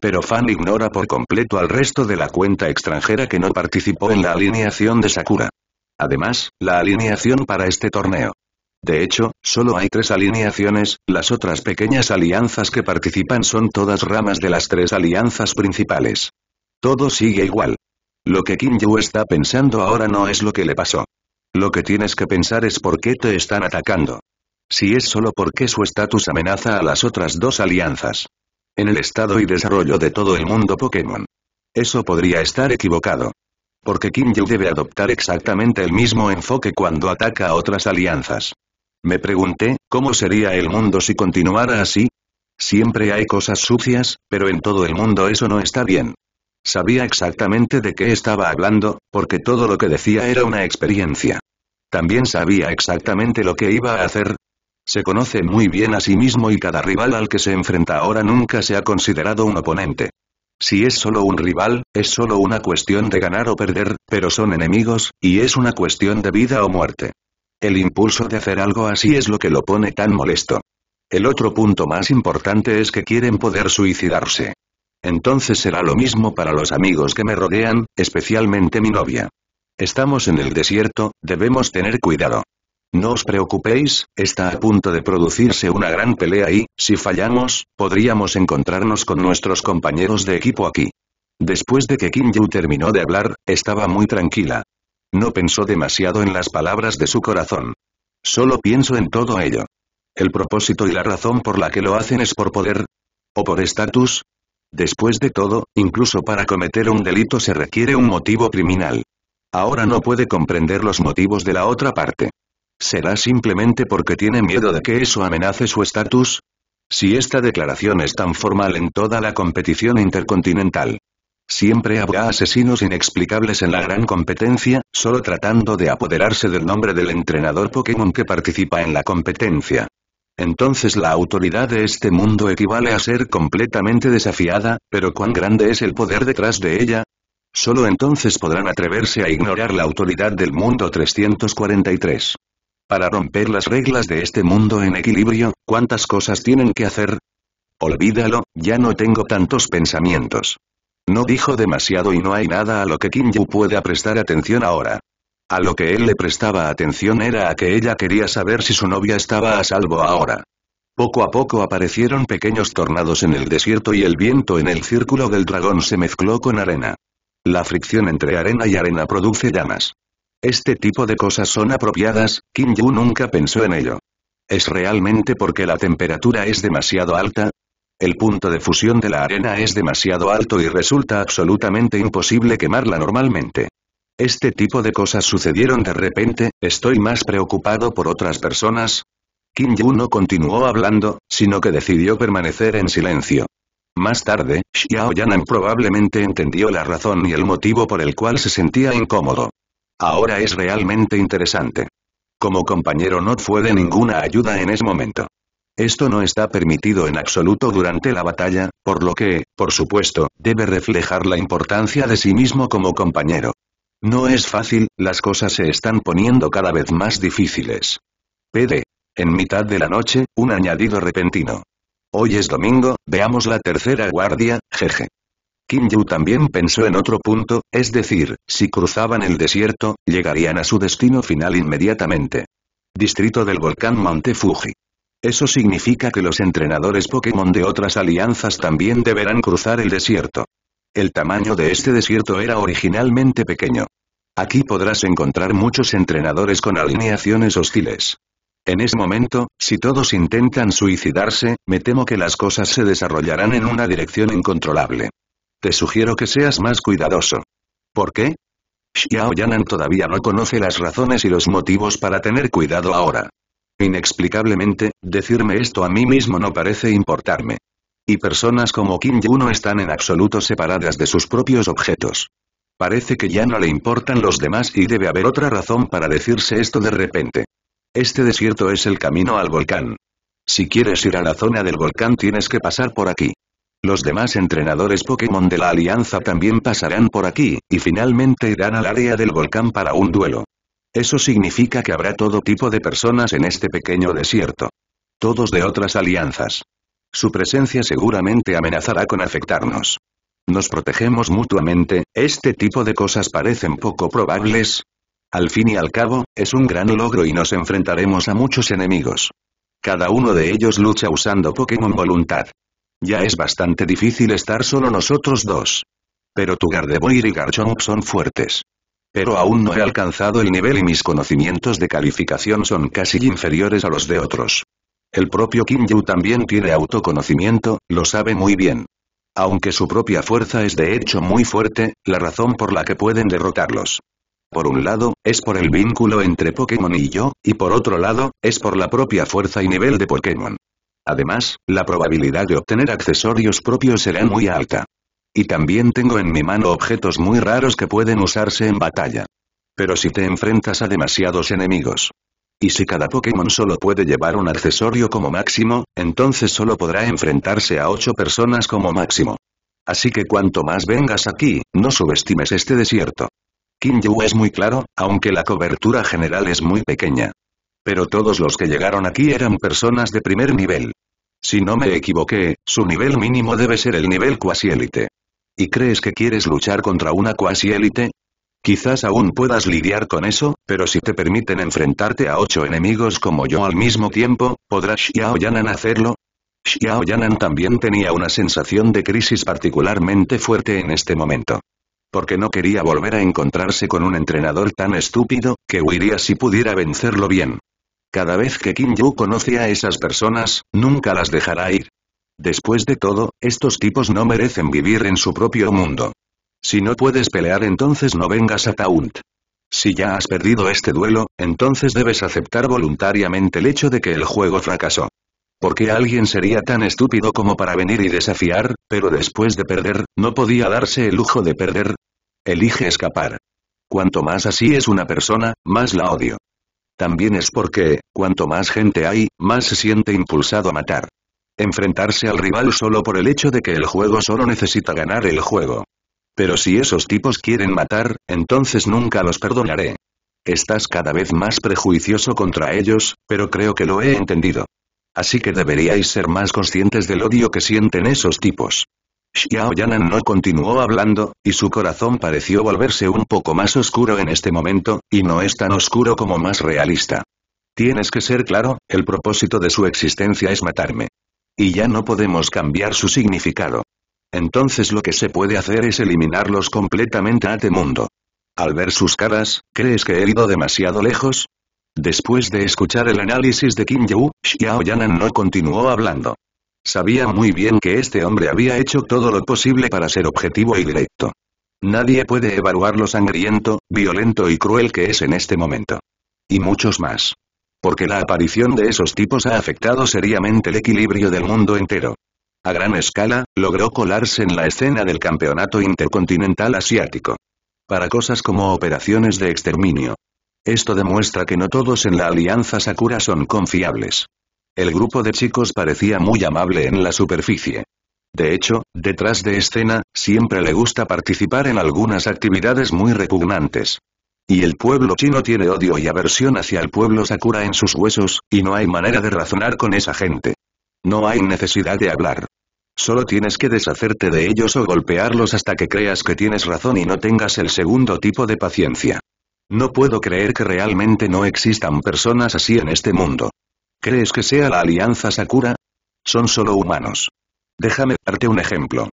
Pero Fan ignora por completo al resto de la cuenta extranjera que no participó en la alineación de Sakura. Además, la alineación para este torneo de hecho, solo hay tres alineaciones, las otras pequeñas alianzas que participan son todas ramas de las tres alianzas principales. Todo sigue igual. Lo que Kim Yu está pensando ahora no es lo que le pasó. Lo que tienes que pensar es por qué te están atacando. Si es solo porque su estatus amenaza a las otras dos alianzas. En el estado y desarrollo de todo el mundo Pokémon. Eso podría estar equivocado. Porque Kim Yu debe adoptar exactamente el mismo enfoque cuando ataca a otras alianzas. Me pregunté, ¿cómo sería el mundo si continuara así? Siempre hay cosas sucias, pero en todo el mundo eso no está bien. Sabía exactamente de qué estaba hablando, porque todo lo que decía era una experiencia. También sabía exactamente lo que iba a hacer. Se conoce muy bien a sí mismo y cada rival al que se enfrenta ahora nunca se ha considerado un oponente. Si es solo un rival, es solo una cuestión de ganar o perder, pero son enemigos, y es una cuestión de vida o muerte. El impulso de hacer algo así es lo que lo pone tan molesto. El otro punto más importante es que quieren poder suicidarse. Entonces será lo mismo para los amigos que me rodean, especialmente mi novia. Estamos en el desierto, debemos tener cuidado. No os preocupéis, está a punto de producirse una gran pelea y, si fallamos, podríamos encontrarnos con nuestros compañeros de equipo aquí. Después de que Kim Yu terminó de hablar, estaba muy tranquila. No pensó demasiado en las palabras de su corazón. Solo pienso en todo ello. El propósito y la razón por la que lo hacen es por poder. O por estatus. Después de todo, incluso para cometer un delito se requiere un motivo criminal. Ahora no puede comprender los motivos de la otra parte. ¿Será simplemente porque tiene miedo de que eso amenace su estatus? Si esta declaración es tan formal en toda la competición intercontinental, Siempre habrá asesinos inexplicables en la gran competencia, solo tratando de apoderarse del nombre del entrenador Pokémon que participa en la competencia. Entonces la autoridad de este mundo equivale a ser completamente desafiada, pero ¿cuán grande es el poder detrás de ella? Solo entonces podrán atreverse a ignorar la autoridad del mundo 343. Para romper las reglas de este mundo en equilibrio, ¿cuántas cosas tienen que hacer? Olvídalo, ya no tengo tantos pensamientos. No dijo demasiado y no hay nada a lo que Kim Yu pueda prestar atención ahora. A lo que él le prestaba atención era a que ella quería saber si su novia estaba a salvo ahora. Poco a poco aparecieron pequeños tornados en el desierto y el viento en el círculo del dragón se mezcló con arena. La fricción entre arena y arena produce llamas. Este tipo de cosas son apropiadas, Kim Yu nunca pensó en ello. ¿Es realmente porque la temperatura es demasiado alta? El punto de fusión de la arena es demasiado alto y resulta absolutamente imposible quemarla normalmente. Este tipo de cosas sucedieron de repente, estoy más preocupado por otras personas. Kim Yu no continuó hablando, sino que decidió permanecer en silencio. Más tarde, Xiao Yanan probablemente entendió la razón y el motivo por el cual se sentía incómodo. Ahora es realmente interesante. Como compañero no fue de ninguna ayuda en ese momento. Esto no está permitido en absoluto durante la batalla, por lo que, por supuesto, debe reflejar la importancia de sí mismo como compañero. No es fácil, las cosas se están poniendo cada vez más difíciles. PD. En mitad de la noche, un añadido repentino. Hoy es domingo, veamos la tercera guardia, jeje. Kim Yu también pensó en otro punto, es decir, si cruzaban el desierto, llegarían a su destino final inmediatamente. Distrito del volcán Monte Fuji. Eso significa que los entrenadores Pokémon de otras alianzas también deberán cruzar el desierto. El tamaño de este desierto era originalmente pequeño. Aquí podrás encontrar muchos entrenadores con alineaciones hostiles. En ese momento, si todos intentan suicidarse, me temo que las cosas se desarrollarán en una dirección incontrolable. Te sugiero que seas más cuidadoso. ¿Por qué? Xiao Yanan todavía no conoce las razones y los motivos para tener cuidado ahora. Inexplicablemente, decirme esto a mí mismo no parece importarme. Y personas como Kim jong están en absoluto separadas de sus propios objetos. Parece que ya no le importan los demás y debe haber otra razón para decirse esto de repente. Este desierto es el camino al volcán. Si quieres ir a la zona del volcán tienes que pasar por aquí. Los demás entrenadores Pokémon de la Alianza también pasarán por aquí, y finalmente irán al área del volcán para un duelo. Eso significa que habrá todo tipo de personas en este pequeño desierto. Todos de otras alianzas. Su presencia seguramente amenazará con afectarnos. Nos protegemos mutuamente, este tipo de cosas parecen poco probables. Al fin y al cabo, es un gran logro y nos enfrentaremos a muchos enemigos. Cada uno de ellos lucha usando Pokémon voluntad. Ya es bastante difícil estar solo nosotros dos. Pero tu Gardevoir y Garchomp son fuertes. Pero aún no he alcanzado el nivel y mis conocimientos de calificación son casi inferiores a los de otros. El propio Kim Yu también tiene autoconocimiento, lo sabe muy bien. Aunque su propia fuerza es de hecho muy fuerte, la razón por la que pueden derrotarlos. Por un lado, es por el vínculo entre Pokémon y yo, y por otro lado, es por la propia fuerza y nivel de Pokémon. Además, la probabilidad de obtener accesorios propios será muy alta. Y también tengo en mi mano objetos muy raros que pueden usarse en batalla. Pero si te enfrentas a demasiados enemigos. Y si cada Pokémon solo puede llevar un accesorio como máximo, entonces solo podrá enfrentarse a 8 personas como máximo. Así que cuanto más vengas aquí, no subestimes este desierto. Kinju es muy claro, aunque la cobertura general es muy pequeña. Pero todos los que llegaron aquí eran personas de primer nivel. Si no me equivoqué, su nivel mínimo debe ser el nivel élite. ¿Y crees que quieres luchar contra una cuasi élite? Quizás aún puedas lidiar con eso, pero si te permiten enfrentarte a ocho enemigos como yo al mismo tiempo, ¿podrá Xiao Yanan hacerlo? Xiao Yanan también tenía una sensación de crisis particularmente fuerte en este momento. Porque no quería volver a encontrarse con un entrenador tan estúpido, que huiría si pudiera vencerlo bien. Cada vez que Kim Yu conoce a esas personas, nunca las dejará ir. Después de todo, estos tipos no merecen vivir en su propio mundo. Si no puedes pelear entonces no vengas a Taunt. Si ya has perdido este duelo, entonces debes aceptar voluntariamente el hecho de que el juego fracasó. Porque alguien sería tan estúpido como para venir y desafiar, pero después de perder, no podía darse el lujo de perder? Elige escapar. Cuanto más así es una persona, más la odio. También es porque, cuanto más gente hay, más se siente impulsado a matar enfrentarse al rival solo por el hecho de que el juego solo necesita ganar el juego. Pero si esos tipos quieren matar, entonces nunca los perdonaré. Estás cada vez más prejuicioso contra ellos, pero creo que lo he entendido. Así que deberíais ser más conscientes del odio que sienten esos tipos. Xiao Yanan no continuó hablando, y su corazón pareció volverse un poco más oscuro en este momento, y no es tan oscuro como más realista. Tienes que ser claro, el propósito de su existencia es matarme. Y ya no podemos cambiar su significado. Entonces lo que se puede hacer es eliminarlos completamente a este mundo. Al ver sus caras, ¿crees que he ido demasiado lejos? Después de escuchar el análisis de Kim Yu, Xiao Yanan no continuó hablando. Sabía muy bien que este hombre había hecho todo lo posible para ser objetivo y directo. Nadie puede evaluar lo sangriento, violento y cruel que es en este momento. Y muchos más. Porque la aparición de esos tipos ha afectado seriamente el equilibrio del mundo entero. A gran escala, logró colarse en la escena del campeonato intercontinental asiático. Para cosas como operaciones de exterminio. Esto demuestra que no todos en la Alianza Sakura son confiables. El grupo de chicos parecía muy amable en la superficie. De hecho, detrás de escena, siempre le gusta participar en algunas actividades muy repugnantes. Y el pueblo chino tiene odio y aversión hacia el pueblo Sakura en sus huesos, y no hay manera de razonar con esa gente. No hay necesidad de hablar. Solo tienes que deshacerte de ellos o golpearlos hasta que creas que tienes razón y no tengas el segundo tipo de paciencia. No puedo creer que realmente no existan personas así en este mundo. ¿Crees que sea la Alianza Sakura? Son solo humanos. Déjame darte un ejemplo.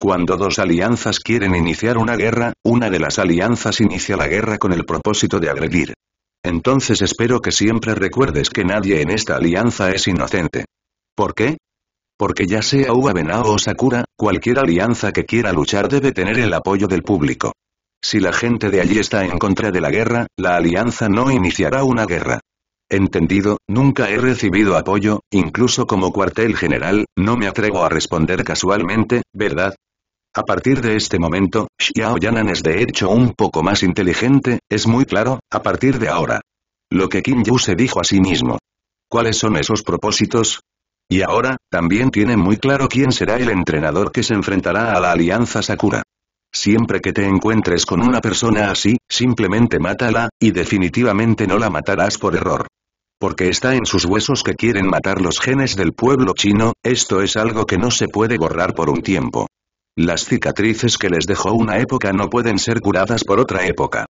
Cuando dos alianzas quieren iniciar una guerra, una de las alianzas inicia la guerra con el propósito de agredir. Entonces espero que siempre recuerdes que nadie en esta alianza es inocente. ¿Por qué? Porque ya sea Uabenao o Sakura, cualquier alianza que quiera luchar debe tener el apoyo del público. Si la gente de allí está en contra de la guerra, la alianza no iniciará una guerra. Entendido, nunca he recibido apoyo, incluso como cuartel general, no me atrevo a responder casualmente, ¿verdad? A partir de este momento, Xiao Yanan es de hecho un poco más inteligente, es muy claro, a partir de ahora. Lo que Kim Yu se dijo a sí mismo. ¿Cuáles son esos propósitos? Y ahora, también tiene muy claro quién será el entrenador que se enfrentará a la Alianza Sakura. Siempre que te encuentres con una persona así, simplemente mátala, y definitivamente no la matarás por error. Porque está en sus huesos que quieren matar los genes del pueblo chino, esto es algo que no se puede borrar por un tiempo. Las cicatrices que les dejó una época no pueden ser curadas por otra época.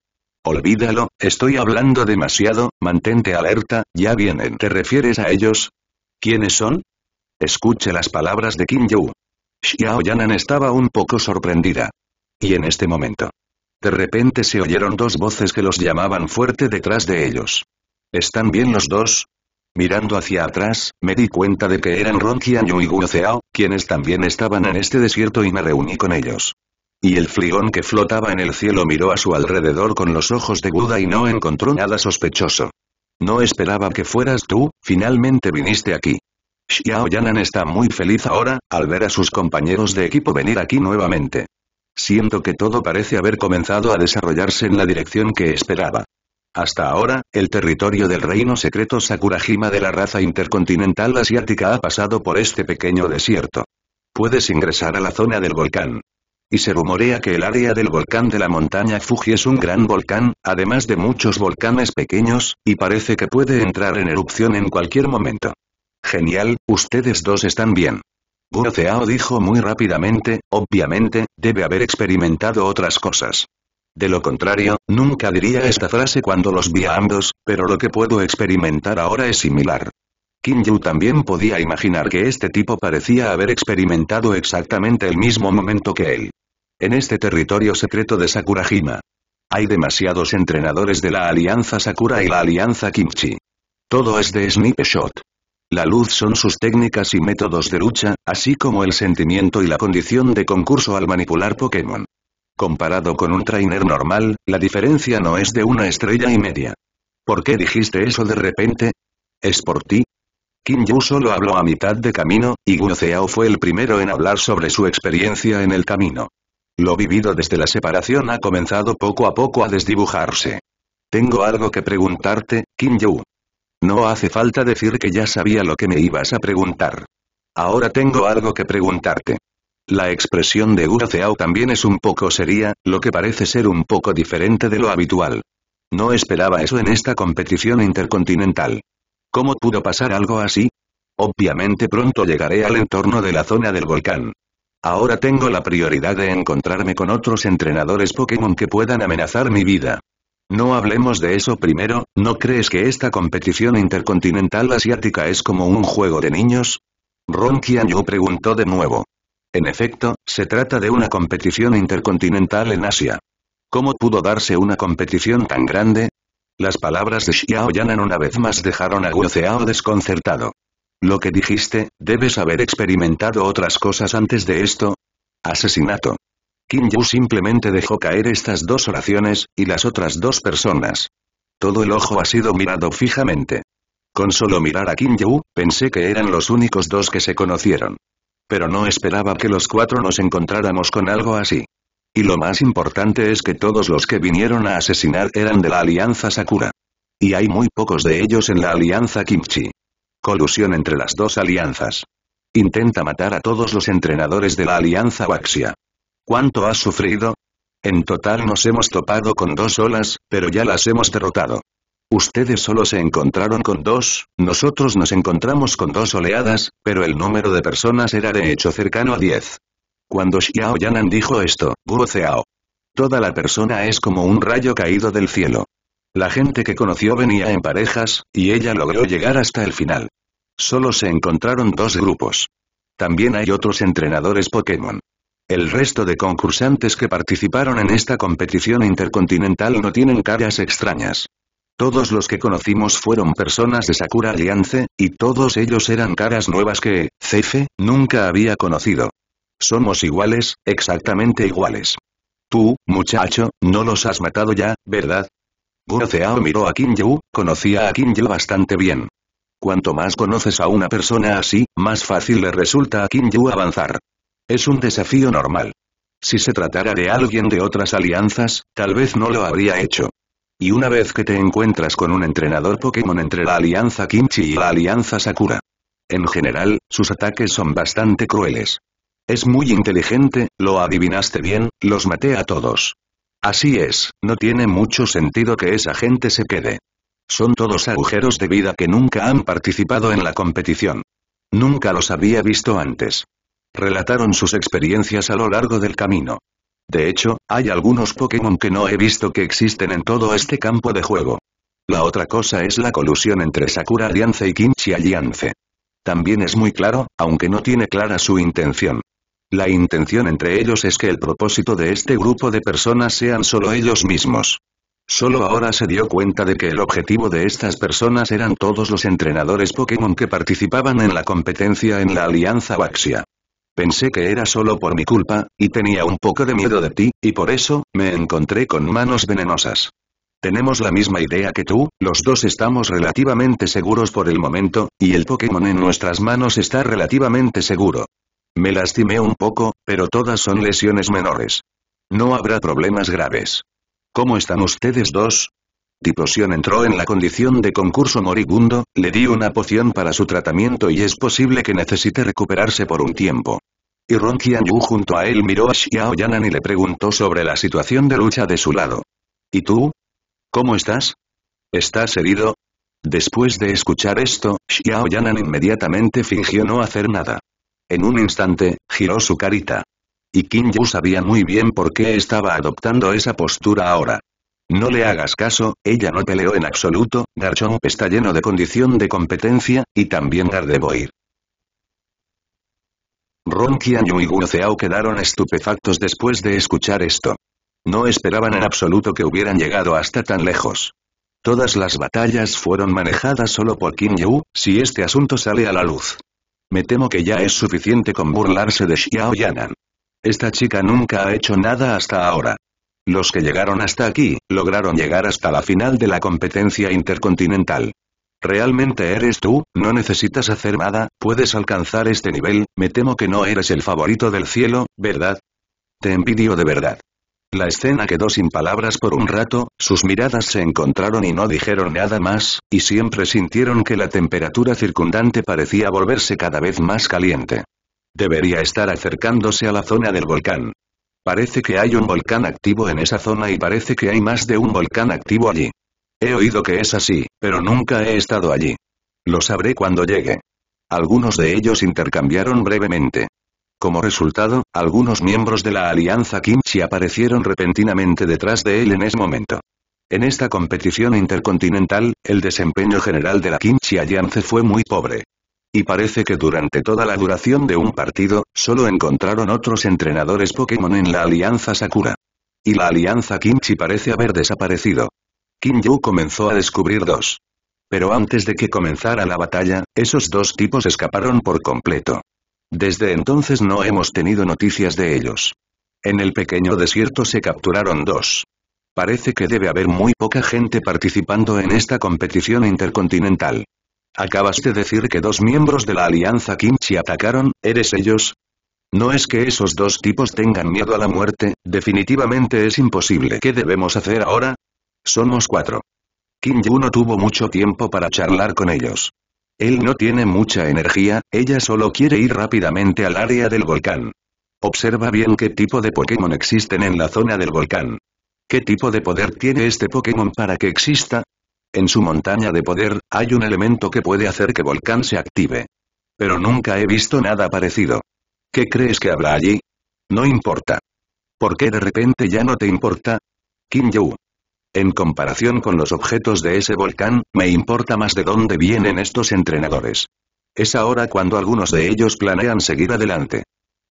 Olvídalo, estoy hablando demasiado, mantente alerta, ya vienen. ¿Te refieres a ellos? ¿Quiénes son? Escuche las palabras de Kim Yu. Xiao Yanan estaba un poco sorprendida. Y en este momento. De repente se oyeron dos voces que los llamaban fuerte detrás de ellos. ¿Están bien los dos? Mirando hacia atrás, me di cuenta de que eran Ron Qianyu y Guoceao, quienes también estaban en este desierto y me reuní con ellos. Y el fligón que flotaba en el cielo miró a su alrededor con los ojos de Buda y no encontró nada sospechoso. No esperaba que fueras tú, finalmente viniste aquí. Xiao Yanan está muy feliz ahora, al ver a sus compañeros de equipo venir aquí nuevamente. Siento que todo parece haber comenzado a desarrollarse en la dirección que esperaba. Hasta ahora, el territorio del reino secreto Sakurajima de la raza intercontinental asiática ha pasado por este pequeño desierto. Puedes ingresar a la zona del volcán. Y se rumorea que el área del volcán de la montaña Fuji es un gran volcán, además de muchos volcanes pequeños, y parece que puede entrar en erupción en cualquier momento. Genial, ustedes dos están bien. Buroceao dijo muy rápidamente, obviamente, debe haber experimentado otras cosas. De lo contrario, nunca diría esta frase cuando los vi a ambos, pero lo que puedo experimentar ahora es similar. Kim también podía imaginar que este tipo parecía haber experimentado exactamente el mismo momento que él. En este territorio secreto de Sakurajima. Hay demasiados entrenadores de la Alianza Sakura y la Alianza Kimchi. Todo es de Snip Shot. La luz son sus técnicas y métodos de lucha, así como el sentimiento y la condición de concurso al manipular Pokémon. Comparado con un trainer normal, la diferencia no es de una estrella y media. ¿Por qué dijiste eso de repente? ¿Es por ti? Kim Yu solo habló a mitad de camino, y Guo fue el primero en hablar sobre su experiencia en el camino. Lo vivido desde la separación ha comenzado poco a poco a desdibujarse. Tengo algo que preguntarte, Kim Yu. No hace falta decir que ya sabía lo que me ibas a preguntar. Ahora tengo algo que preguntarte. La expresión de Gu también es un poco seria, lo que parece ser un poco diferente de lo habitual. No esperaba eso en esta competición intercontinental. ¿Cómo pudo pasar algo así? Obviamente pronto llegaré al entorno de la zona del volcán. Ahora tengo la prioridad de encontrarme con otros entrenadores Pokémon que puedan amenazar mi vida. No hablemos de eso primero, ¿no crees que esta competición intercontinental asiática es como un juego de niños? Ron yo preguntó de nuevo. En efecto, se trata de una competición intercontinental en Asia. ¿Cómo pudo darse una competición tan grande? Las palabras de Xiao Yanan una vez más dejaron a Guo desconcertado. Lo que dijiste, debes haber experimentado otras cosas antes de esto. Asesinato. Kim Yu simplemente dejó caer estas dos oraciones, y las otras dos personas. Todo el ojo ha sido mirado fijamente. Con solo mirar a Kim Yu, pensé que eran los únicos dos que se conocieron. Pero no esperaba que los cuatro nos encontráramos con algo así. Y lo más importante es que todos los que vinieron a asesinar eran de la Alianza Sakura. Y hay muy pocos de ellos en la Alianza Kimchi. Colusión entre las dos alianzas. Intenta matar a todos los entrenadores de la Alianza Waxia. ¿Cuánto has sufrido? En total nos hemos topado con dos olas, pero ya las hemos derrotado. Ustedes solo se encontraron con dos, nosotros nos encontramos con dos oleadas, pero el número de personas era de hecho cercano a 10. Cuando Xiao Yanan dijo esto, Guo Toda la persona es como un rayo caído del cielo. La gente que conoció venía en parejas, y ella logró llegar hasta el final. Solo se encontraron dos grupos. También hay otros entrenadores Pokémon. El resto de concursantes que participaron en esta competición intercontinental no tienen caras extrañas. Todos los que conocimos fueron personas de Sakura Alliance, y todos ellos eran caras nuevas que, Cefe, nunca había conocido. Somos iguales, exactamente iguales. Tú, muchacho, no los has matado ya, ¿verdad? Ceao miró a Kim conocía a Kim Yu bastante bien. Cuanto más conoces a una persona así, más fácil le resulta a Kim Yu avanzar. Es un desafío normal. Si se tratara de alguien de otras alianzas, tal vez no lo habría hecho. Y una vez que te encuentras con un entrenador Pokémon entre la Alianza Kimchi y la Alianza Sakura. En general, sus ataques son bastante crueles. Es muy inteligente, lo adivinaste bien, los maté a todos. Así es, no tiene mucho sentido que esa gente se quede. Son todos agujeros de vida que nunca han participado en la competición. Nunca los había visto antes. Relataron sus experiencias a lo largo del camino. De hecho, hay algunos Pokémon que no he visto que existen en todo este campo de juego. La otra cosa es la colusión entre Sakura Alliance y Kimchi Alliance. También es muy claro, aunque no tiene clara su intención. La intención entre ellos es que el propósito de este grupo de personas sean solo ellos mismos. Solo ahora se dio cuenta de que el objetivo de estas personas eran todos los entrenadores Pokémon que participaban en la competencia en la Alianza Baxia. Pensé que era solo por mi culpa, y tenía un poco de miedo de ti, y por eso, me encontré con manos venenosas. Tenemos la misma idea que tú, los dos estamos relativamente seguros por el momento, y el Pokémon en nuestras manos está relativamente seguro. Me lastimé un poco, pero todas son lesiones menores. No habrá problemas graves. ¿Cómo están ustedes dos? Diplosión entró en la condición de concurso moribundo, le di una poción para su tratamiento y es posible que necesite recuperarse por un tiempo. Y Ron Qian junto a él miró a Xiao Yanan y le preguntó sobre la situación de lucha de su lado. ¿Y tú? ¿Cómo estás? ¿Estás herido? Después de escuchar esto, Xiao Yanan inmediatamente fingió no hacer nada. En un instante, giró su carita. Y Qin Yu sabía muy bien por qué estaba adoptando esa postura ahora. No le hagas caso, ella no peleó en absoluto, Garchomp está lleno de condición de competencia, y también Gardevoir. Ron Yu y Guoceao quedaron estupefactos después de escuchar esto. No esperaban en absoluto que hubieran llegado hasta tan lejos. Todas las batallas fueron manejadas solo por Qin Yu, si este asunto sale a la luz. Me temo que ya es suficiente con burlarse de Xiao Yanan. Esta chica nunca ha hecho nada hasta ahora. Los que llegaron hasta aquí, lograron llegar hasta la final de la competencia intercontinental. Realmente eres tú, no necesitas hacer nada, puedes alcanzar este nivel, me temo que no eres el favorito del cielo, ¿verdad? Te envidio de verdad. La escena quedó sin palabras por un rato, sus miradas se encontraron y no dijeron nada más, y siempre sintieron que la temperatura circundante parecía volverse cada vez más caliente. Debería estar acercándose a la zona del volcán. Parece que hay un volcán activo en esa zona y parece que hay más de un volcán activo allí. He oído que es así, pero nunca he estado allí. Lo sabré cuando llegue. Algunos de ellos intercambiaron brevemente. Como resultado, algunos miembros de la Alianza Kimchi aparecieron repentinamente detrás de él en ese momento. En esta competición intercontinental, el desempeño general de la Kimchi Alliance fue muy pobre y parece que durante toda la duración de un partido, solo encontraron otros entrenadores Pokémon en la Alianza Sakura. Y la Alianza Kimchi parece haber desaparecido. Kinyu comenzó a descubrir dos. Pero antes de que comenzara la batalla, esos dos tipos escaparon por completo. Desde entonces no hemos tenido noticias de ellos. En el pequeño desierto se capturaron dos. Parece que debe haber muy poca gente participando en esta competición intercontinental. Acabas de decir que dos miembros de la Alianza Kimchi atacaron, ¿eres ellos? No es que esos dos tipos tengan miedo a la muerte, definitivamente es imposible. ¿Qué debemos hacer ahora? Somos cuatro. Kim no tuvo mucho tiempo para charlar con ellos. Él no tiene mucha energía, ella solo quiere ir rápidamente al área del volcán. Observa bien qué tipo de Pokémon existen en la zona del volcán. ¿Qué tipo de poder tiene este Pokémon para que exista? en su montaña de poder, hay un elemento que puede hacer que Volcán se active. Pero nunca he visto nada parecido. ¿Qué crees que habla allí? No importa. ¿Por qué de repente ya no te importa? Kim Yu. En comparación con los objetos de ese volcán, me importa más de dónde vienen estos entrenadores. Es ahora cuando algunos de ellos planean seguir adelante.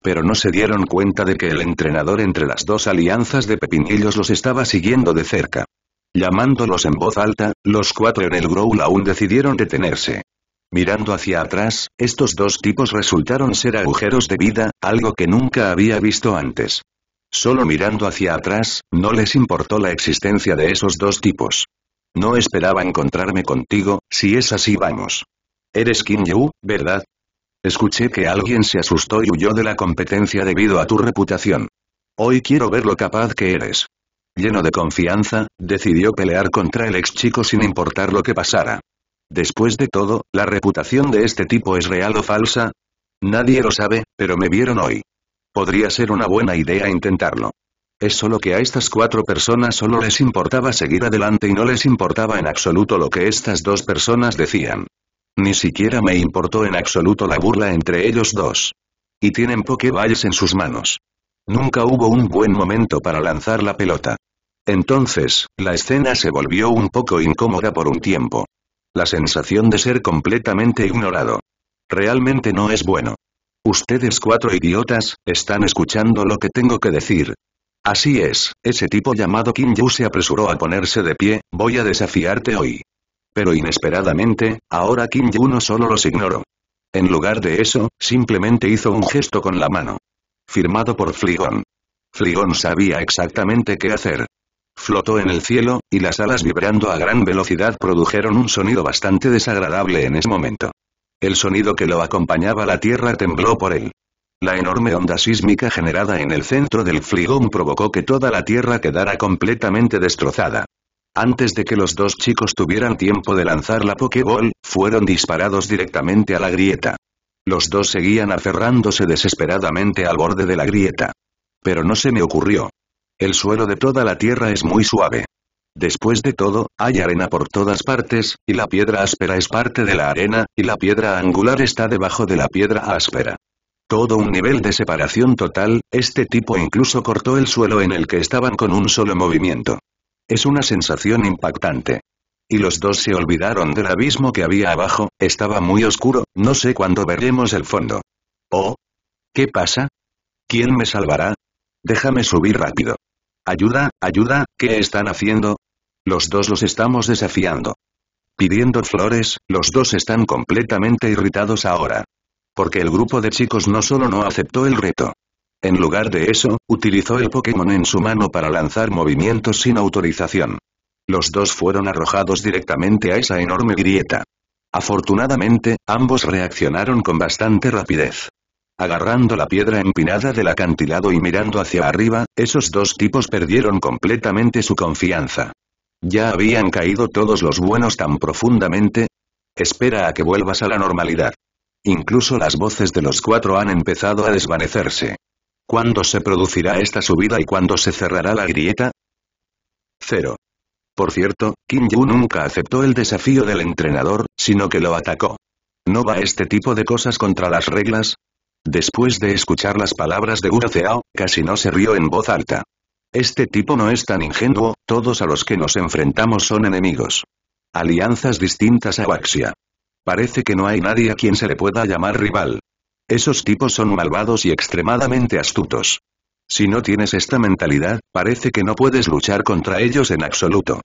Pero no se dieron cuenta de que el entrenador entre las dos alianzas de pepinillos los estaba siguiendo de cerca. Llamándolos en voz alta, los cuatro en el growl aún decidieron detenerse. Mirando hacia atrás, estos dos tipos resultaron ser agujeros de vida, algo que nunca había visto antes. Solo mirando hacia atrás, no les importó la existencia de esos dos tipos. No esperaba encontrarme contigo, si es así vamos. Eres Kim Yu, ¿verdad? Escuché que alguien se asustó y huyó de la competencia debido a tu reputación. Hoy quiero ver lo capaz que eres lleno de confianza, decidió pelear contra el ex chico sin importar lo que pasara. Después de todo, ¿la reputación de este tipo es real o falsa? Nadie lo sabe, pero me vieron hoy. Podría ser una buena idea intentarlo. Es solo que a estas cuatro personas solo les importaba seguir adelante y no les importaba en absoluto lo que estas dos personas decían. Ni siquiera me importó en absoluto la burla entre ellos dos. Y tienen Pokeballs en sus manos. Nunca hubo un buen momento para lanzar la pelota. Entonces, la escena se volvió un poco incómoda por un tiempo. La sensación de ser completamente ignorado. Realmente no es bueno. Ustedes cuatro idiotas, están escuchando lo que tengo que decir. Así es, ese tipo llamado Kim Yu se apresuró a ponerse de pie, voy a desafiarte hoy. Pero inesperadamente, ahora Kim Yu no solo los ignoró. En lugar de eso, simplemente hizo un gesto con la mano. Firmado por Fligón. Fligón sabía exactamente qué hacer. Flotó en el cielo, y las alas vibrando a gran velocidad produjeron un sonido bastante desagradable en ese momento. El sonido que lo acompañaba la tierra tembló por él. La enorme onda sísmica generada en el centro del fligón provocó que toda la tierra quedara completamente destrozada. Antes de que los dos chicos tuvieran tiempo de lanzar la Pokéball, fueron disparados directamente a la grieta. Los dos seguían aferrándose desesperadamente al borde de la grieta. Pero no se me ocurrió. El suelo de toda la tierra es muy suave. Después de todo, hay arena por todas partes, y la piedra áspera es parte de la arena, y la piedra angular está debajo de la piedra áspera. Todo un nivel de separación total, este tipo incluso cortó el suelo en el que estaban con un solo movimiento. Es una sensación impactante. Y los dos se olvidaron del abismo que había abajo, estaba muy oscuro, no sé cuándo veremos el fondo. Oh. ¿Qué pasa? ¿Quién me salvará? Déjame subir rápido. Ayuda, ayuda, ¿qué están haciendo? Los dos los estamos desafiando. Pidiendo flores, los dos están completamente irritados ahora. Porque el grupo de chicos no solo no aceptó el reto. En lugar de eso, utilizó el Pokémon en su mano para lanzar movimientos sin autorización los dos fueron arrojados directamente a esa enorme grieta. Afortunadamente, ambos reaccionaron con bastante rapidez. Agarrando la piedra empinada del acantilado y mirando hacia arriba, esos dos tipos perdieron completamente su confianza. ¿Ya habían caído todos los buenos tan profundamente? Espera a que vuelvas a la normalidad. Incluso las voces de los cuatro han empezado a desvanecerse. ¿Cuándo se producirá esta subida y cuándo se cerrará la grieta? Cero. Por cierto, Kim Yu nunca aceptó el desafío del entrenador, sino que lo atacó. ¿No va este tipo de cosas contra las reglas? Después de escuchar las palabras de Ceao, casi no se rió en voz alta. Este tipo no es tan ingenuo, todos a los que nos enfrentamos son enemigos. Alianzas distintas a Waxia. Parece que no hay nadie a quien se le pueda llamar rival. Esos tipos son malvados y extremadamente astutos. Si no tienes esta mentalidad, parece que no puedes luchar contra ellos en absoluto.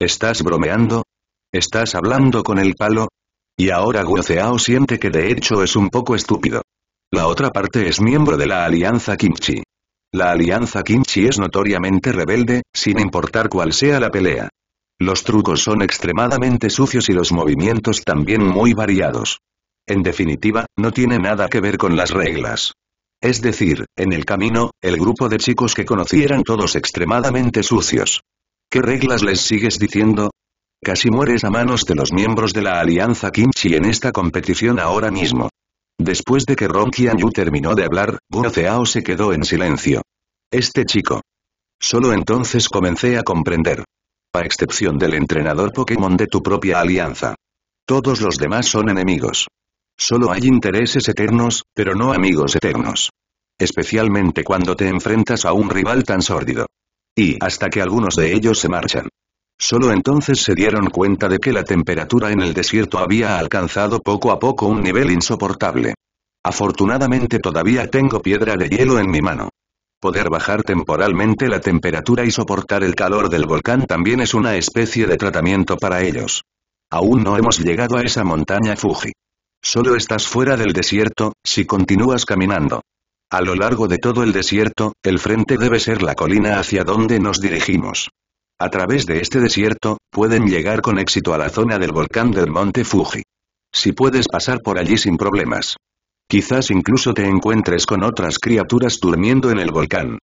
¿Estás bromeando? ¿Estás hablando con el palo? Y ahora Guoceao siente que de hecho es un poco estúpido. La otra parte es miembro de la Alianza Kimchi. La Alianza Kimchi es notoriamente rebelde, sin importar cuál sea la pelea. Los trucos son extremadamente sucios y los movimientos también muy variados. En definitiva, no tiene nada que ver con las reglas. Es decir, en el camino, el grupo de chicos que conocí eran todos extremadamente sucios. ¿Qué reglas les sigues diciendo? Casi mueres a manos de los miembros de la Alianza Kimchi en esta competición ahora mismo. Después de que Ron Yu terminó de hablar, Buoceao se quedó en silencio. Este chico. Solo entonces comencé a comprender. A excepción del entrenador Pokémon de tu propia alianza. Todos los demás son enemigos. Solo hay intereses eternos, pero no amigos eternos. Especialmente cuando te enfrentas a un rival tan sórdido. Y hasta que algunos de ellos se marchan. Solo entonces se dieron cuenta de que la temperatura en el desierto había alcanzado poco a poco un nivel insoportable. Afortunadamente todavía tengo piedra de hielo en mi mano. Poder bajar temporalmente la temperatura y soportar el calor del volcán también es una especie de tratamiento para ellos. Aún no hemos llegado a esa montaña Fuji. Solo estás fuera del desierto, si continúas caminando. A lo largo de todo el desierto, el frente debe ser la colina hacia donde nos dirigimos. A través de este desierto, pueden llegar con éxito a la zona del volcán del monte Fuji. Si puedes pasar por allí sin problemas. Quizás incluso te encuentres con otras criaturas durmiendo en el volcán.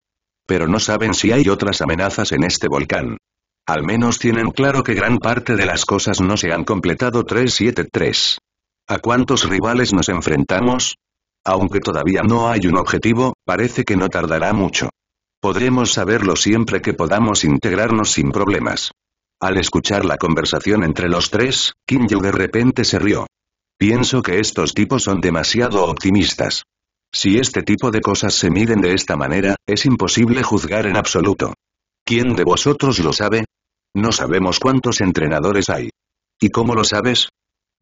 Pero no saben si hay otras amenazas en este volcán. Al menos tienen claro que gran parte de las cosas no se han completado 373. ¿A cuántos rivales nos enfrentamos? Aunque todavía no hay un objetivo, parece que no tardará mucho. Podremos saberlo siempre que podamos integrarnos sin problemas. Al escuchar la conversación entre los tres, Kim Yu de repente se rió. Pienso que estos tipos son demasiado optimistas. Si este tipo de cosas se miden de esta manera, es imposible juzgar en absoluto. ¿Quién de vosotros lo sabe? No sabemos cuántos entrenadores hay. ¿Y cómo lo sabes?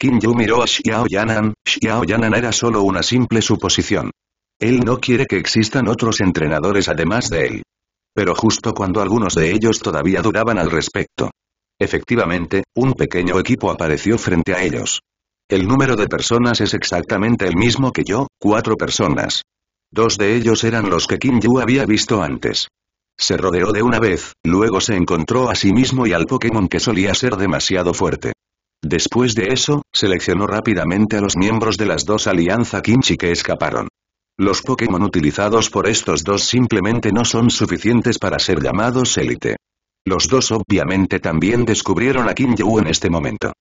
Kim Yu miró a Xiao Yanan, Xiao Yanan era solo una simple suposición. Él no quiere que existan otros entrenadores además de él. Pero justo cuando algunos de ellos todavía dudaban al respecto. Efectivamente, un pequeño equipo apareció frente a ellos. El número de personas es exactamente el mismo que yo, cuatro personas. Dos de ellos eran los que Kim Yu había visto antes. Se rodeó de una vez, luego se encontró a sí mismo y al Pokémon que solía ser demasiado fuerte. Después de eso, seleccionó rápidamente a los miembros de las dos Alianza Kimchi que escaparon. Los Pokémon utilizados por estos dos simplemente no son suficientes para ser llamados élite. Los dos obviamente también descubrieron a Kim en este momento.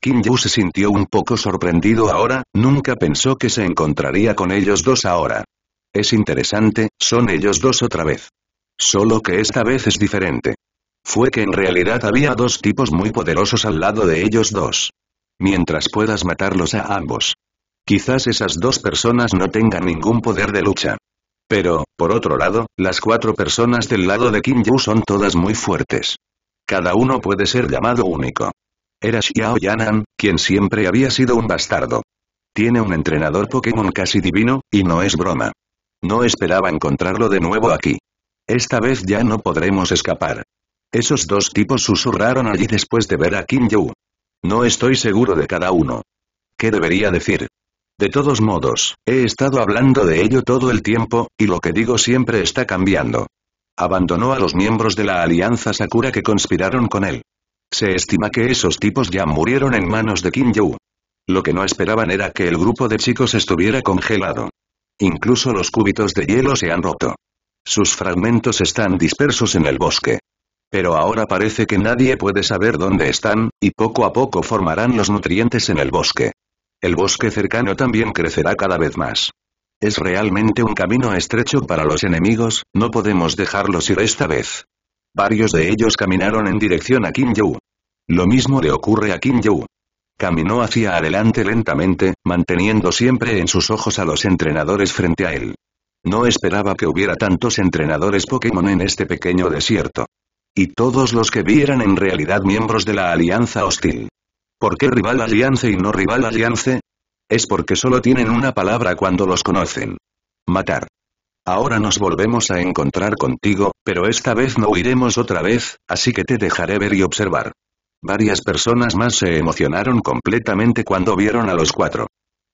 Kim se sintió un poco sorprendido ahora, nunca pensó que se encontraría con ellos dos ahora. Es interesante, son ellos dos otra vez. Solo que esta vez es diferente fue que en realidad había dos tipos muy poderosos al lado de ellos dos. Mientras puedas matarlos a ambos. Quizás esas dos personas no tengan ningún poder de lucha. Pero, por otro lado, las cuatro personas del lado de Kim Yu son todas muy fuertes. Cada uno puede ser llamado único. Era Xiao Yanan, quien siempre había sido un bastardo. Tiene un entrenador Pokémon casi divino, y no es broma. No esperaba encontrarlo de nuevo aquí. Esta vez ya no podremos escapar. Esos dos tipos susurraron allí después de ver a Kim Yu. No estoy seguro de cada uno. ¿Qué debería decir? De todos modos, he estado hablando de ello todo el tiempo, y lo que digo siempre está cambiando. Abandonó a los miembros de la Alianza Sakura que conspiraron con él. Se estima que esos tipos ya murieron en manos de Kim Yu. Lo que no esperaban era que el grupo de chicos estuviera congelado. Incluso los cúbitos de hielo se han roto. Sus fragmentos están dispersos en el bosque pero ahora parece que nadie puede saber dónde están, y poco a poco formarán los nutrientes en el bosque. El bosque cercano también crecerá cada vez más. Es realmente un camino estrecho para los enemigos, no podemos dejarlos ir esta vez. Varios de ellos caminaron en dirección a Kim Yu. Lo mismo le ocurre a Kim Yu. Caminó hacia adelante lentamente, manteniendo siempre en sus ojos a los entrenadores frente a él. No esperaba que hubiera tantos entrenadores Pokémon en este pequeño desierto. Y todos los que vieran en realidad miembros de la alianza hostil. ¿Por qué rival alianza y no rival alianza? Es porque solo tienen una palabra cuando los conocen. Matar. Ahora nos volvemos a encontrar contigo, pero esta vez no huiremos otra vez, así que te dejaré ver y observar. Varias personas más se emocionaron completamente cuando vieron a los cuatro.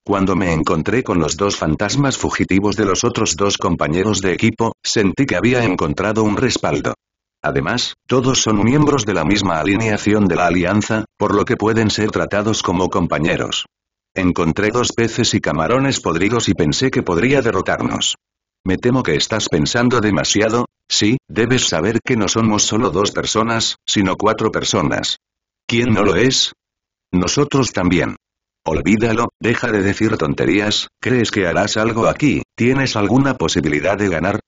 Cuando me encontré con los dos fantasmas fugitivos de los otros dos compañeros de equipo, sentí que había encontrado un respaldo. Además, todos son miembros de la misma alineación de la alianza, por lo que pueden ser tratados como compañeros. Encontré dos peces y camarones podridos y pensé que podría derrotarnos. Me temo que estás pensando demasiado, sí, debes saber que no somos solo dos personas, sino cuatro personas. ¿Quién no lo es? Nosotros también. Olvídalo, deja de decir tonterías, ¿crees que harás algo aquí? ¿Tienes alguna posibilidad de ganar?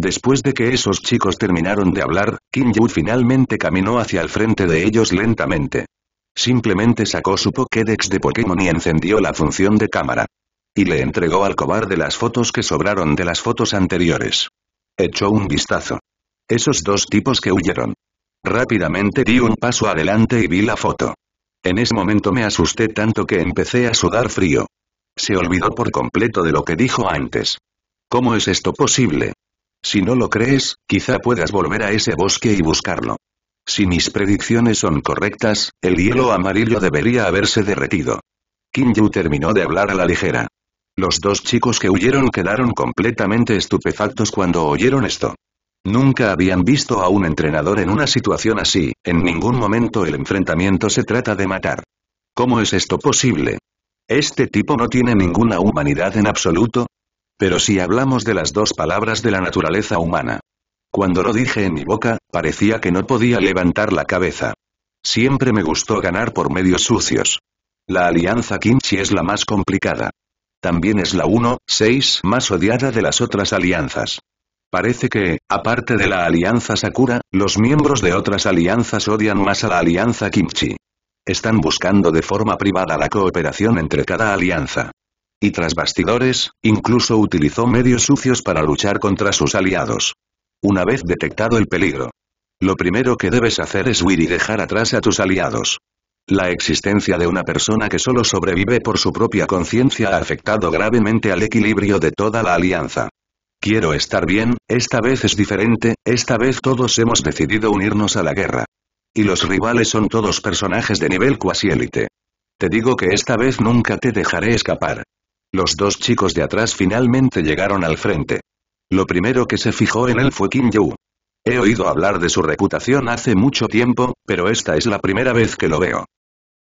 Después de que esos chicos terminaron de hablar, Kim Yu finalmente caminó hacia el frente de ellos lentamente. Simplemente sacó su Pokédex de Pokémon y encendió la función de cámara. Y le entregó al cobarde las fotos que sobraron de las fotos anteriores. Echó un vistazo. Esos dos tipos que huyeron. Rápidamente di un paso adelante y vi la foto. En ese momento me asusté tanto que empecé a sudar frío. Se olvidó por completo de lo que dijo antes. ¿Cómo es esto posible? Si no lo crees, quizá puedas volver a ese bosque y buscarlo. Si mis predicciones son correctas, el hielo amarillo debería haberse derretido. Kim Yu terminó de hablar a la ligera. Los dos chicos que huyeron quedaron completamente estupefactos cuando oyeron esto. Nunca habían visto a un entrenador en una situación así, en ningún momento el enfrentamiento se trata de matar. ¿Cómo es esto posible? Este tipo no tiene ninguna humanidad en absoluto, pero si hablamos de las dos palabras de la naturaleza humana. Cuando lo dije en mi boca, parecía que no podía levantar la cabeza. Siempre me gustó ganar por medios sucios. La alianza Kimchi es la más complicada. También es la 1-6 más odiada de las otras alianzas. Parece que, aparte de la alianza Sakura, los miembros de otras alianzas odian más a la alianza Kimchi. Están buscando de forma privada la cooperación entre cada alianza. Y tras bastidores, incluso utilizó medios sucios para luchar contra sus aliados. Una vez detectado el peligro. Lo primero que debes hacer es huir y dejar atrás a tus aliados. La existencia de una persona que solo sobrevive por su propia conciencia ha afectado gravemente al equilibrio de toda la alianza. Quiero estar bien, esta vez es diferente, esta vez todos hemos decidido unirnos a la guerra. Y los rivales son todos personajes de nivel élite. Te digo que esta vez nunca te dejaré escapar. Los dos chicos de atrás finalmente llegaron al frente. Lo primero que se fijó en él fue Kim Yu. He oído hablar de su reputación hace mucho tiempo, pero esta es la primera vez que lo veo.